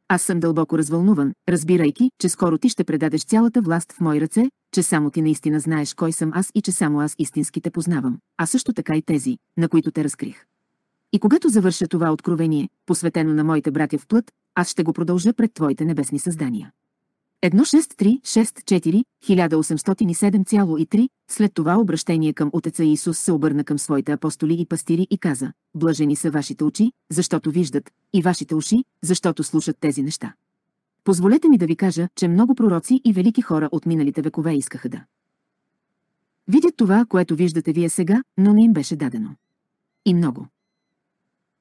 Speaker 1: Аз съм дълбоко развълнуван, разбирайки, че скоро ти ще предадеш цялата власт в мои ръце, че само ти наистина знаеш кой съм аз и че само аз истински те познавам, а също така и тези, на които те разкрих. И когато завърша това откровение, посветено на моите братя в плът, аз ще го продължа пред Твоите небесни създания. 16364 1807,3 След това обращение към Отеца Исус се обърна към своите апостоли и пастири и каза, «Блажени са вашите очи, защото виждат, и вашите уши, защото слушат тези неща». Позволете ми да ви кажа, че много пророци и велики хора от миналите векове искаха да видят това, което виждате вие сега, но не им беше дадено. И много.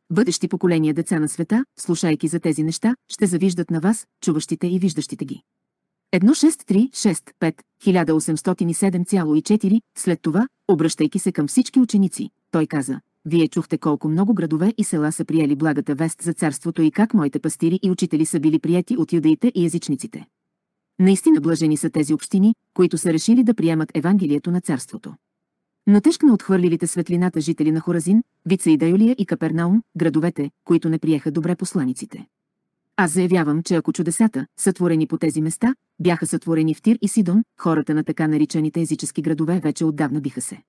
Speaker 1: Бъдещи поколения деца на света, слушайки за тези неща, ще завиждат на вас, чуващите и виждащите ги. 16365 1807,4, след това, обръщайки се към всички ученици, той каза, вие чухте колко много градове и села са приели благата вест за царството и как моите пастири и учители са били прияти от юдеите и язичниците. Наистина блажени са тези общини, които са решили да приемат Евангелието на царството. на отхвърлилите светлината жители на Хоразин, Вица и Дайолия и Капернаум, градовете, които не приеха добре посланиците. Аз заявявам, че ако чудесата, сътворени по тези места, бяха сътворени в Тир и Сидон, хората на така наричаните езически градове вече отдавна биха се.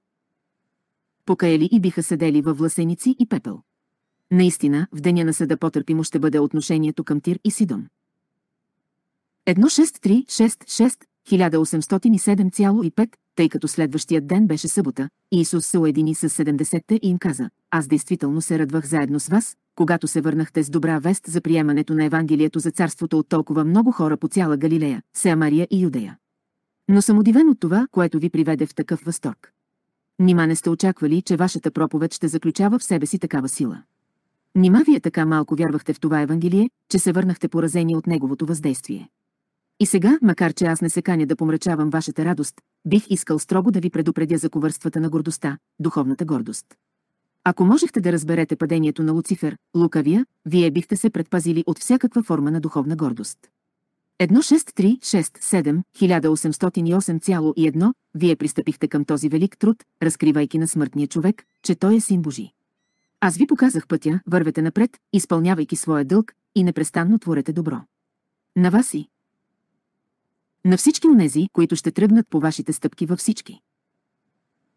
Speaker 1: Покаяли и биха седели във власеници и пепел. Наистина, в деня на съда потърпимо ще бъде отношението към Тир и Сидон. 1.6.3.6.6 1807,5, тъй като следващият ден беше събота, Иисус се уедини с 70-те и им каза, аз действително се радвах заедно с вас, когато се върнахте с добра вест за приемането на Евангелието за царството от толкова много хора по цяла Галилея, Сеамария и Юдея. Но съм удивен от това, което ви приведе в такъв възторг. Нима не сте очаквали, че вашата проповед ще заключава в себе си такава сила. Нима вие така малко вярвахте в това Евангелие, че се върнахте поразени от неговото въздействие. И сега, макар че аз не се каня да помрачавам вашата радост, бих искал строго да ви предупредя за ковърствата на гордостта, духовната гордост. Ако можехте да разберете падението на Луцифер, лукавия, вие бихте се предпазили от всякаква форма на духовна гордост. 163671808,1 18081 вие пристъпихте към този велик труд, разкривайки на смъртния човек, че той е син Божий. Аз ви показах пътя, вървете напред, изпълнявайки своя дълг и непрестанно творете добро. На вас и, на всички онези, които ще тръгнат по вашите стъпки във всички.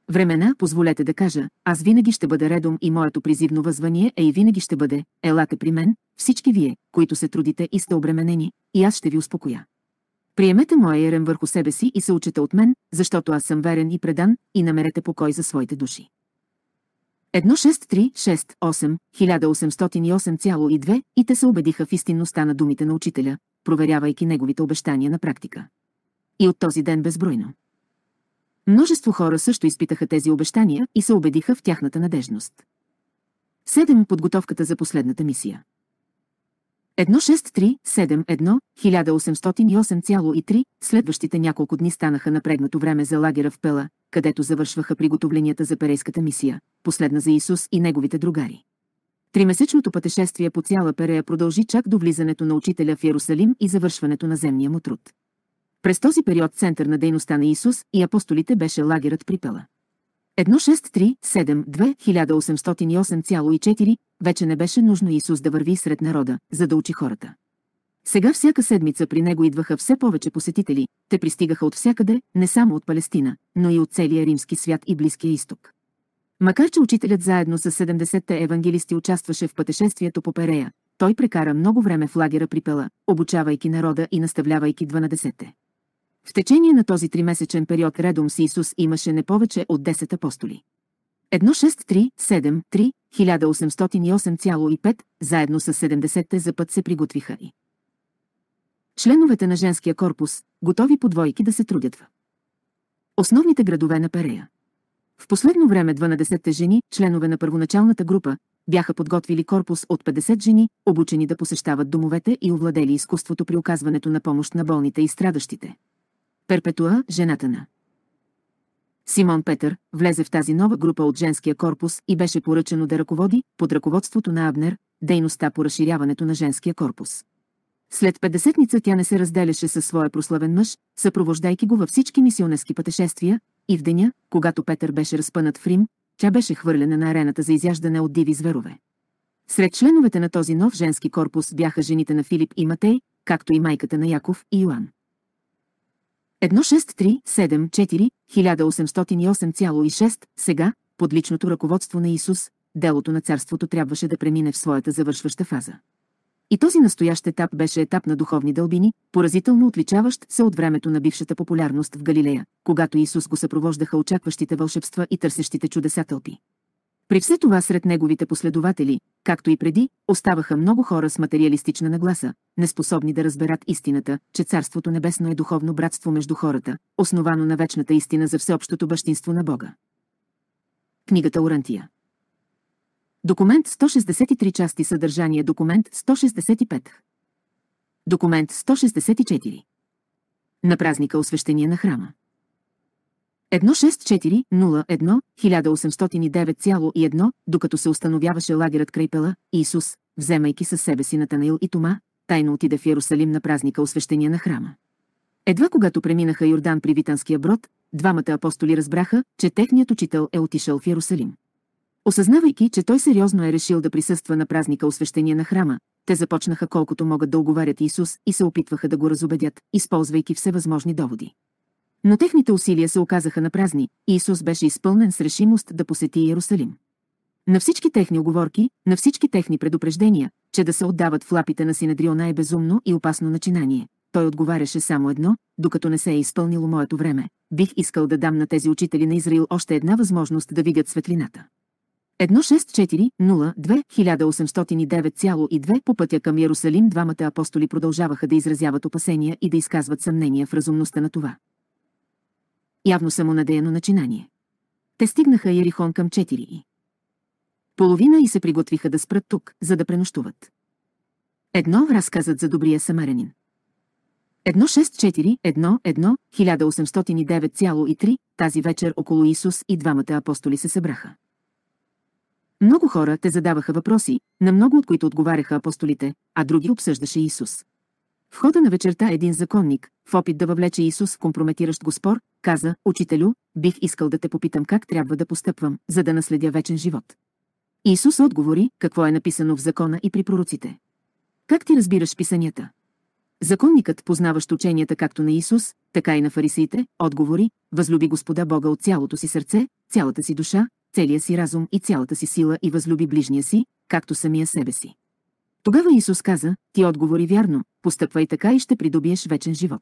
Speaker 1: Времена, позволете да кажа, аз винаги ще бъда редом и моето призивно възвание е и винаги ще бъде, елате при мен, всички вие, които се трудите и сте обременени, и аз ще ви успокоя. Приемете моя ерен върху себе си и се учете от мен, защото аз съм верен и предан, и намерете покой за своите души. 1636 1808,2 и те се убедиха в истинността на думите на учителя, проверявайки неговите обещания на практика. И от този ден безбройно. Множество хора също изпитаха тези обещания и се убедиха в тяхната надежност. 7. Подготовката за последната мисия. 16371 18083 следващите няколко дни станаха напрегнато време за лагера в Пела, където завършваха приготовленията за перейската мисия, последна за Исус и неговите другари. Тримесечното пътешествие по цяла Перея продължи чак до влизането на учителя в Ярусалим и завършването на земния му труд. През този период център на дейността на Исус и апостолите беше лагерът при Пела. 1637 вече не беше нужно Исус да върви сред народа, за да учи хората. Сега всяка седмица при него идваха все повече посетители, те пристигаха от всякъде, не само от Палестина, но и от целия римски свят и Близкия изток. Макар че учителят заедно с 70-те евангелисти участваше в пътешествието по Перея, той прекара много време в лагера при Пела, обучавайки народа и наставлявайки 12-те. В течение на този тримесечен период редом с Исус имаше не повече от 10 апостоли. 637-3 18085 заедно с 70-те за път се приготвиха и членовете на женския корпус, готови по двойки да се трудят в основните градове на Перея. В последно време 12-те жени, членове на първоначалната група, бяха подготвили корпус от 50 жени, обучени да посещават домовете и овладели изкуството при оказването на помощ на болните и страдащите. Перпетуа, жената на. Симон Петър влезе в тази нова група от женския корпус и беше поръчено да ръководи, под ръководството на Абнер, дейността по разширяването на женския корпус. След петдесетница тя не се разделяше със своя прославен мъж, съпровождайки го във всички мисионерски пътешествия, и в деня, когато Петър беше разпънат в Рим, тя беше хвърлена на арената за изяждане от диви зверове. Сред членовете на този нов женски корпус бяха жените на Филип и Матей, както и майката на Яков и Йоан. 1637-4, сега, под личното ръководство на Исус, делото на царството трябваше да премине в своята завършваща фаза. И този настоящ етап беше етап на духовни дълбини, поразително отличаващ се от времето на бившата популярност в Галилея, когато Исус го съпровождаха очакващите вълшебства и търсещите чудеса тълпи. При все това сред неговите последователи, както и преди, оставаха много хора с материалистична нагласа, неспособни да разберат истината, че Царството Небесно е духовно братство между хората, основано на вечната истина за всеобщото бащинство на Бога. Книгата Орантия Документ 163 части съдържание Документ 165 Документ 164 На празника освещение на храма 1640-01-1809,1, докато се установяваше лагерът край Пела, Исус, вземайки със себе си Натанаил и Тома, тайно отида в Ярусалим на празника освещения на храма. Едва когато преминаха Йордан при Витанския брод, двамата апостоли разбраха, че техният учител е отишъл в Ярусалим. Осъзнавайки, че той сериозно е решил да присъства на празника освещения на храма, те започнаха колкото могат да оговарят Исус и се опитваха да го разобедят, използвайки всевъзможни доводи. Но техните усилия се оказаха на празни, и Исус беше изпълнен с решимост да посети Иерусалим. На всички техни оговорки, на всички техни предупреждения, че да се отдават в лапите на Синедриона е безумно и опасно начинание. Той отговаряше само едно, докато не се е изпълнило моето време. Бих искал да дам на тези учители на Израил още една възможност да видят светлината. 1640 2 по пътя към Иерусалим двамата апостоли продължаваха да изразяват опасения и да изказват съмнения в разумността на това. Явно самонадеяно начинание. Те стигнаха Ерихон към 4 и половина и се приготвиха да спрат тук, за да пренощуват. Едно разказът за добрия самарянин. три, тази вечер около Исус и двамата апостоли се събраха. Много хора те задаваха въпроси, на много от които отговаряха апостолите, а други обсъждаше Исус. В хода на вечерта един законник, в опит да въвлече Исус в компрометиращ го спор, каза, «Учителю, бих искал да те попитам как трябва да постъпвам, за да наследя вечен живот». Исус отговори, какво е написано в закона и при пророците. Как ти разбираш писанията? Законникът, познаващ ученията както на Исус, така и на фарисеите, отговори, възлюби Господа Бога от цялото си сърце, цялата си душа, целия си разум и цялата си сила и възлюби ближния си, както самия себе си. Тогава Исус каза, ти отговори вярно, постъпвай така и ще придобиеш вечен живот.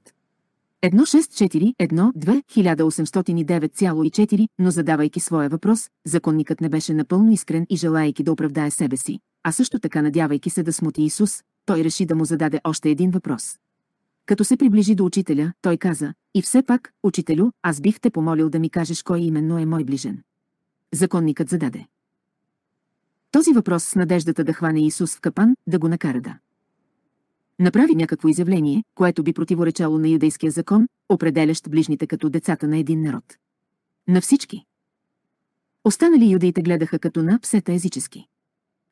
Speaker 1: 1.6.4.1.2.1809,4, но задавайки своя въпрос, законникът не беше напълно искрен и желаяйки да оправдае себе си, а също така надявайки се да смути Исус, той реши да му зададе още един въпрос. Като се приближи до учителя, той каза, и все пак, учителю, аз бих те помолил да ми кажеш кой именно е мой ближен. Законникът зададе. Този въпрос с надеждата да хване Исус в капан, да го накара да. Направи някакво изявление, което би противоречало на юдейския закон, определящ ближните като децата на един народ. На всички. Останали юдеите гледаха като на псета езически.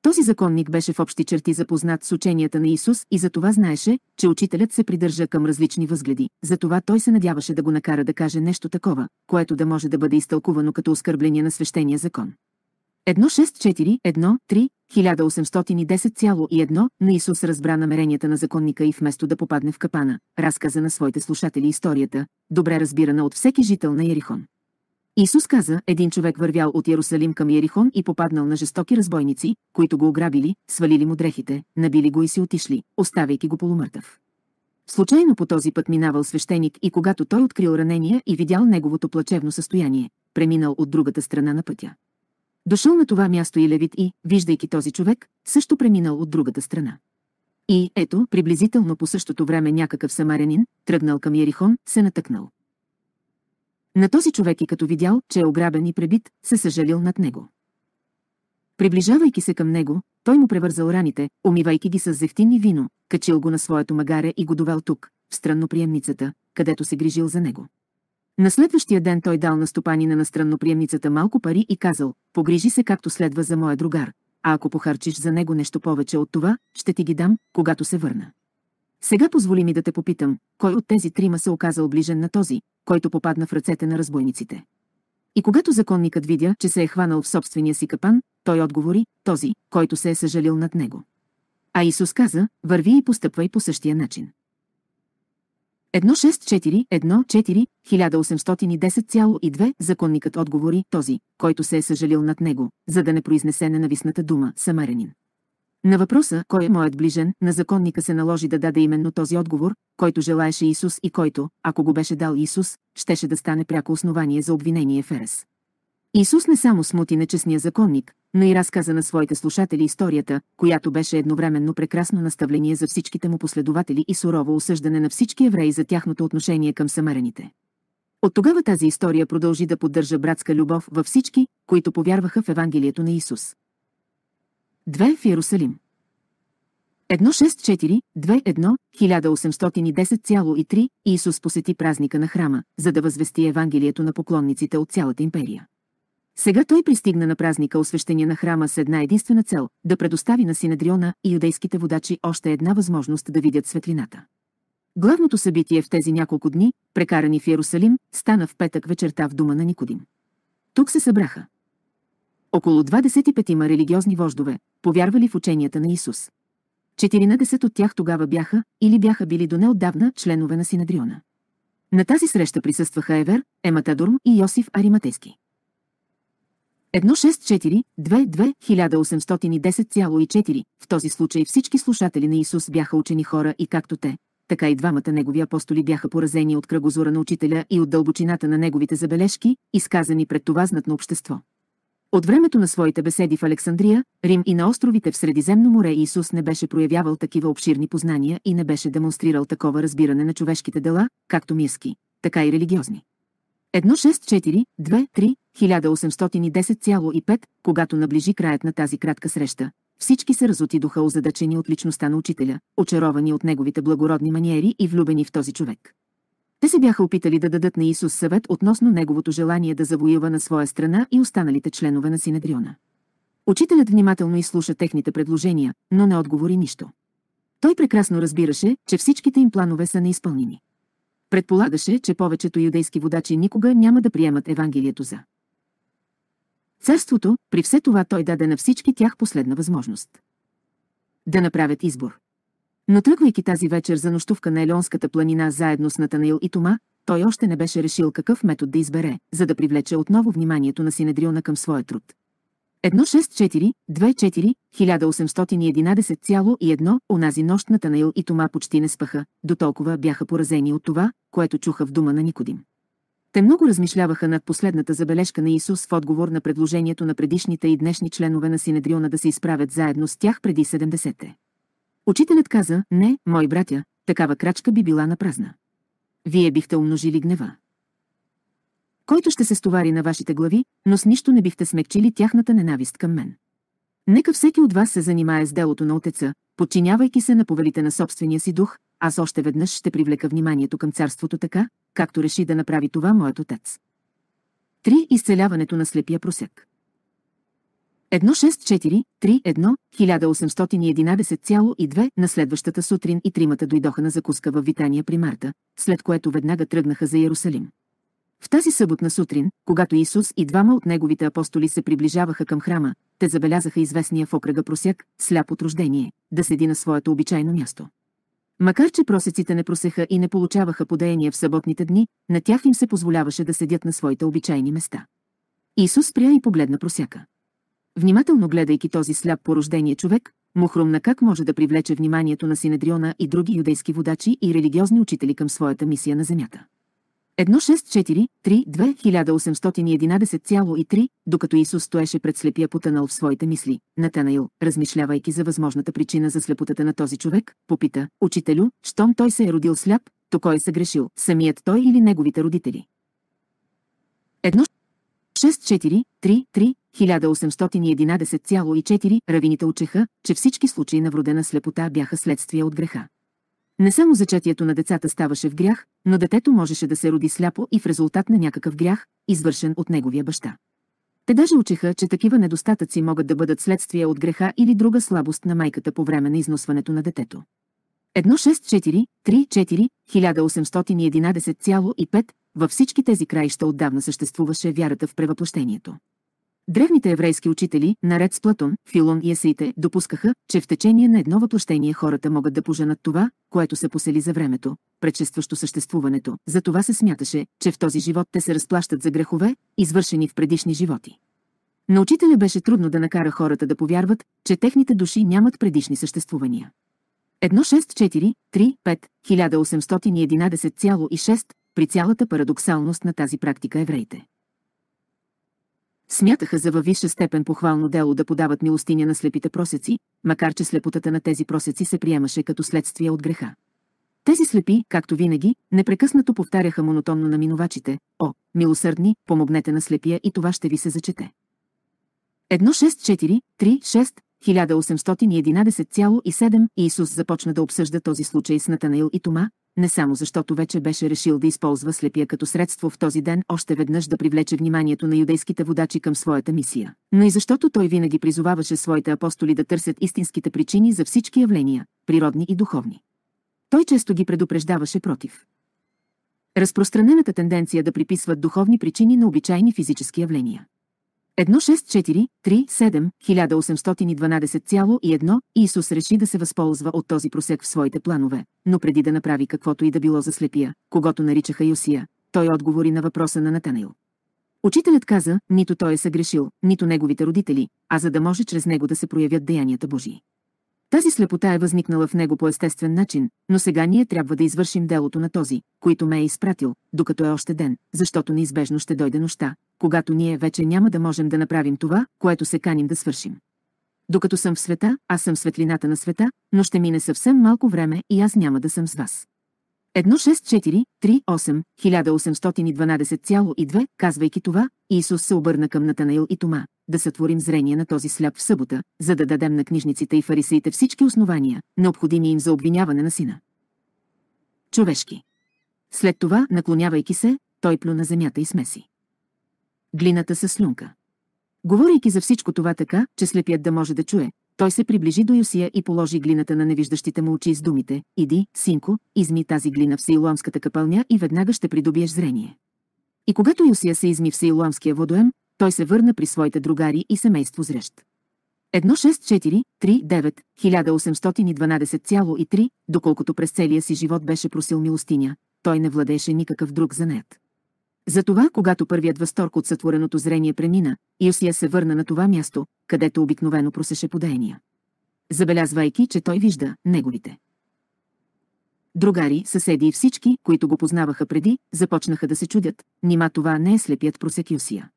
Speaker 1: Този законник беше в общи черти запознат с ученията на Исус и затова знаеше, че учителят се придържа към различни възгледи, затова той се надяваше да го накара да каже нещо такова, което да може да бъде изтълкувано като оскърбление на свещения закон. 164 3 1810,1 на Исус разбра намеренията на законника и вместо да попадне в капана, разказа на своите слушатели историята, добре разбирана от всеки жител на Ерихон. Исус каза, един човек вървял от Ярусалим към Ерихон и попаднал на жестоки разбойници, които го ограбили, свалили му дрехите, набили го и си отишли, оставяйки го полумъртъв. Случайно по този път минавал свещеник и когато той открил ранения и видял неговото плачевно състояние, преминал от другата страна на пътя. Дошъл на това място и Левит и, виждайки този човек, също преминал от другата страна. И, ето, приблизително по същото време някакъв самарянин, тръгнал към Ерихон, се натъкнал. На този човек и като видял, че е ограбен и пребит, се съжалил над него. Приближавайки се към него, той му превързал раните, умивайки ги с зехтин и вино, качил го на своето магаре и го довел тук, в странно приемницата, където се грижил за него. На следващия ден той дал на стопанина на странноприемницата малко пари и казал, погрижи се както следва за моя другар, а ако похарчиш за него нещо повече от това, ще ти ги дам, когато се върна. Сега позволи ми да те попитам, кой от тези трима се оказал ближен на този, който попадна в ръцете на разбойниците. И когато законникът видя, че се е хванал в собствения си капан, той отговори, този, който се е съжалил над него. А Исус каза, върви и постъпвай по същия начин. 164 1810,2 Законникът отговори, този, който се е съжалил над него, за да не произнесе ненавистната дума, самарянин. На въпроса, кой е моят ближен, на законника се наложи да даде именно този отговор, който желаеше Исус и който, ако го беше дал Исус, щеше да стане пряко основание за обвинение в Ерес. Исус не само смути нечестния законник, но и разказа на своите слушатели историята, която беше едновременно прекрасно наставление за всичките му последователи и сурово осъждане на всички евреи за тяхното отношение към самарените. От тогава тази история продължи да поддържа братска любов във всички, които повярваха в Евангелието на Исус. 2 в Иерусалим 1.6.4.2.1.1810,3 Иисус посети празника на храма, за да възвести Евангелието на поклонниците от цялата империя. Сега той пристигна на празника освещения на храма с една единствена цел – да предостави на Синедриона и юдейските водачи още една възможност да видят светлината. Главното събитие в тези няколко дни, прекарани в Иерусалим, стана в петък вечерта в дома на Никодим. Тук се събраха около 25-ма религиозни вождове, повярвали в ученията на Исус. 14 от тях тогава бяха или бяха били до неотдавна членове на Синадриона. На тази среща присъстваха Евер, Ематадурм и Йосиф Ариматейски. 164-22-1810,4. В този случай всички слушатели на Исус бяха учени хора и както те, така и двамата негови апостоли бяха поразени от кръгозора на учителя и от дълбочината на неговите забележки, изказани пред това знатно общество. От времето на своите беседи в Александрия, Рим и на островите в Средиземно море Исус не беше проявявал такива обширни познания и не беше демонстрирал такова разбиране на човешките дела, както мирски, така и религиозни. 1642-3, 1810,5, когато наближи краят на тази кратка среща, всички се разотидоха озадачени от личността на учителя, очаровани от неговите благородни маниери и влюбени в този човек. Те се бяха опитали да дадат на Исус съвет относно неговото желание да завоюва на своя страна и останалите членове на Синедриона. Учителят внимателно изслуша техните предложения, но не отговори нищо. Той прекрасно разбираше, че всичките им планове са неизпълнени. Предполагаше, че повечето юдейски водачи никога няма да приемат Евангелието за. Царството, при все това той даде на всички тях последна възможност. Да направят избор. Но тръгвайки тази вечер за нощувка на Елеонската планина заедно с Натанаил и Тома, той още не беше решил какъв метод да избере, за да привлече отново вниманието на Синедриона към своя труд. 24 1811,1 онази нощ на Танаил и Тома почти не спаха, до толкова бяха поразени от това, което чуха в дума на Никодим. Те много размишляваха над последната забележка на Исус в отговор на предложението на предишните и днешни членове на Синедриона да се изправят заедно с тях преди 70-те. Учителят каза, не, мои братя, такава крачка би била на празна. Вие бихте умножили гнева който ще се стовари на вашите глави, но с нищо не бихте смекчили тяхната ненавист към мен. Нека всеки от вас се занимае с делото на Отеца, подчинявайки се на повелите на собствения си дух, аз още веднъж ще привлека вниманието към царството така, както реши да направи това моят отец. Три Изцеляването на слепия просек. 16431-1811,2 на следващата сутрин и тримата дойдоха на закуска във Витания при Марта, след което веднага тръгнаха за Иерусалим. В тази съботна сутрин, когато Исус и двама от неговите апостоли се приближаваха към храма, те забелязаха известния в окръга просяк, сляп от рождение, да седи на своето обичайно място. Макар че просеците не просеха и не получаваха подеяния в съботните дни, на тях им се позволяваше да седят на своите обичайни места. Исус спря и погледна просяка. Внимателно гледайки този сляп по рождение човек, му хрумна как може да привлече вниманието на Синедриона и други юдейски водачи и религиозни учители към своята мисия на земята. 1643-2811,3, 18113 докато Исус стоеше пред слепия потънал в своите мисли. Натанаил, размишлявайки за възможната причина за слепотата на този човек, попита, «Учителю, щом той се е родил сляп, то кой е съгрешил, самият той или неговите родители?» 1643 64 3 1811,4 равините учеха, че всички случаи на вродена слепота бяха следствие от греха. Не само зачатието на децата ставаше в грях, но детето можеше да се роди сляпо и в резултат на някакъв грях, извършен от неговия баща. Те даже учеха, че такива недостатъци могат да бъдат следствие от греха или друга слабост на майката по време на износването на детето. 1.6.4.3.4.1811.5 18115 във всички тези краища отдавна съществуваше вярата в превъплощението. Древните еврейски учители, наред с Платон, Филон и Есеите, допускаха, че в течение на едно въплощение хората могат да поженат това, което се посели за времето, предшестващо съществуването. За това се смяташе, че в този живот те се разплащат за грехове, извършени в предишни животи. На учителя беше трудно да накара хората да повярват, че техните души нямат предишни съществувания. 1.6.4.3.5.1811.6 5 18116 при цялата парадоксалност на тази практика евреите. Смятаха за във висша степен похвално дело да подават милостиня на слепите просеци, макар че слепотата на тези просеци се приемаше като следствие от греха. Тези слепи, както винаги, непрекъснато повтаряха монотонно на минувачите, «О, милосърдни, помогнете на слепия и това ще ви се зачете 1.6.4.3.6.1811.7 1643-6, 1811,7 Иисус започна да обсъжда този случай с Натанаил и Тома, не само защото вече беше решил да използва слепия като средство в този ден още веднъж да привлече вниманието на юдейските водачи към своята мисия, но и защото той винаги призоваваше своите апостоли да търсят истинските причини за всички явления, природни и духовни. Той често ги предупреждаваше против. Разпространената тенденция да приписват духовни причини на обичайни физически явления. 16437-1812,1 Исус реши да се възползва от този просек в своите планове, но преди да направи каквото и да било за слепия, когато наричаха Йосия, той отговори на въпроса на Натанаил. Учителят каза, нито той е съгрешил, нито неговите родители, а за да може чрез него да се проявят деянията Божии. Тази слепота е възникнала в него по естествен начин, но сега ние трябва да извършим делото на този, който ме е изпратил, докато е още ден, защото неизбежно ще дойде нощта, когато ние вече няма да можем да направим това, което се каним да свършим. Докато съм в света, аз съм светлината на света, но ще мине съвсем малко време и аз няма да съм с вас. 16438-1812,2 Казвайки това, Исус се обърна към Натанаил и Тома, да сътворим зрение на този сляп в събота, за да дадем на книжниците и фарисеите всички основания, необходими им за обвиняване на сина. Човешки. След това, наклонявайки се, той плю на земята и смеси. Глината със слюнка. Говорейки за всичко това така, че слепият да може да чуе, той се приближи до Юсия и положи глината на невиждащите му очи с думите «Иди, синко, изми тази глина в Сеилуамската капълня и веднага ще придобиеш зрение». И когато Юсия се изми в сейлоамския водоем, той се върна при своите другари и семейство зрещ. 16439-1812,3, доколкото през целия си живот беше просил милостиня, той не владеше никакъв друг занят. Затова, когато първият възторг от сътвореното зрение премина, Иосия се върна на това място, където обикновено просеше подаяния. Забелязвайки, че той вижда неговите. Другари, съседи и всички, които го познаваха преди, започнаха да се чудят, нима това не е слепият просек Иосия.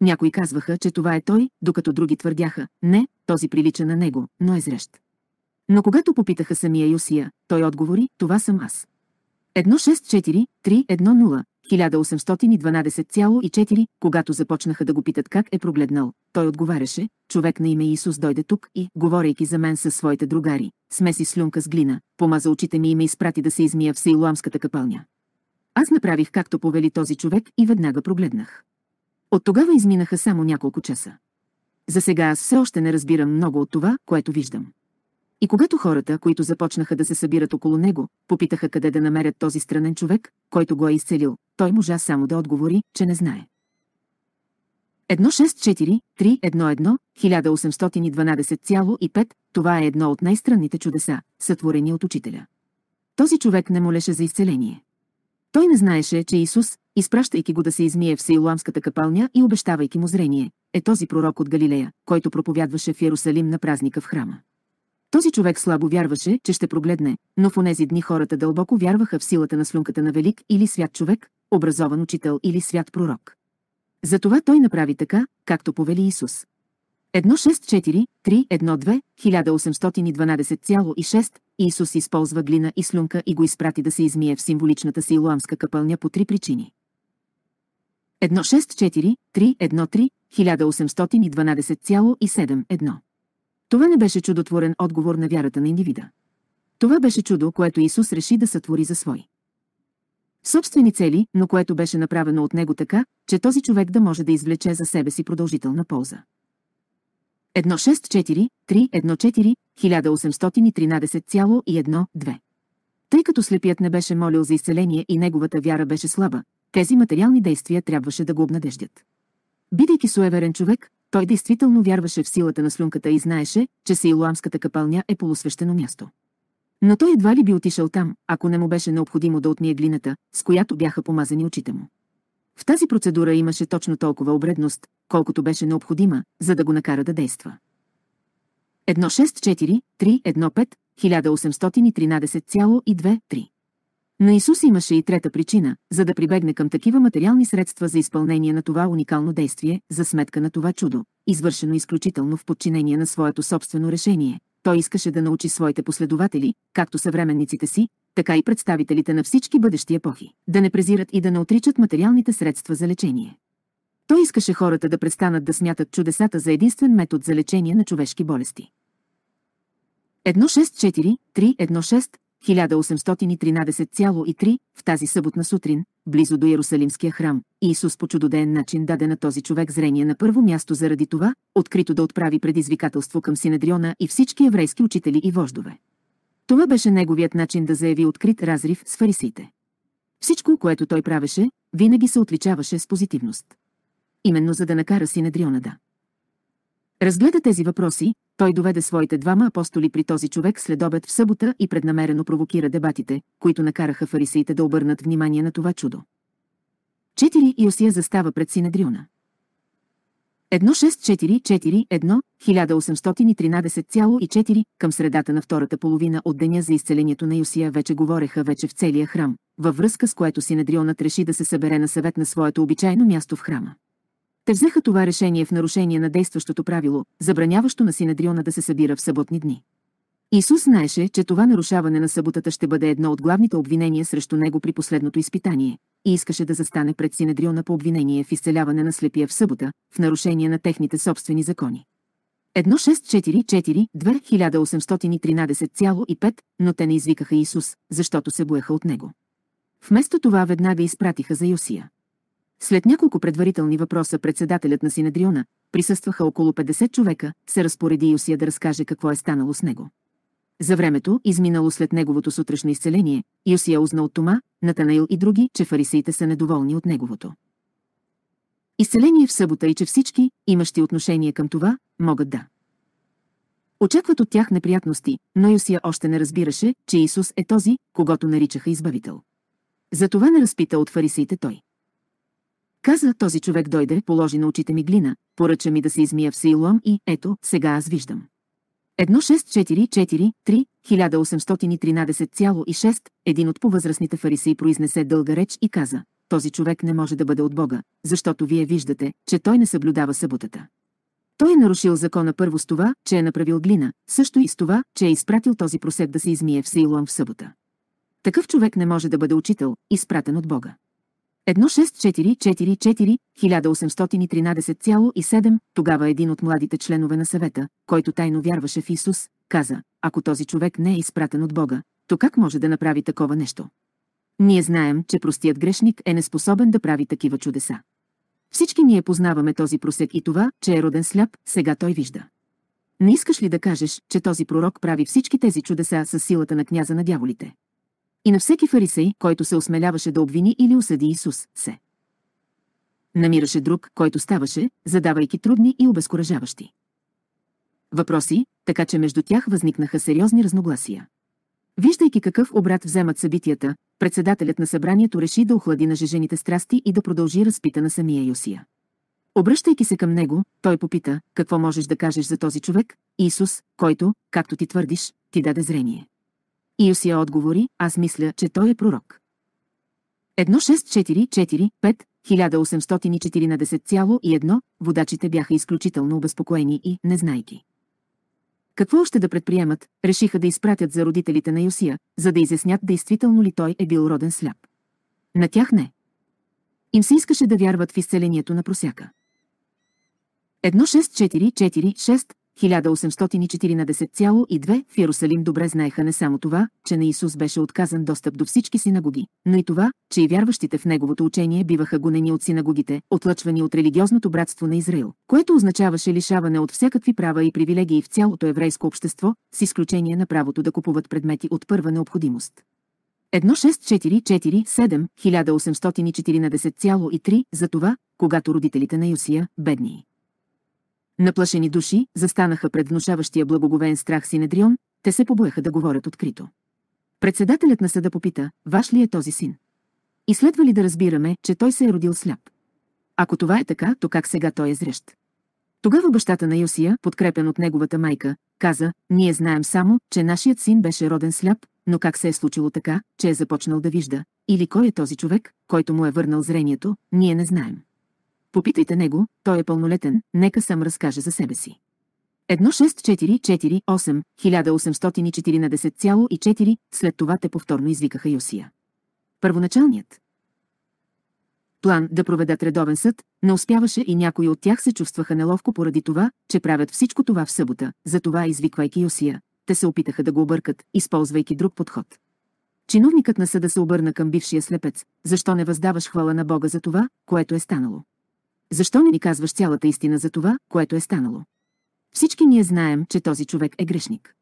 Speaker 1: Някои казваха, че това е той, докато други твърдяха, не, този прилича на него, но е зрещ. Но когато попитаха самия Йосия, той отговори, това съм аз. 164-310 1812,4, когато започнаха да го питат как е прогледнал, той отговаряше, човек на име Исус дойде тук и, говорейки за мен със своите другари, смеси слюнка с глина, помаза очите ми и ме изпрати да се измия в сейлуамската капълня. Аз направих както повели този човек и веднага прогледнах. От тогава изминаха само няколко часа. За сега аз все още не разбирам много от това, което виждам. И когато хората, които започнаха да се събират около него, попитаха къде да намерят този странен човек, който го е изцелил, той можа само да отговори, че не знае. 164-311-1812,5 това е едно от най-странните чудеса, сътворени от учителя. Този човек не молеше за изцеление. Той не знаеше, че Исус, изпращайки го да се измие в Сейлоамската капалня и обещавайки му зрение, е този пророк от Галилея, който проповядваше в Иерусалим на празника в храма. Този човек слабо вярваше, че ще прогледне, но в онези дни хората дълбоко вярваха в силата на слюнката на велик или свят човек, образован учител или свят пророк. Затова той направи така, както повели Исус. 164-312-1812,6 Исус използва глина и слюнка и го изпрати да се измие в символичната си луамска капълня по три причини. 164-313-1812,7-1 това не беше чудотворен отговор на вярата на индивида. Това беше чудо, което Исус реши да сътвори за свой. Собствени цели, но което беше направено от него така, че този човек да може да извлече за себе си продължителна полза. 164-314-1813,1-2 Тъй като слепият не беше молил за изцеление и неговата вяра беше слаба, тези материални действия трябваше да го обнадеждят. Бидейки суеверен човек, той действително вярваше в силата на слюнката и знаеше, че Сиилуамската капалня е полусвещено място. Но той едва ли би отишъл там, ако не му беше необходимо да отмие глината, с която бяха помазани очите му. В тази процедура имаше точно толкова обредност, колкото беше необходима, за да го накара да действа. 164 315 18132 но Исус имаше и трета причина, за да прибегне към такива материални средства за изпълнение на това уникално действие, за сметка на това чудо, извършено изключително в подчинение на своето собствено решение. Той искаше да научи своите последователи, както съвременниците си, така и представителите на всички бъдещи епохи, да не презират и да не отричат материалните средства за лечение. Той искаше хората да престанат да смятат чудесата за единствен метод за лечение на човешки болести. 164-316 1813,3 в тази съботна сутрин, близо до Иерусалимския храм, Иисус по чудоден начин даде на този човек зрение на първо място заради това, открито да отправи предизвикателство към Синедриона и всички еврейски учители и вождове. Това беше неговият начин да заяви открит разрив с фарисиите. Всичко, което той правеше, винаги се отличаваше с позитивност. Именно за да накара Синедриона да Разгледа тези въпроси, той доведе своите двама апостоли при този човек след обед в събота и преднамерено провокира дебатите, които накараха фарисеите да обърнат внимание на това чудо. 4. Иосия застава пред Синедриона. 1644-1, 1813,4 към средата на втората половина от деня за изцелението на Йосия вече говореха вече в целия храм, във връзка с което Синедрионът реши да се събере на съвет на своето обичайно място в храма. Те взеха това решение в нарушение на действащото правило, забраняващо на Синедриона да се събира в съботни дни. Исус знаеше, че това нарушаване на съботата ще бъде едно от главните обвинения срещу него при последното изпитание и искаше да застане пред Синедриона по обвинение в изцеляване на слепия в събота, в нарушение на техните собствени закони. 1644-2813,5, но те не извикаха Исус, защото се боеха от него. Вместо това веднага изпратиха за Йосия. След няколко предварителни въпроса председателят на Синедриона, присъстваха около 50 човека, се разпореди Йосия да разкаже какво е станало с него. За времето, изминало след неговото сутрешно изцеление, Йосия узна от Тома, Натанаил и други, че фарисеите са недоволни от неговото. Изцеление в събота и че всички, имащи отношение към това, могат да. Очакват от тях неприятности, но Йосия още не разбираше, че Исус е този, когато наричаха Избавител. Затова не разпита от фарисеите той. Каза, този човек дойде, положи на очите ми глина, поръча ми да се измия в Сейлуам и ето, сега аз виждам. 16443, 1813,6, един от повъзрастните фарисеи произнесе дълга реч и каза, този човек не може да бъде от Бога, защото вие виждате, че той не съблюдава съботата. Той е нарушил закона първо с това, че е направил глина, също и с това, че е изпратил този просек да се измие в Сейлуам в събота. Такъв човек не може да бъде учител, изпратен от Бога. 16444 1813,7, тогава един от младите членове на съвета, който тайно вярваше в Исус, каза, ако този човек не е изпратен от Бога, то как може да направи такова нещо? Ние знаем, че простият грешник е неспособен да прави такива чудеса. Всички ние познаваме този просек и това, че е роден сляп, сега той вижда. Не искаш ли да кажеш, че този пророк прави всички тези чудеса с силата на княза на дяволите? И на всеки фарисей, който се осмеляваше да обвини или осъди Исус, се намираше друг, който ставаше, задавайки трудни и обезкуражаващи въпроси, така че между тях възникнаха сериозни разногласия. Виждайки какъв обрат вземат събитията, председателят на събранието реши да охлади на жежените страсти и да продължи разпита на самия Йосия. Обръщайки се към него, той попита, какво можеш да кажеш за този човек, Исус, който, както ти твърдиш, ти даде зрение. Иосия отговори, аз мисля, че той е пророк. 16445 1814,1 водачите бяха изключително обезпокоени и, не знайки. Какво още да предприемат, решиха да изпратят за родителите на Йосия, за да изяснят действително ли той е бил роден сляп. На тях не. Им се искаше да вярват в изцелението на просяка. 1814,2 в Иерусалим добре знаеха не само това, че на Исус беше отказан достъп до всички синагоги, но и това, че и вярващите в неговото учение биваха гонени от синагогите, отлъчвани от религиозното братство на Израил, което означаваше лишаване от всякакви права и привилегии в цялото еврейско общество, с изключение на правото да купуват предмети от първа необходимост. 1644 за това, когато родителите на Юсия, бедни Наплашени души застанаха пред внушаващия благоговен страх Синедрион, те се побояха да говорят открито. Председателят на съда попита, ваш ли е този син? И следва ли да разбираме, че той се е родил сляп? Ако това е така, то как сега той е зрещ? Тогава бащата на Йосия, подкрепен от неговата майка, каза, ние знаем само, че нашият син беше роден сляп, но как се е случило така, че е започнал да вижда, или кой е този човек, който му е върнал зрението, ние не знаем. Попитайте него, той е пълнолетен, нека сам разкаже за себе си. 16448 1814,4 след това те повторно извикаха Йосия. Първоначалният план да проведат редовен съд не успяваше и някои от тях се чувстваха неловко поради това, че правят всичко това в събота, затова извиквайки Йосия, те се опитаха да го объркат, използвайки друг подход. Чиновникът на съда се обърна към бившия слепец, защо не въздаваш хвала на Бога за това, което е станало. Защо не ни казваш цялата истина за това, което е станало? Всички ние знаем, че този човек е грешник.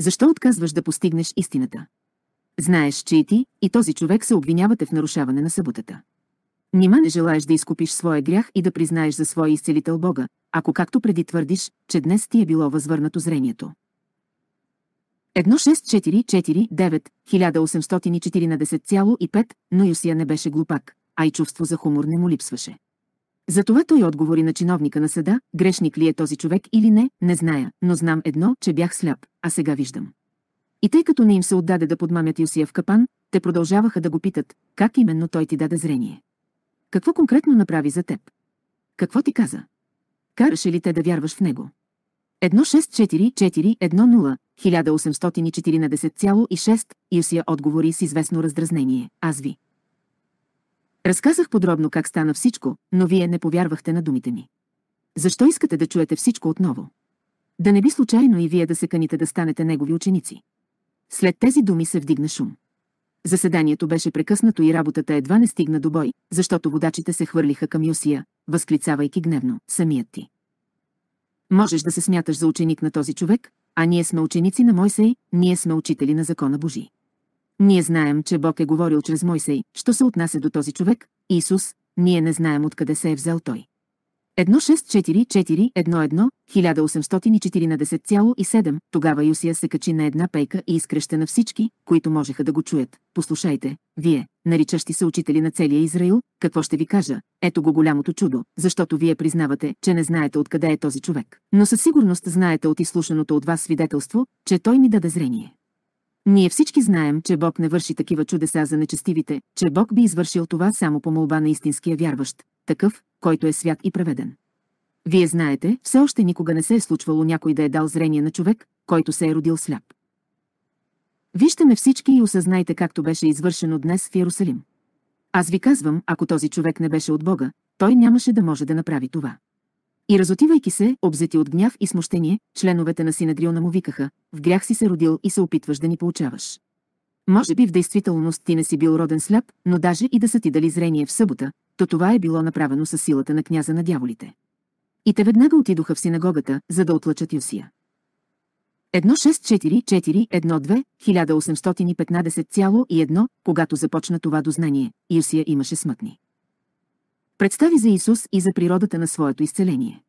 Speaker 1: Защо отказваш да постигнеш истината? Знаеш, че и ти, и този човек се обвинявате в нарушаване на съботата. Нима не желаеш да изкупиш своя грях и да признаеш за своя изцелител Бога, ако както преди твърдиш, че днес ти е било възвърнато зрението. 16449-1814,5, но Юсия не беше глупак, а и чувство за хумор не му липсваше. Затова той отговори на чиновника на съда, грешник ли е този човек или не, не зная, но знам едно, че бях сляп, а сега виждам. И тъй като не им се отдаде да подмамят Юсия в капан, те продължаваха да го питат, как именно той ти даде зрение. Какво конкретно направи за теб? Какво ти каза? Караше ли те да вярваш в него? 164410 1814,6 Юсия отговори с известно раздразнение. Аз ви. Разказах подробно как стана всичко, но вие не повярвахте на думите ми. Защо искате да чуете всичко отново? Да не би случайно и вие да се каните да станете негови ученици. След тези думи се вдигна шум. Заседанието беше прекъснато и работата едва не стигна до бой, защото водачите се хвърлиха към Йосия, възклицавайки гневно, самият ти. Можеш да се смяташ за ученик на този човек, а ние сме ученици на Мойсей, ние сме учители на закона Божий. Ние знаем, че Бог е говорил чрез Мойсей, що се отнася до този човек, Исус, ние не знаем откъде се е взел той. 1644 18147 Тогава Юсия се качи на една пейка и изкръща на всички, които можеха да го чуят. Послушайте, вие, наричащи се учители на целия Израил, какво ще ви кажа? Ето го голямото чудо, защото вие признавате, че не знаете откъде е този човек. Но със сигурност знаете от изслушаното от вас свидетелство, че той ми даде зрение. Ние всички знаем, че Бог не върши такива чудеса за нечестивите, че Бог би извършил това само по молба на истинския вярващ, такъв, който е свят и праведен. Вие знаете, все още никога не се е случвало някой да е дал зрение на човек, който се е родил сляп. Вижте ме всички и осъзнайте както беше извършено днес в Иерусалим. Аз ви казвам, ако този човек не беше от Бога, той нямаше да може да направи това. И разотивайки се, обзети от гняв и смущение, членовете на Синедриона му викаха, в грях си се родил и се опитваш да ни получаваш. Може би в действителност ти не си бил роден сляп, но даже и да са ти дали зрение в събота, то това е било направено с силата на княза на дяволите. И те веднага отидоха в синагогата, за да отлъчат Юсия. 1644-12-1815,1, когато започна това дознание, Юсия имаше смътни. Представи за Исус и за природата на своето изцеление.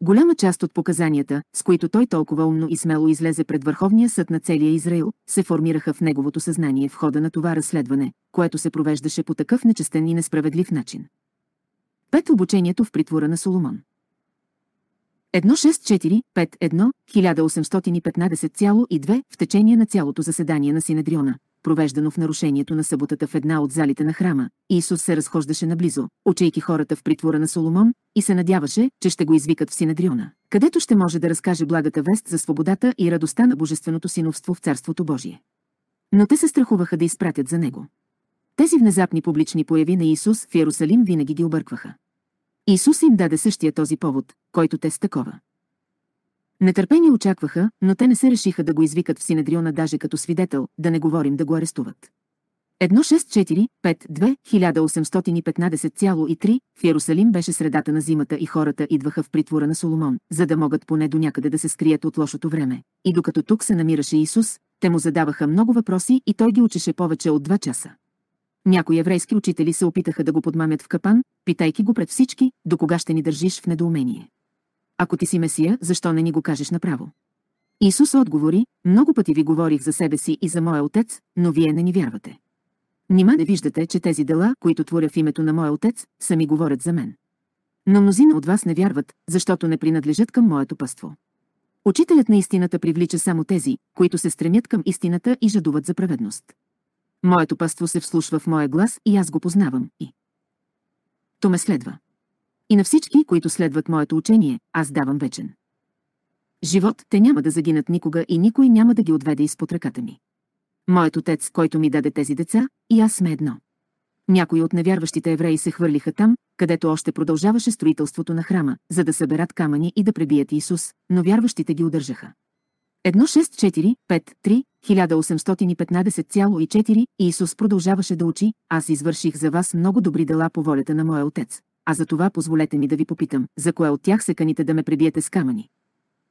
Speaker 1: Голяма част от показанията, с които той толкова умно и смело излезе пред Върховния съд на целия Израил, се формираха в неговото съзнание в хода на това разследване, което се провеждаше по такъв нечестен и несправедлив начин. Пет обучението в притвора на Соломон. 1.6.4.5.1.1815.2 в течение на цялото заседание на Синедриона, провеждано в нарушението на съботата в една от залите на храма. Исус се разхождаше наблизо, учейки хората в притвора на Соломон, и се надяваше, че ще го извикат в Синедриона, където ще може да разкаже благата вест за свободата и радостта на божественото синовство в Царството Божие. Но те се страхуваха да изпратят за него. Тези внезапни публични появи на Исус в Иерусалим винаги ги объркваха. Исус им даде същия този повод, който те с такова. Нетърпени очакваха, но те не се решиха да го извикат в Синедриона даже като свидетел, да не говорим да го арестуват. 1645-1815,3 в Ярусалим беше средата на зимата и хората идваха в притвора на Соломон, за да могат поне до някъде да се скрият от лошото време. И докато тук се намираше Исус, те му задаваха много въпроси и той ги учеше повече от два часа. Някои еврейски учители се опитаха да го подмамят в капан, питайки го пред всички, до кога ще ни държиш в недоумение. Ако ти си Месия, защо не ни го кажеш направо? Исус отговори, много пъти ви говорих за себе си и за моя отец, но вие не ни вярвате. Нима не виждате, че тези дела, които творя в името на моя отец, сами говорят за мен. Но мнозина от вас не вярват, защото не принадлежат към моето пъство. Учителят на истината привлича само тези, които се стремят към истината и жадуват за праведност. Моето паство се вслушва в моя глас и аз го познавам и... То ме следва. И на всички, които следват моето учение, аз давам вечен. Живот, те няма да загинат никога и никой няма да ги отведе изпод ръката ми. Моят отец, който ми даде тези деца, и аз сме едно. Някои от невярващите евреи се хвърлиха там, където още продължаваше строителството на храма, за да съберат камъни и да пребият Исус, но вярващите ги удържаха. 1.6.4.5.3.1815.4 3 1815,4 Иисус продължаваше да учи, аз извърших за вас много добри дела по волята на моя отец, а за това позволете ми да ви попитам, за кое от тях се каните да ме пребиете с камъни.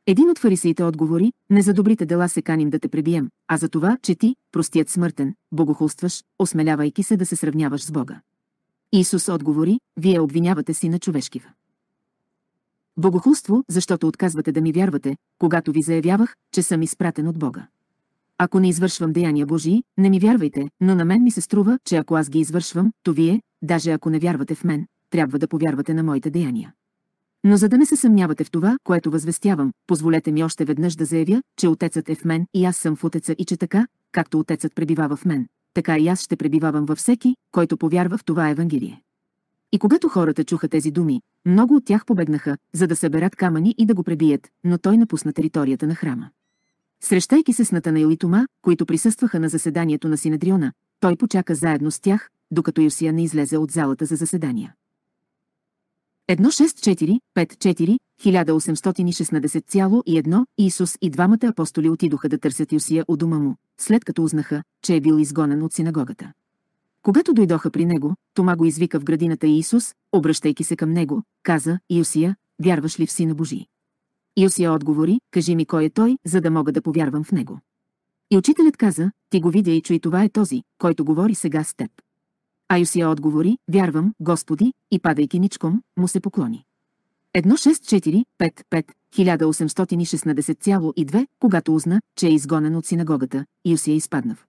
Speaker 1: Един от фарисеите отговори, не за добрите дела се каним да те пребием, а за това, че ти, простият смъртен, богохулстваш, осмелявайки се да се сравняваш с Бога. Исус отговори, вие обвинявате си на човешкива. Богохулство, защото отказвате да ми вярвате, когато ви заявявах, че съм изпратен от Бога. Ако не извършвам деяния Божии, не ми вярвайте, но на мен ми се струва, че ако аз ги извършвам, то вие, даже ако не вярвате в мен, трябва да повярвате на моите деяния. Но за да не се съмнявате в това, което възвестявам, позволете ми още веднъж да заявя, че Отецът е в мен и аз съм в Отеца и че така, както Отецът пребивава в мен, така и аз ще пребивавам във всеки, който повярва в това Евангелие. И когато хората чуха тези думи, много от тях побегнаха, за да съберат камъни и да го пребият, но той напусна територията на храма. Срещайки се с Натанаил и Тома, които присъстваха на заседанието на Синедриона, той почака заедно с тях, докато Йосия не излезе от залата за заседания. 16454 1816,1 Иисус и двамата апостоли отидоха да търсят Йосия у дома му, след като узнаха, че е бил изгонен от синагогата. Когато дойдоха при него, Тома го извика в градината Иисус, обръщайки се към него, каза, Йосия, вярваш ли в Сина Божий? Йосия отговори, кажи ми кой е той, за да мога да повярвам в него. И учителят каза, ти го видя и чуй това е този, който говори сега с теб. А Юсия отговори, вярвам, Господи, и падайки ничком, му се поклони. 16455-1816,2, когато узна, че е изгонен от синагогата, Йосия е изпаднав.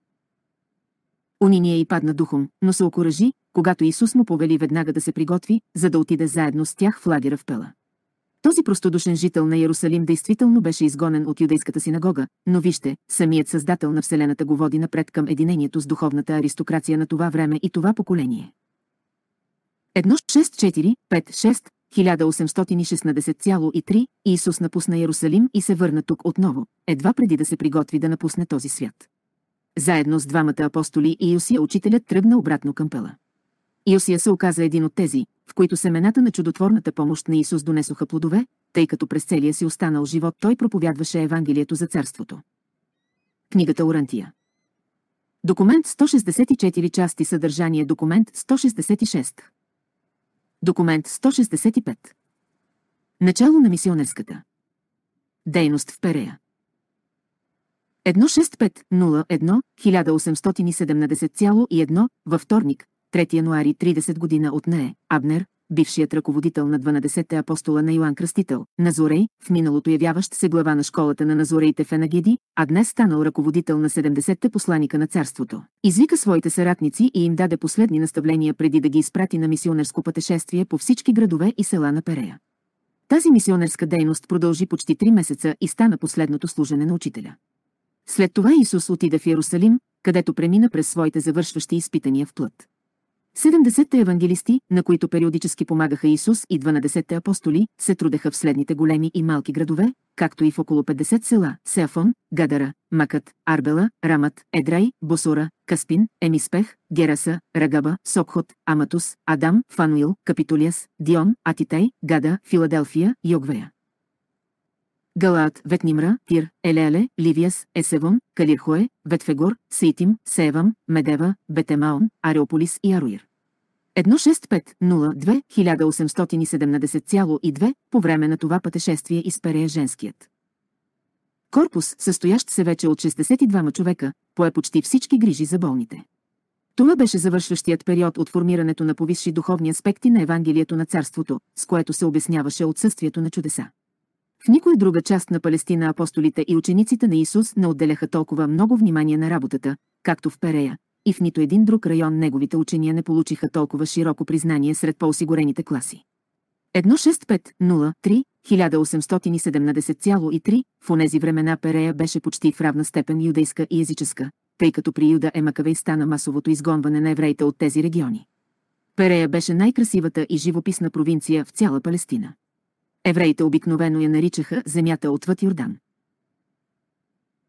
Speaker 1: Униния и падна духом, но се окоръжи, когато Исус му повели веднага да се приготви, за да отиде заедно с тях в лагера в Пела. Този простодушен жител на Иерусалим действително беше изгонен от юдейската синагога, но вижте, самият създател на Вселената го води напред към единението с духовната аристокрация на това време и това поколение. 1.6.4.5.6.1816.3 Иисус напусна Иерусалим и се върна тук отново, едва преди да се приготви да напусне този свят. Заедно с двамата апостоли Иосия учителят тръгна обратно към пъла. Иосия се оказа един от тези, в които семената на чудотворната помощ на Исус донесоха плодове, тъй като през целия си останал живот той проповядваше Евангелието за царството. Книгата Орантия Документ 164 части съдържание Документ 166 Документ 165 Начало на мисионерската Дейност в Перея 1650-1870,1 във вторник, 3 януари 30 година от нея, Абнер, бившият ръководител на 12-те апостола на Йоан Кръстител, Назорей, в миналото явяващ се глава на школата на назорейте в а днес станал ръководител на 70-те посланика на царството. Извика своите съратници и им даде последни наставления преди да ги изпрати на мисионерско пътешествие по всички градове и села на Перея. Тази мисионерска дейност продължи почти 3 месеца и стана последното служене на учителя. След това Исус отида в Иерусалим, където премина през своите завършващи изпитания в плът. 70-те евангелисти, на които периодически помагаха Исус и 12-те апостоли, се трудеха в следните големи и малки градове, както и в около 50 села – Сеафон, Гадара, Макът, Арбела, Рамът, Едрай, Босора, Каспин, Емиспех, Гераса, Рагаба, Сокхот, Аматус, Адам, Фануил, Капитулиас, Дион, Атитай, Гада, Филаделфия, Йогвея. Галаат, Ветнимра, Тир, Елеале, Ливиас, Есевон, Калирхое, Ветфегор, Сейтим, Севам, Медева, Бетемаон, Ареополис и Аруир. 1650 02 18702 по време на това пътешествие изперея женският. Корпус, състоящ се вече от 62 човека, пое почти всички грижи за болните. Това беше завършващият период от формирането на повисши духовни аспекти на Евангелието на Царството, с което се обясняваше отсъствието на чудеса. В никой друга част на Палестина апостолите и учениците на Исус не отделяха толкова много внимание на работата, както в Перея, и в нито един друг район неговите учения не получиха толкова широко признание сред по-осигурените класи. 16503 в онези времена Перея беше почти в равна степен юдейска и езическа, тъй като при Юда е Макавей стана масовото изгонване на евреите от тези региони. Перея беше най-красивата и живописна провинция в цяла Палестина. Евреите обикновено я наричаха земята отвъд Йордан.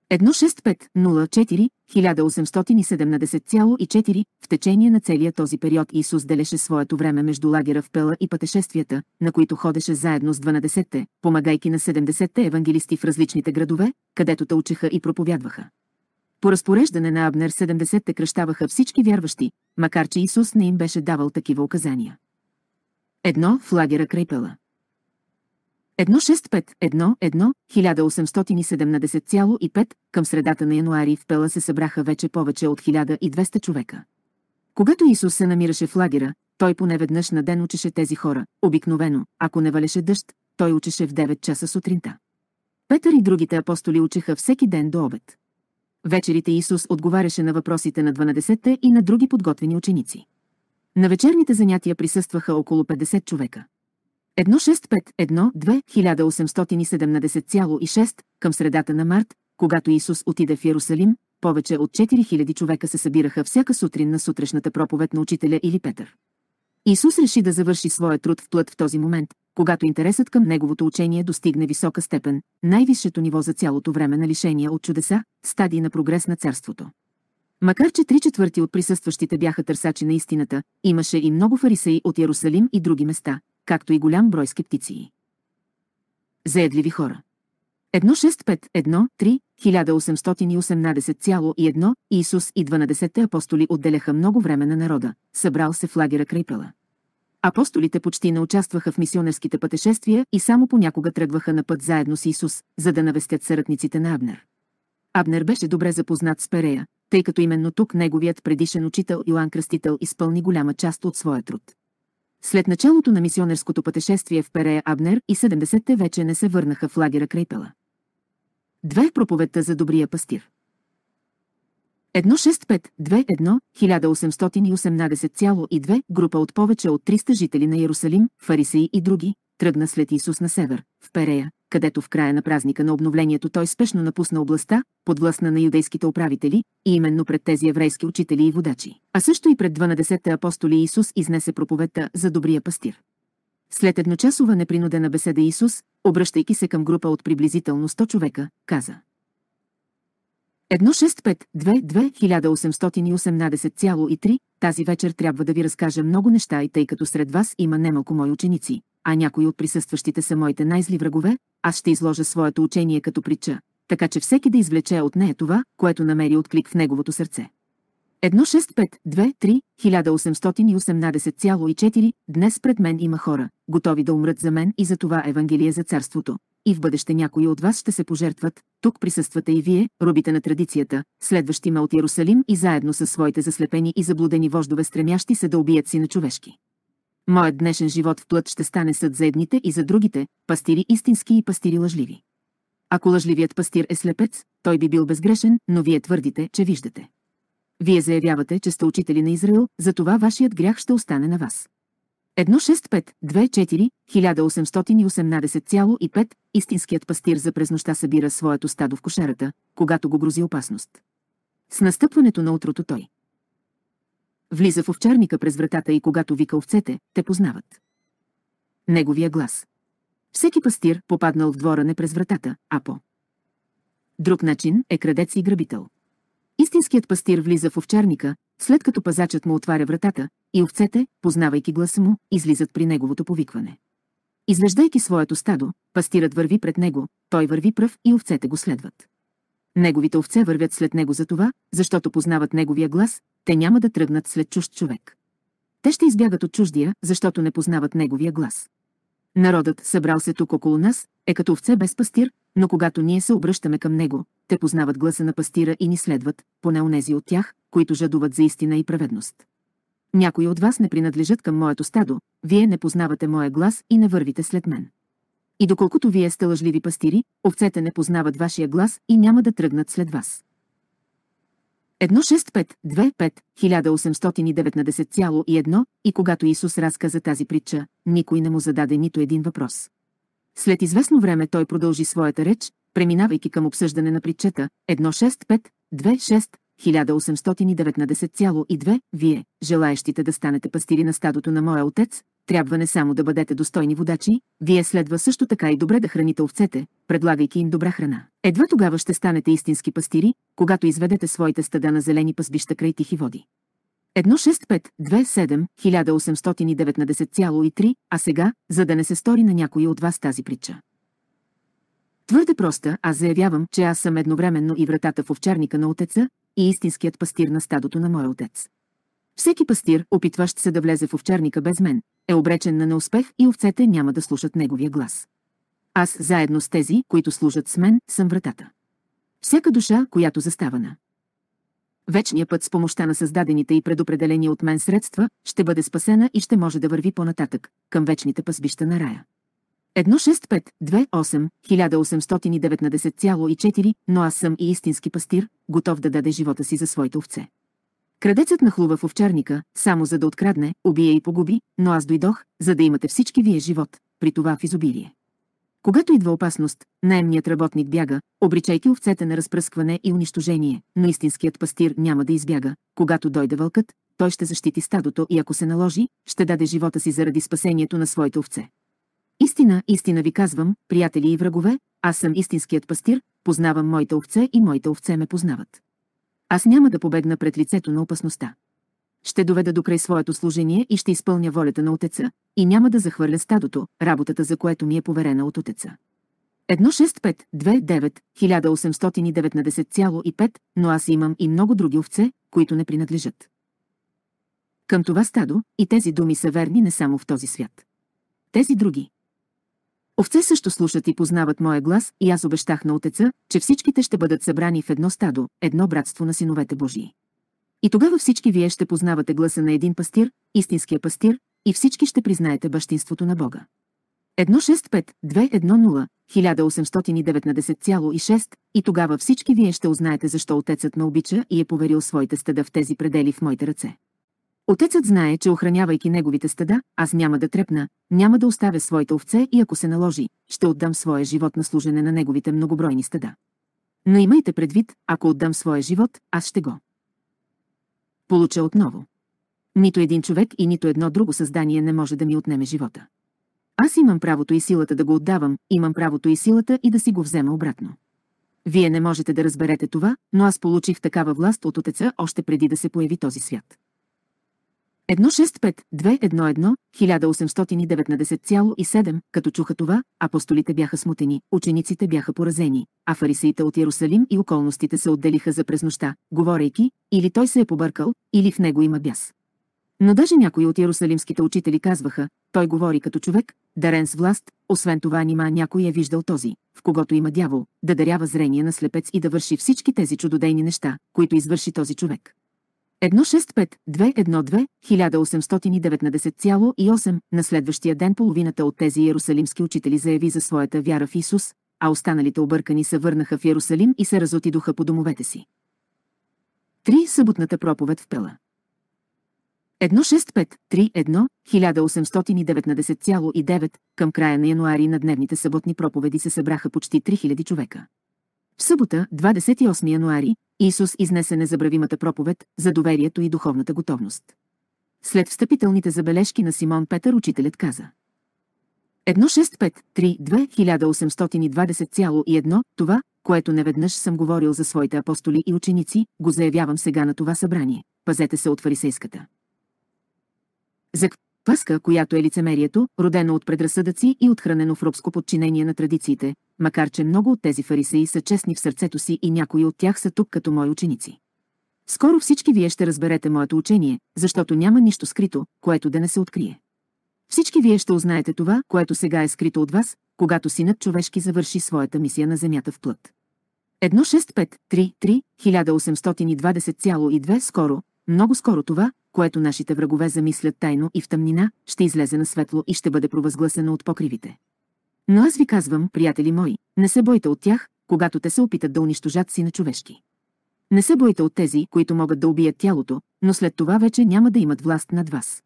Speaker 1: 16504-1870,4 в течение на целия този период Исус делеше своето време между лагера в Пела и пътешествията, на които ходеше заедно с 12-те, помагайки на 70-те евангелисти в различните градове, където те учеха и проповядваха. По разпореждане на Абнер 70-те кръщаваха всички вярващи, макар че Исус не им беше давал такива указания. Едно в лагера край Пела. 165-1-1-1870,5 към средата на януари в Пела се събраха вече повече от 1200 човека. Когато Исус се намираше в лагера, той поне веднъж на ден учеше тези хора. Обикновено, ако не валеше дъжд, той учеше в 9 часа сутринта. Петър и другите апостоли учеха всеки ден до обед. Вечерите Исус отговаряше на въпросите на 12-те и на други подготвени ученици. На вечерните занятия присъстваха около 50 човека. 1651 2 към средата на март, когато Исус отиде в Иерусалим, повече от 4000 човека се събираха всяка сутрин на сутрешната проповед на учителя или Петър. Исус реши да завърши своя труд в плът в този момент, когато интересът към неговото учение достигне висока степен, най-висшето ниво за цялото време на лишения от чудеса, стадии на прогрес на царството. Макар че три четвърти от присъстващите бяха търсачи на истината, имаше и много фарисеи от Ярусалим и други места, както и голям брой скептици. Заедливи хора. 1.6.5.1.3.1818,1 Иисус и 12-те апостоли отделяха много време на народа, събрал се в лагера Крейпела. Апостолите почти не участваха в мисионерските пътешествия и само понякога тръгваха на път заедно с Исус, за да навестят съратниците на Абнер. Абнер беше добре запознат с Перея, тъй като именно тук неговият предишен учител Йоанн Кръстител изпълни голяма част от своя труд. След началото на мисионерското пътешествие в Перея Абнер и 70-те вече не се върнаха в лагера Крейпела. Две в проповедта за добрия пастир. 16521-1818,2 група от повече от 300 жители на Иерусалим, фарисеи и други, тръгна след Исус на север, в Перея, където в края на празника на обновлението той спешно напусна областта, подвластна на юдейските управители, и именно пред тези еврейски учители и водачи. А също и пред 12 апостоли Исус изнесе проповедта за добрия пастир. След едночасова непринудена беседа Исус, обръщайки се към група от приблизително 100 човека, каза 1652-2818,3 Тази вечер трябва да ви разкажа много неща и тъй като сред вас има немалко мои ученици, а някои от присъстващите са моите най-зли врагове, аз ще изложа своето учение като притча, така че всеки да извлече от нея това, което намери отклик в неговото сърце. 16523 Днес пред мен има хора, готови да умрат за мен и за това Евангелие за Царството. И в бъдеще някои от вас ще се пожертват, тук присъствате и вие, робите на традицията, следващи ме от Иерусалим и заедно с своите заслепени и заблудени вождове стремящи се да убият си на човешки. Моят днешен живот в плът ще стане съд за едните и за другите, пастири истински и пастири лъжливи. Ако лъжливият пастир е слепец, той би бил безгрешен, но вие твърдите, че виждате. Вие заявявате, че сте учители на Израил, затова вашият грях ще остане на вас. 6-5-24, 1818,5 Истинският пастир за през нощта събира своето стадо в кошерата, когато го грози опасност. С настъпването на утрото той Влиза в овчарника през вратата и когато вика овцете, те познават. Неговия глас. Всеки пастир, попаднал в двора не през вратата, а по. Друг начин е крадец и грабител. Истинският пастир влиза в овчарника, след като пазачът му отваря вратата, и овцете, познавайки гласа му, излизат при неговото повикване. Извеждайки своето стадо, пастирът върви пред него, той върви пръв и овцете го следват. Неговите овце вървят след него за това, защото познават неговия глас, те няма да тръгнат след чужд човек. Те ще избягат от чуждия, защото не познават неговия глас. Народът, събрал се тук около нас, е като овце без пастир, но когато ние се обръщаме към него, те познават гласа на пастира и ни следват, поне онези от тях, които жадуват за истина и праведност. Някои от вас не принадлежат към моето стадо, вие не познавате моя глас и не вървите след мен. И доколкото вие сте лъжливи пастири, овцете не познават вашия глас и няма да тръгнат след вас. 1.6.5.2.5.1819,1 и когато Исус разказа тази притча, никой не му зададе нито един въпрос. След известно време той продължи своята реч, преминавайки към обсъждане на притчета 1.6.5.2.6.1819,2 Вие, желаещите да станете пастири на стадото на моя отец, трябва не само да бъдете достойни водачи, вие следва също така и добре да храните овцете, предлагайки им добра храна. Едва тогава ще станете истински пастири, когато изведете своите стада на зелени пасбища край тихи води. 27 18193 а сега, за да не се стори на някой от вас тази притча. Твърде проста, аз заявявам, че аз съм едновременно и вратата в овчарника на отеца, и истинският пастир на стадото на моя отец. Всеки пастир, опитващ се да влезе в овчарника без мен, е обречен на неуспех и овцете няма да слушат неговия глас. Аз заедно с тези, които служат с мен, съм вратата. Всяка душа, която застава на вечния път с помощта на създадените и предопределени от мен средства, ще бъде спасена и ще може да върви по-нататък, към вечните пасбища на рая. 28 18194 Но аз съм и истински пастир, готов да даде живота си за своите овце. Крадецът нахлува в овчарника, само за да открадне, убие и погуби, но аз дойдох, за да имате всички вие живот, при това в изобилие. Когато идва опасност, наемният работник бяга, обричайки овцете на разпръскване и унищожение, но истинският пастир няма да избяга. Когато дойде вълкът, той ще защити стадото и ако се наложи, ще даде живота си заради спасението на своите овце. Истина, истина ви казвам, приятели и врагове, аз съм истинският пастир, познавам моите овце и моите овце ме познават. Аз няма да побегна пред лицето на опасността. Ще доведа до край своето служение и ще изпълня волята на отеца, и няма да захвърля стадото, работата за което ми е поверена от отеца. 6,5-29 1890,5, но аз имам и много други овце, които не принадлежат. Към това стадо и тези думи са верни не само в този свят. Тези други, Овце също слушат и познават моя глас и аз обещах на отеца, че всичките ще бъдат събрани в едно стадо, едно братство на синовете Божии. И тогава всички вие ще познавате гласа на един пастир, истинския пастир, и всички ще признаете бащинството на Бога. 165-210-1819,6 и тогава всички вие ще узнаете защо Отецът ме обича и е поверил своите стада в тези предели в моите ръце. Отецът знае, че охранявайки неговите стада, аз няма да трепна, няма да оставя своите овце и ако се наложи, ще отдам своя живот на служене на неговите многобройни стада. Но имайте предвид, ако отдам своя живот, аз ще го получа отново. Нито един човек и нито едно друго създание не може да ми отнеме живота. Аз имам правото и силата да го отдавам, имам правото и силата и да си го взема обратно. Вие не можете да разберете това, но аз получих такава власт от Отеца още преди да се появи този свят. 1652 211 18197 като чуха това, апостолите бяха смутени, учениците бяха поразени, а фарисеите от Иерусалим и околностите се отделиха за през нощта, говорейки, или той се е побъркал, или в него има бяс. Но даже някои от иерусалимските учители казваха, той говори като човек, дарен с власт, освен това нима някой е виждал този, в когото има дявол, да дарява зрение на слепец и да върши всички тези чудодейни неща, които извърши този човек. 165-212-1819,8 на следващия ден половината от тези иерусалимски учители заяви за своята вяра в Исус, а останалите объркани се върнаха в Иерусалим и се разотидоха по домовете си. 3. Съботната проповед в Пела 165-31-1819,9 към края на януари на дневните съботни проповеди се събраха почти 3000 човека. В събота, 28 януари, Исус изнесе незабравимата проповед за доверието и духовната готовност. След встъпителните забележки на Симон Петър учителят каза 1.6.5.3.2.1820.1 това, което неведнъж съм говорил за своите апостоли и ученици, го заявявам сега на това събрание. Пазете се от фарисейската. За паска, която е лицемерието, родено от предразсъдъци и отхранено в робско подчинение на традициите, макар че много от тези фарисеи са честни в сърцето си и някои от тях са тук като мои ученици. Скоро всички вие ще разберете моето учение, защото няма нищо скрито, което да не се открие. Всички вие ще узнаете това, което сега е скрито от вас, когато Синът човешки завърши своята мисия на Земята в плът. 16533 1820,2 скоро, много скоро това, което нашите врагове замислят тайно и в тъмнина, ще излезе на светло и ще бъде провъзгласено от покривите. Но аз ви казвам, приятели мои, не се бойте от тях, когато те се опитат да унищожат си на човешки. Не се бойте от тези, които могат да убият тялото, но след това вече няма да имат власт над вас.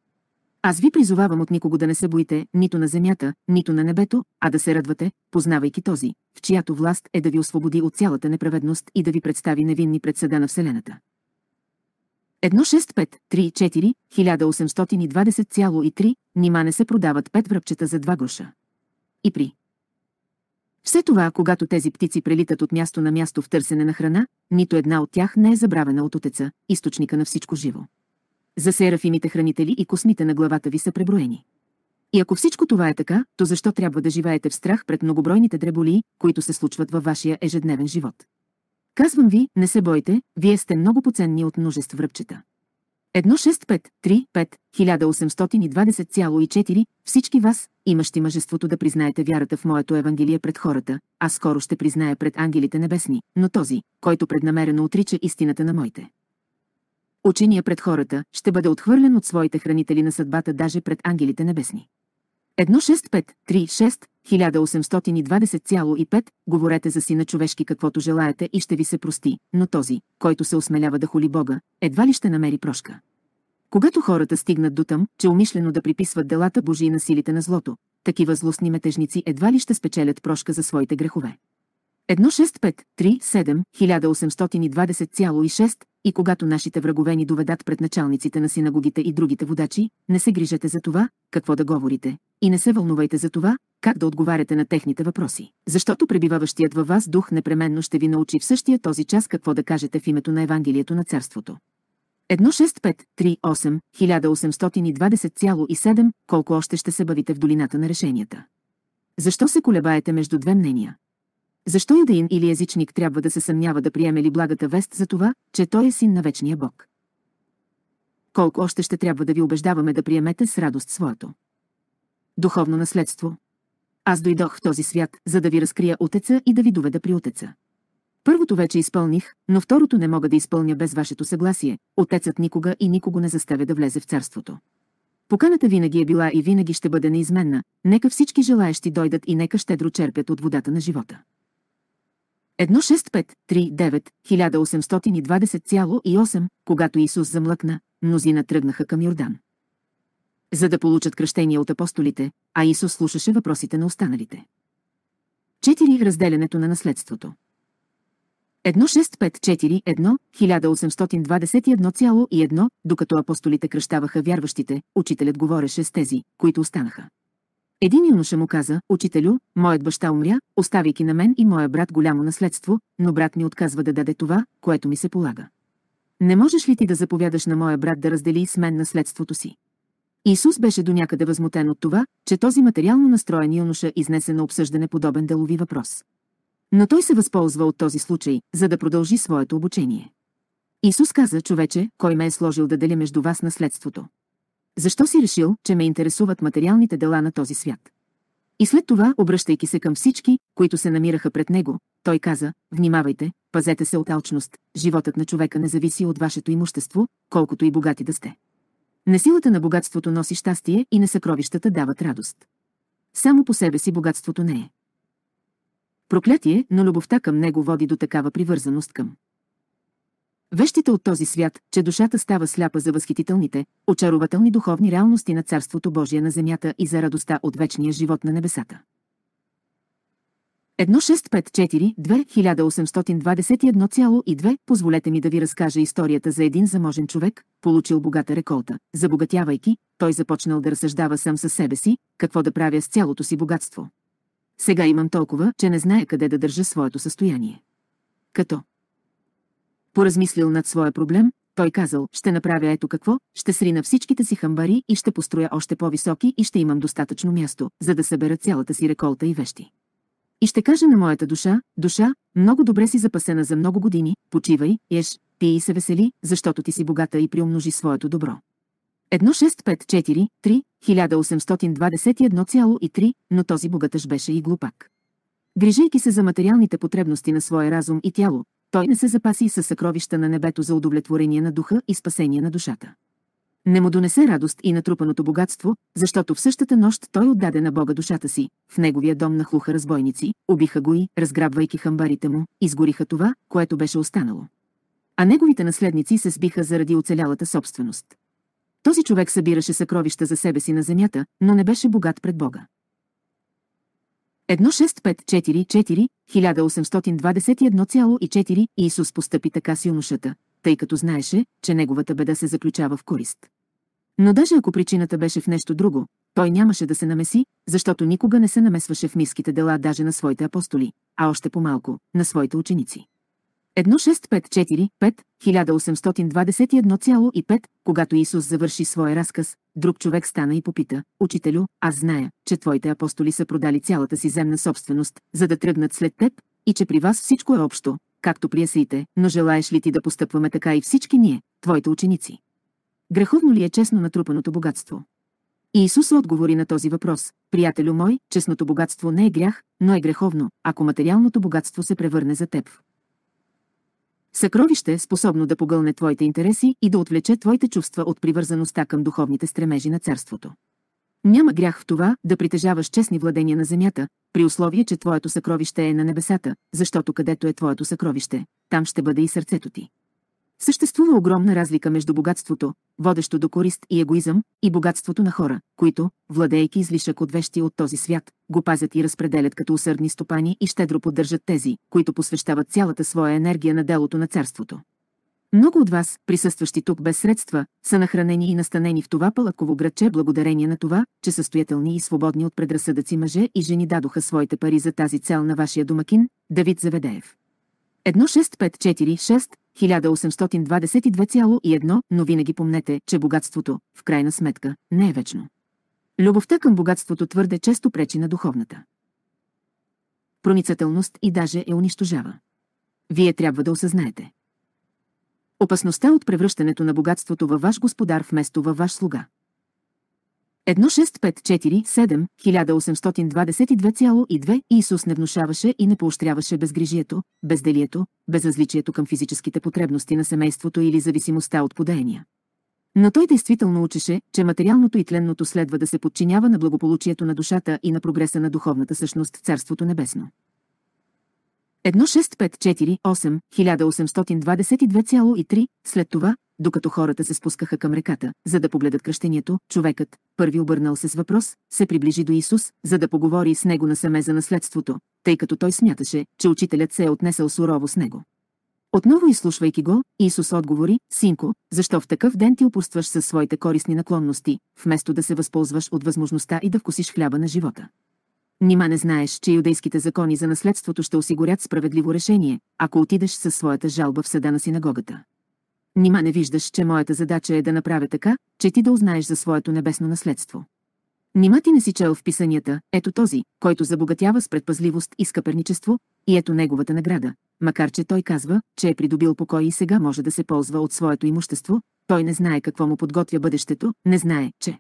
Speaker 1: Аз ви призовавам от никого да не се боите нито на земята, нито на небето, а да се радвате, познавайки този, в чиято власт е да ви освободи от цялата неправедност и да ви представи невинни пред съда на Вселената. 16534 1820,3 Нима не се продават 5 връбчета за 2 гроша и при. Все това, когато тези птици прелитат от място на място в търсене на храна, нито една от тях не е забравена от отеца, източника на всичко живо. За серафимите хранители и космите на главата ви са преброени. И ако всичко това е така, то защо трябва да живеете в страх пред многобройните дреболии, които се случват във вашия ежедневен живот? Казвам ви, не се бойте, вие сте много поценни от множество връбчета. 16535-1820,4 Всички вас, имащи мъжеството да признаете вярата в моето Евангелие пред хората, а скоро ще призная пред ангелите небесни, но този, който преднамерено отрича истината на моите учения пред хората, ще бъде отхвърлен от своите хранители на съдбата даже пред ангелите небесни. 16536 1820,5 Говорете за сина човешки каквото желаете и ще ви се прости, но този, който се осмелява да хули Бога, едва ли ще намери прошка. Когато хората стигнат до там, че умишлено да приписват делата Божии на силите на злото, такива злостни метежници едва ли ще спечелят прошка за своите грехове. 16537-1820,6 и когато нашите врагове ни доведат пред началниците на синагогите и другите водачи, не се грижете за това, какво да говорите, и не се вълнувайте за това, как да отговаряте на техните въпроси. Защото пребиваващият във вас дух непременно ще ви научи в същия този час какво да кажете в името на Евангелието на Царството. 16538-1820,7 Колко още ще се бавите в долината на решенията? Защо се колебаете между две мнения? Защо юдеин или езичник трябва да се съмнява да приеме ли благата вест за това, че той е син на вечния Бог? Колко още ще трябва да ви убеждаваме да приемете с радост своето? Духовно наследство. Аз дойдох в този свят, за да ви разкрия отеца и да ви доведа при отеца. Първото вече изпълних, но второто не мога да изпълня без вашето съгласие. Отецът никога и никого не заставя да влезе в царството. Поканата винаги е била и винаги ще бъде неизменна. Нека всички желаещи дойдат и нека щедро черпят от водата на живота. 1.6.5.3.9.1820.8, 18208 когато Исус замлъкна, мнозина тръгнаха към Йордан. За да получат кръщение от апостолите, а Исус слушаше въпросите на останалите. 4. Разделянето на наследството. 1.6.5.4.1.1821.1, докато апостолите кръщаваха вярващите, учителят говореше с тези, които останаха. Един юноша му каза, учителю, моят баща умря, оставяйки на мен и моя брат голямо наследство, но брат ми отказва да даде това, което ми се полага. Не можеш ли ти да заповядаш на моя брат да раздели с мен наследството си? Исус беше до някъде възмутен от това, че този материално настроен юноша изнесе на обсъждане подобен делови въпрос. Но той се възползва от този случай, за да продължи своето обучение. Исус каза, човече, кой ме е сложил да дели между вас наследството. Защо си решил, че ме интересуват материалните дела на този свят? И след това, обръщайки се към всички, които се намираха пред него, той каза, внимавайте, пазете се от алчност, животът на човека не зависи от вашето имущество, колкото и богати да сте. Несилата на богатството носи щастие и несъкровищата дават радост. Само по себе си богатството не е. Проклятие, но любовта към него води до такава привързаност към вещите от този свят, че душата става сляпа за възхитителните, очарователни духовни реалности на Царството Божие на земята и за радостта от вечния живот на небесата. 1654-2821,2 Позволете ми да ви разкажа историята за един заможен човек, получил богата реколта. Забогатявайки, той започнал да разсъждава сам със себе си, какво да правя с цялото си богатство. Сега имам толкова, че не зная къде да държа своето състояние. Като Поразмислил над своя проблем, той казал, ще направя ето какво, ще срина всичките си хамбари и ще построя още по-високи и ще имам достатъчно място, за да събера цялата си реколта и вещи. И ще кажа на моята душа, душа, много добре си запасена за много години, почивай, еш, пи и се весели, защото ти си богата и приумножи своето добро. 6-5-4-3 1821,3, но този богатъж беше и глупак. Грижейки се за материалните потребности на своя разум и тяло, той не се запаси със съкровища на небето за удовлетворение на духа и спасение на душата. Не му донесе радост и натрупаното богатство, защото в същата нощ той отдаде на Бога душата си. В неговия дом нахлуха разбойници, убиха го и, разграбвайки хамбарите му, изгориха това, което беше останало. А неговите наследници се сбиха заради оцелялата собственост. Този човек събираше съкровища за себе си на земята, но не беше богат пред Бога. 1654 1821,4 Иисус постъпи така с юношата, тъй като знаеше, че неговата беда се заключава в корист. Но даже ако причината беше в нещо друго, той нямаше да се намеси, защото никога не се намесваше в миските дела даже на своите апостоли, а още по-малко – на своите ученици. 1654-5-1821,5 Когато Исус завърши своя разказ, друг човек стана и попита, «Учителю, аз зная, че твоите апостоли са продали цялата си земна собственост, за да тръгнат след теб, и че при вас всичко е общо, както при есеите, но желаеш ли ти да постъпваме така и всички ние, твоите ученици? Греховно ли е честно натрупаното богатство? Иисус отговори на този въпрос, приятелю мой, честното богатство не е грях, но е греховно, ако материалното богатство се превърне за теб Съкровище, е способно да погълне твоите интереси и да отвлече твоите чувства от привързаността към духовните стремежи на царството. Няма грях в това да притежаваш честни владения на земята, при условие, че твоето съкровище е на небесата, защото където е твоето съкровище, там ще бъде и сърцето ти. Съществува огромна разлика между богатството, водещо до корист и егоизъм, и богатството на хора, които, владейки излишък от вещи от този свят, го пазят и разпределят като усърдни стопани и щедро поддържат тези, които посвещават цялата своя енергия на делото на царството. Много от вас, присъстващи тук без средства, са нахранени и настанени в това палаково градче благодарение на това, че състоятелни и свободни от предразсъдъци мъже и жени дадоха своите пари за тази цел на вашия домакин, Давид Заведеев. 1654 1822,1, но винаги помнете, че богатството, в крайна сметка, не е вечно. Любовта към богатството твърде често пречи на духовната. Проницателност и даже я е унищожава. Вие трябва да осъзнаете. Опасността от превръщането на богатството във ваш господар вместо във ваш слуга. 16547 1822,2 Исус не внушаваше и не поощряваше безгрижието, безделието, безразличието към физическите потребности на семейството или зависимостта от подаяния. Но той действително учеше, че материалното и тленното следва да се подчинява на благополучието на душата и на прогреса на духовната същност в Царството Небесно. 8 1822,3, след това, докато хората се спускаха към реката, за да погледат кръщението, човекът, първи обърнал се с въпрос, се приближи до Исус, за да поговори с него насаме за наследството, тъй като той смяташе, че учителят се е отнесъл сурово с него. Отново изслушвайки го, Исус отговори, «Синко, защо в такъв ден ти опустваш със своите корисни наклонности, вместо да се възползваш от възможността и да вкусиш хляба на живота?» Нима не знаеш, че юдейските закони за наследството ще осигурят справедливо решение, ако отидеш със своята жалба в съда на синагогата. Нима не виждаш, че моята задача е да направя така, че ти да узнаеш за своето небесно наследство. Нима ти не си чел в писанията, ето този, който забогатява с предпазливост и скъперничество, и ето неговата награда, макар че той казва, че е придобил покой и сега може да се ползва от своето имущество, той не знае какво му подготвя бъдещето, не знае, че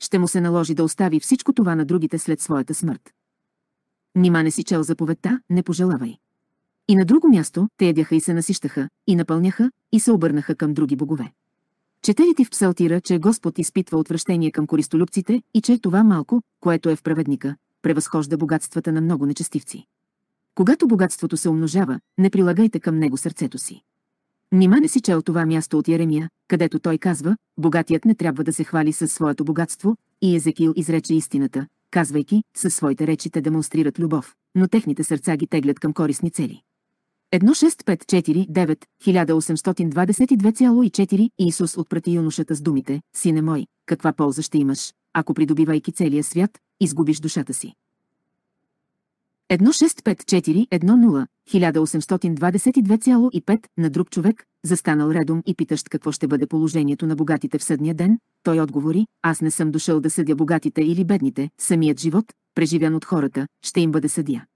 Speaker 1: ще му се наложи да остави всичко това на другите след своята смърт. Нима не си чел заповедта, не пожелавай. И на друго място те ядяха и се насищаха, и напълняха, и се обърнаха към други богове. Чете ли ти в псалтира, че Господ изпитва отвращение към користолюбците и че това малко, което е в праведника, превъзхожда богатствата на много нечестивци? Когато богатството се умножава, не прилагайте към него сърцето си. Нима не си чел това място от Еремия, където той казва, богатият не трябва да се хвали със своето богатство, и Езекил изрече истината, казвайки, със своите речи те демонстрират любов, но техните сърца ги теглят към корисни цели. 1.6.5.4.9.1822.4 1822,4 Иисус отпрати юношата с думите, сине мой, каква полза ще имаш, ако придобивайки целия свят, изгубиш душата си. 1654-10, 1822,5 на друг човек, застанал редом и питащ какво ще бъде положението на богатите в съдния ден, той отговори, аз не съм дошъл да съдя богатите или бедните, самият живот, преживян от хората, ще им бъде съдия.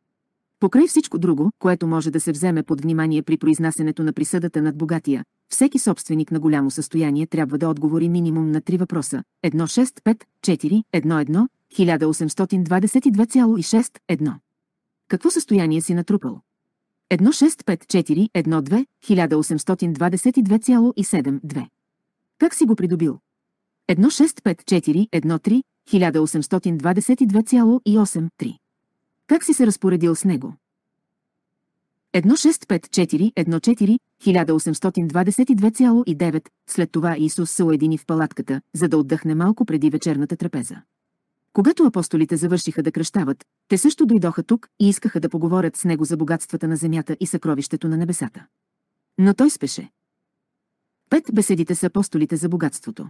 Speaker 1: Покрай всичко друго, което може да се вземе под внимание при произнасенето на присъдата над богатия, всеки собственик на голямо състояние трябва да отговори минимум на три въпроса 1654-11, 1822,6-1. Какво състояние си натрупал? 1654-12-1822,72. Как си го придобил? 1654-13-1822,83. Как си се разпоредил с него? 1654-14-1822,9 След това Исус се уедини в палатката, за да отдъхне малко преди вечерната трапеза. Когато апостолите завършиха да кръщават, те също дойдоха тук и искаха да поговорят с него за богатствата на земята и съкровището на небесата. Но той спеше. Пет беседите с апостолите за богатството.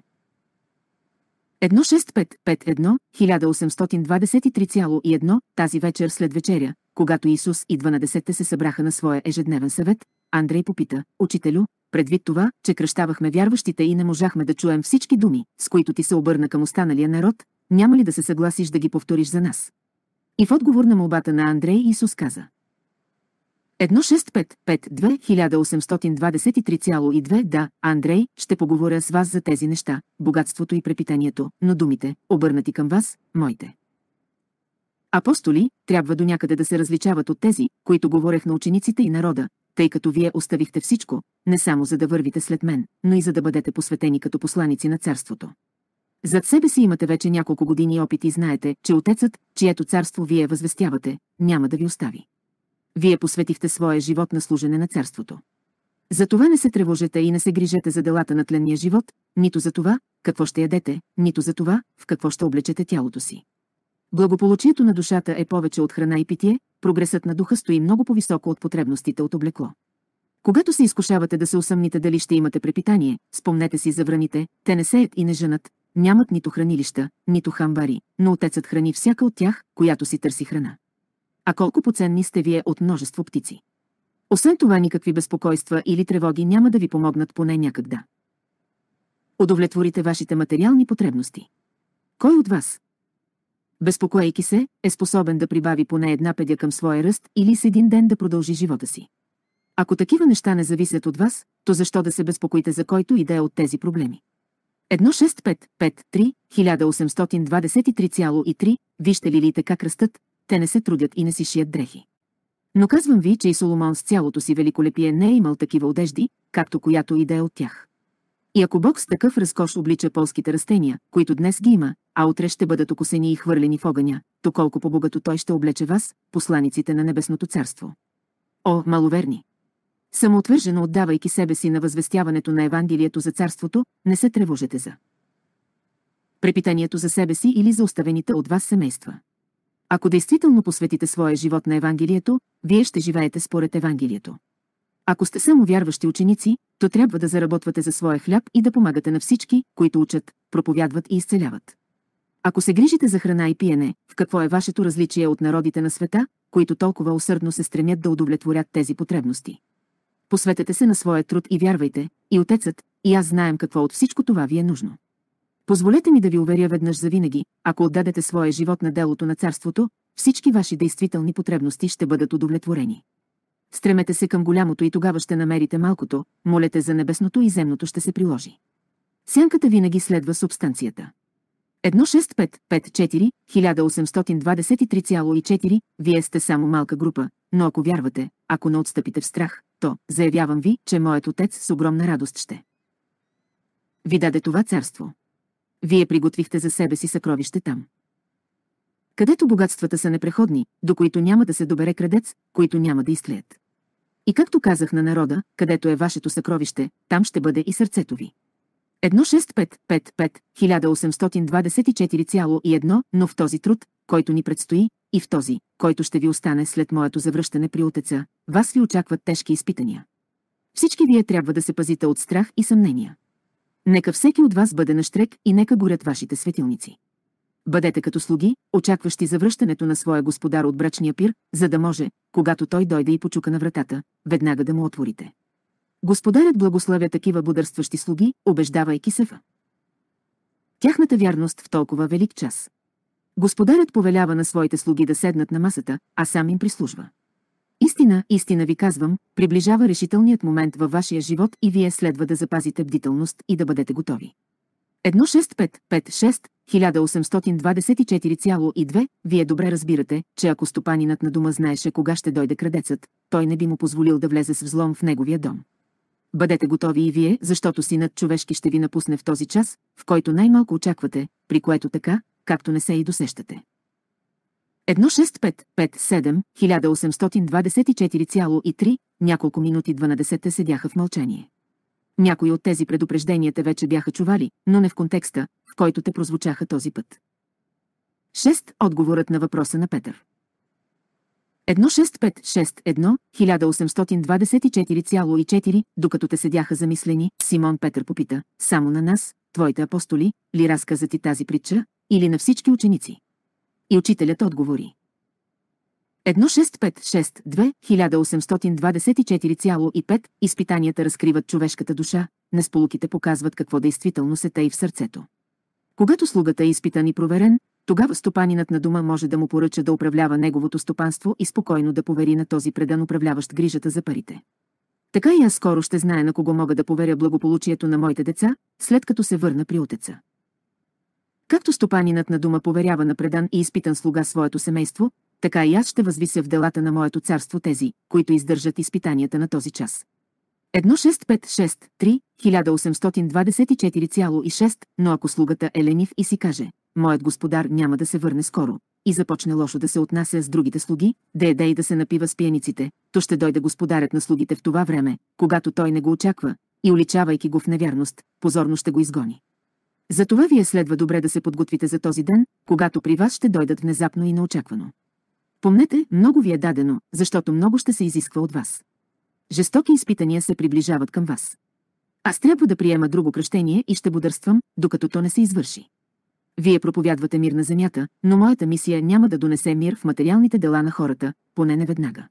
Speaker 1: 1655-1, 1823,1 тази вечер след вечеря, когато Исус и 12-те се събраха на своя ежедневен съвет, Андрей попита, учителю, предвид това, че кръщавахме вярващите и не можахме да чуем всички думи, с които ти се обърна към останалия народ, няма ли да се съгласиш да ги повториш за нас? И в отговор на молбата на Андрей Исус каза. 1655 Да, Андрей, ще поговоря с вас за тези неща, богатството и препитанието, но думите, обърнати към вас, моите. Апостоли трябва до някъде да се различават от тези, които говорех на учениците и народа, тъй като вие оставихте всичко, не само за да вървите след мен, но и за да бъдете посветени като посланици на царството. Зад себе си имате вече няколко години опит и знаете, че Отецът, чието царство вие възвестявате, няма да ви остави. Вие посветихте своя живот на служене на царството. Затова не се тревожете и не се грижете за делата на тленния живот, нито за това, какво ще ядете, нито за това, в какво ще облечете тялото си. Благополучието на душата е повече от храна и питие, прогресът на духа стои много по-високо от потребностите от облекло. Когато се изкушавате да се усъмните дали ще имате препитание, спомнете си за враните, те не сеят и не женат, Нямат нито хранилища, нито хамбари, но отецът храни всяка от тях, която си търси храна. А колко поценни сте вие от множество птици. Освен това никакви безпокойства или тревоги няма да ви помогнат поне някак да. Удовлетворите вашите материални потребности. Кой от вас, безпокоейки се, е способен да прибави поне една педя към своя ръст или с един ден да продължи живота си? Ако такива неща не зависят от вас, то защо да се безпокоите за който и да е от тези проблеми? 16553 1823,3 Вижте лилиите как растат, те не се трудят и не си шият дрехи. Но казвам ви, че и Соломон с цялото си великолепие не е имал такива одежди, както която и да е от тях. И ако Бог с такъв разкош облича полските растения, които днес ги има, а утре ще бъдат окосени и хвърлени в огъня, то колко по-богато Той ще облече вас, посланиците на Небесното царство. О, маловерни! Самоотвържено отдавайки себе си на възвестяването на Евангелието за царството, не се тревожете за препитанието за себе си или за оставените от вас семейства. Ако действително посветите своя живот на Евангелието, вие ще живеете според Евангелието. Ако сте само вярващи ученици, то трябва да заработвате за своя хляб и да помагате на всички, които учат, проповядват и изцеляват. Ако се грижите за храна и пиене, в какво е вашето различие от народите на света, които толкова усърдно се стремят да удовлетворят тези потребности? Посветете се на своя труд и вярвайте, и отецът, и аз знаем какво от всичко това ви е нужно. Позволете ми да ви уверя веднъж завинаги, ако отдадете своя живот на делото на царството, всички ваши действителни потребности ще бъдат удовлетворени. Стремете се към голямото и тогава ще намерите малкото, молете за небесното и земното ще се приложи. Сянката винаги следва субстанцията. 16554 1823,4 Вие сте само малка група, но ако вярвате, ако не отстъпите в страх, то, заявявам ви, че моят отец с огромна радост ще ви даде това царство. Вие приготвихте за себе си съкровище там. Където богатствата са непреходни, до които няма да се добере крадец, които няма да изклеят. И както казах на народа, където е вашето съкровище, там ще бъде и сърцето ви. 16555 1824,1, но в този труд, който ни предстои, и в този, който ще ви остане след моето завръщане при отеца, вас ви очакват тежки изпитания. Всички вие трябва да се пазите от страх и съмнения. Нека всеки от вас бъде штрек и нека горят вашите светилници. Бъдете като слуги, очакващи завръщането на своя господар от брачния пир, за да може, когато той дойде и почука на вратата, веднага да му отворите. Господарят благославя такива бодърстващи слуги, убеждавайки се в тяхната вярност в толкова велик час. Господарят повелява на своите слуги да седнат на масата, а сам им прислужва. Истина, истина ви казвам, приближава решителният момент във вашия живот и вие следва да запазите бдителност и да бъдете готови. 1.6.5.5.6.1824.2 Вие добре разбирате, че ако стопанинът на дома знаеше кога ще дойде крадецът, той не би му позволил да влезе с взлом в неговия дом. Бъдете готови и вие, защото синът човешки ще ви напусне в този час, в който най-малко очаквате, при което така, както не се и досещате. 16557 1824,3 няколко минути 12 седяха в мълчание. Някои от тези предупрежденията вече бяха чували, но не в контекста, в който те прозвучаха този път. 6. Отговорът на въпроса на Петър. 1651 1824,4, докато те седяха замислени, Симон Петър попита, само на нас, твоите апостоли, ли разказа ти тази притча, или на всички ученици? И учителят отговори. 656-2 1824,5 изпитанията разкриват човешката душа, несполуките показват какво действително се тъй в сърцето. Когато слугата е изпитан и проверен, тогава стопанинът на дома може да му поръча да управлява неговото стопанство и спокойно да повери на този предан управляващ грижата за парите. Така и аз скоро ще знае на кого мога да поверя благополучието на моите деца, след като се върна при отеца. Както стопанинът на дома поверява на предан и изпитан слуга своето семейство, така и аз ще възвися в делата на моето царство тези, които издържат изпитанията на този час. 16563 1824,6, но ако слугата е ленив и си каже, моят господар няма да се върне скоро, и започне лошо да се отнася с другите слуги, да еде и да се напива с пиениците. то ще дойде господарят на слугите в това време, когато той не го очаква, и уличавайки го в невярност, позорно ще го изгони. Затова вие следва добре да се подготвите за този ден, когато при вас ще дойдат внезапно и неочаквано. Помнете, много ви е дадено, защото много ще се изисква от вас. Жестоки изпитания се приближават към вас. Аз трябва да приема друго кръщение и ще бодърствам, докато то не се извърши. Вие проповядвате мир на земята, но моята мисия няма да донесе мир в материалните дела на хората, поне не веднага.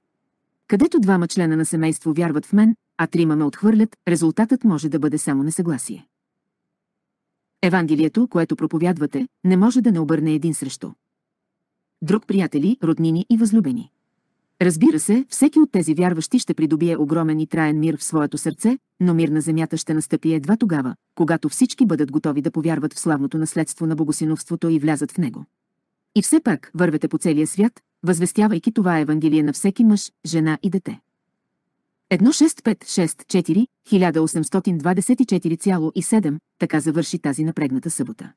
Speaker 1: Където двама члена на семейство вярват в мен, а трима ме отхвърлят, резултатът може да бъде само несъгласие. Евангелието, което проповядвате, не може да не обърне един срещу. Друг приятели, роднини и възлюбени. Разбира се, всеки от тези вярващи ще придобие огромен и траен мир в своето сърце, но мир на земята ще настъпи едва тогава, когато всички бъдат готови да повярват в славното наследство на богосиновството и влязат в него. И все пак вървете по целия свят, възвестявайки това Евангелие на всеки мъж, жена и дете. 16564 1824,7 така завърши тази напрегната събота.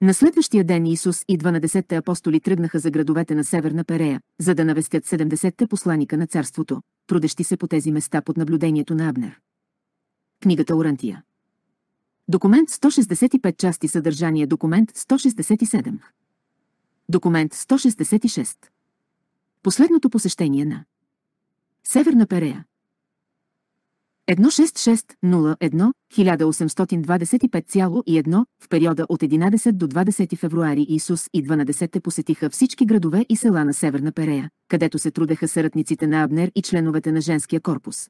Speaker 1: На следващия ден Исус и 12-те апостоли тръгнаха за градовете на Северна Перея, за да навестят 70-те посланика на царството, трудещи се по тези места под наблюдението на Абнер. Книгата Орантия Документ 165 части съдържание Документ 167 Документ 166 Последното посещение на Северна Перея 1660-1825,1 в периода от 11 до 20 февруари Исус и 12 посетиха всички градове и села на Северна Перея, където се трудеха съратниците на Абнер и членовете на женския корпус.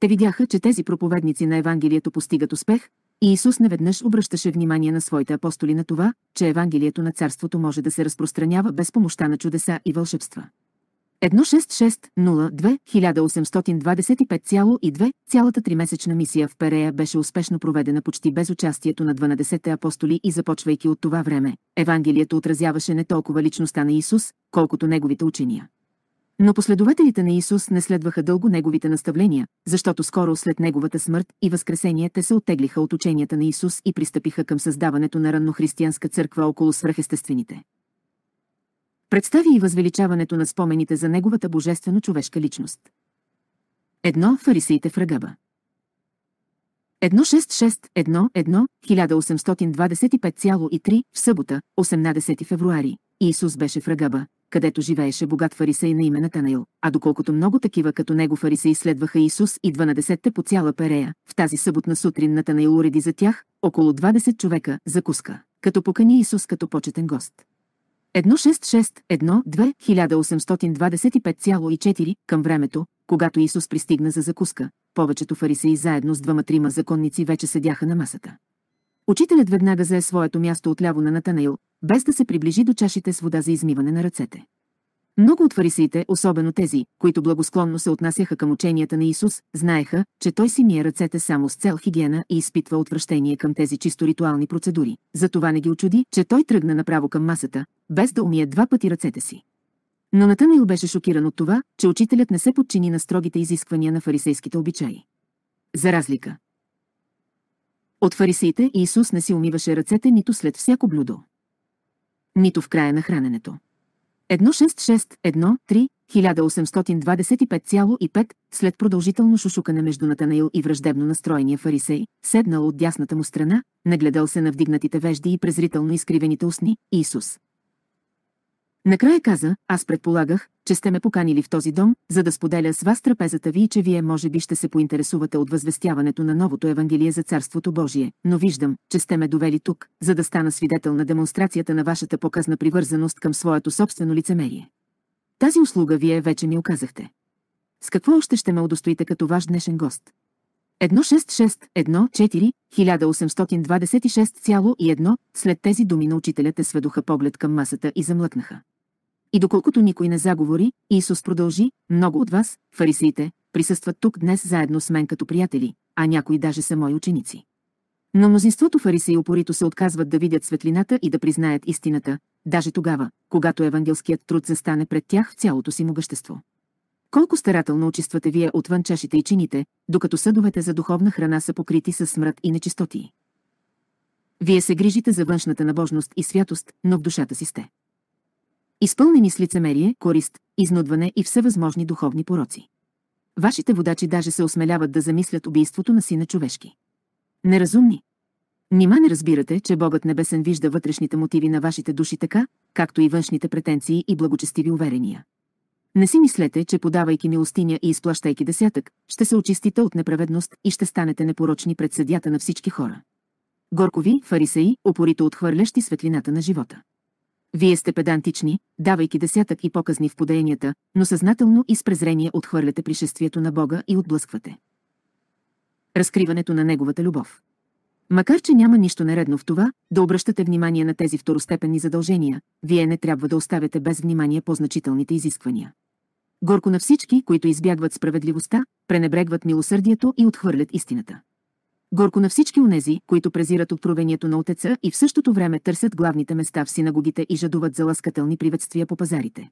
Speaker 1: Те видяха, че тези проповедници на Евангелието постигат успех, и Исус неведнъж обръщаше внимание на своите апостоли на това, че Евангелието на Царството може да се разпространява без помощта на чудеса и вълшебства. 1660 цялата тримесечна мисия в Перея беше успешно проведена почти без участието на 12-те апостоли и започвайки от това време, Евангелието отразяваше не толкова личността на Исус, колкото неговите учения. Но последователите на Исус не следваха дълго неговите наставления, защото скоро след неговата смърт и възкресение те се оттеглиха от ученията на Исус и пристъпиха към създаването на раннохристиянска църква около свръхестествените. Представи и възвеличаването на спомените за неговата божествено човешка личност. Едно фарисеите в Рагаба. 1825,3 в събота, 18 февруари. Иисус беше в Рагаба, където живееше богат фарисей на име Натанаил, а доколкото много такива като него фарисеи следваха Исус и 12-те по цяла Перея, в тази съботна сутрин Натанаил уреди за тях около 20 човека закуска, като покани Исус като почетен гост. 1661-2825,4 към времето, когато Исус пристигна за закуска, повечето фарисеи заедно с двама-трима законници вече седяха на масата. Учителят веднага зае своето място отляво на Натанаил, без да се приближи до чашите с вода за измиване на ръцете. Много от фарисеите, особено тези, които благосклонно се отнасяха към ученията на Исус, знаеха, че той си мие ръцете само с цел хигиена и изпитва отвращение към тези чисто ритуални процедури. Затова не ги очуди, че той тръгна направо към масата, без да умие два пъти ръцете си. Но Натанил беше шокиран от това, че учителят не се подчини на строгите изисквания на фарисейските обичаи. За разлика. От фарисеите Исус не си умиваше ръцете нито след всяко блюдо. Нито в края на храненето. 1661-3, 1825,5, след продължително шушукане между Натанаил и враждебно настроения фарисей, седнал от дясната му страна, нагледал се на вдигнатите вежди и презрително изкривените устни, Исус, Накрая каза, аз предполагах, че сте ме поканили в този дом, за да споделя с вас трапезата ви и че вие може би ще се поинтересувате от възвестяването на новото Евангелие за Царството Божие, но виждам, че сте ме довели тук, за да стана свидетел на демонстрацията на вашата показна привързаност към своето собствено лицемерие. Тази услуга вие вече ми оказахте. С какво още ще ме удостоите като ваш днешен гост? 166-14-1826,1 След тези думи на учителят те сведоха поглед към масата и замлъкнаха. И доколкото никой не заговори, Исус продължи, много от вас, фарисеите, присъстват тук днес заедно с мен като приятели, а някои даже са мои ученици. Но мнозинството фарисеи упорито се отказват да видят светлината и да признаят истината, даже тогава, когато евангелският труд застане пред тях в цялото си могъщество. Колко старателно очиствате вие отвън чашите и чините, докато съдовете за духовна храна са покрити със смрът и нечистоти. Вие се грижите за външната набожност и святост, но в душата си сте изпълнени с лицемерие, корист, изнудване и всевъзможни духовни пороци. Вашите водачи даже се осмеляват да замислят убийството на сина човешки. Неразумни. Нима не разбирате, че Богът Небесен вижда вътрешните мотиви на вашите души така, както и външните претенции и благочестиви уверения. Не си мислете, че подавайки милостиня и изплащайки десятък, ще се очистите от неправедност и ще станете непорочни пред съдята на всички хора. Горкови, фарисеи, опорито отхвърлящи светлината на живота. Вие сте педантични, давайки десятък и показни в подаянията, но съзнателно и с презрение отхвърляте пришествието на Бога и отблъсквате. Разкриването на Неговата любов. Макар, че няма нищо нередно в това, да обръщате внимание на тези второстепенни задължения, вие не трябва да оставяте без внимание по-значителните изисквания. Горко на всички, които избягват справедливостта, пренебрегват милосърдието и отхвърлят истината. Горко на всички унези, които презират откровението на Отеца и в същото време търсят главните места в синагогите и жадуват за ласкателни приветствия по пазарите.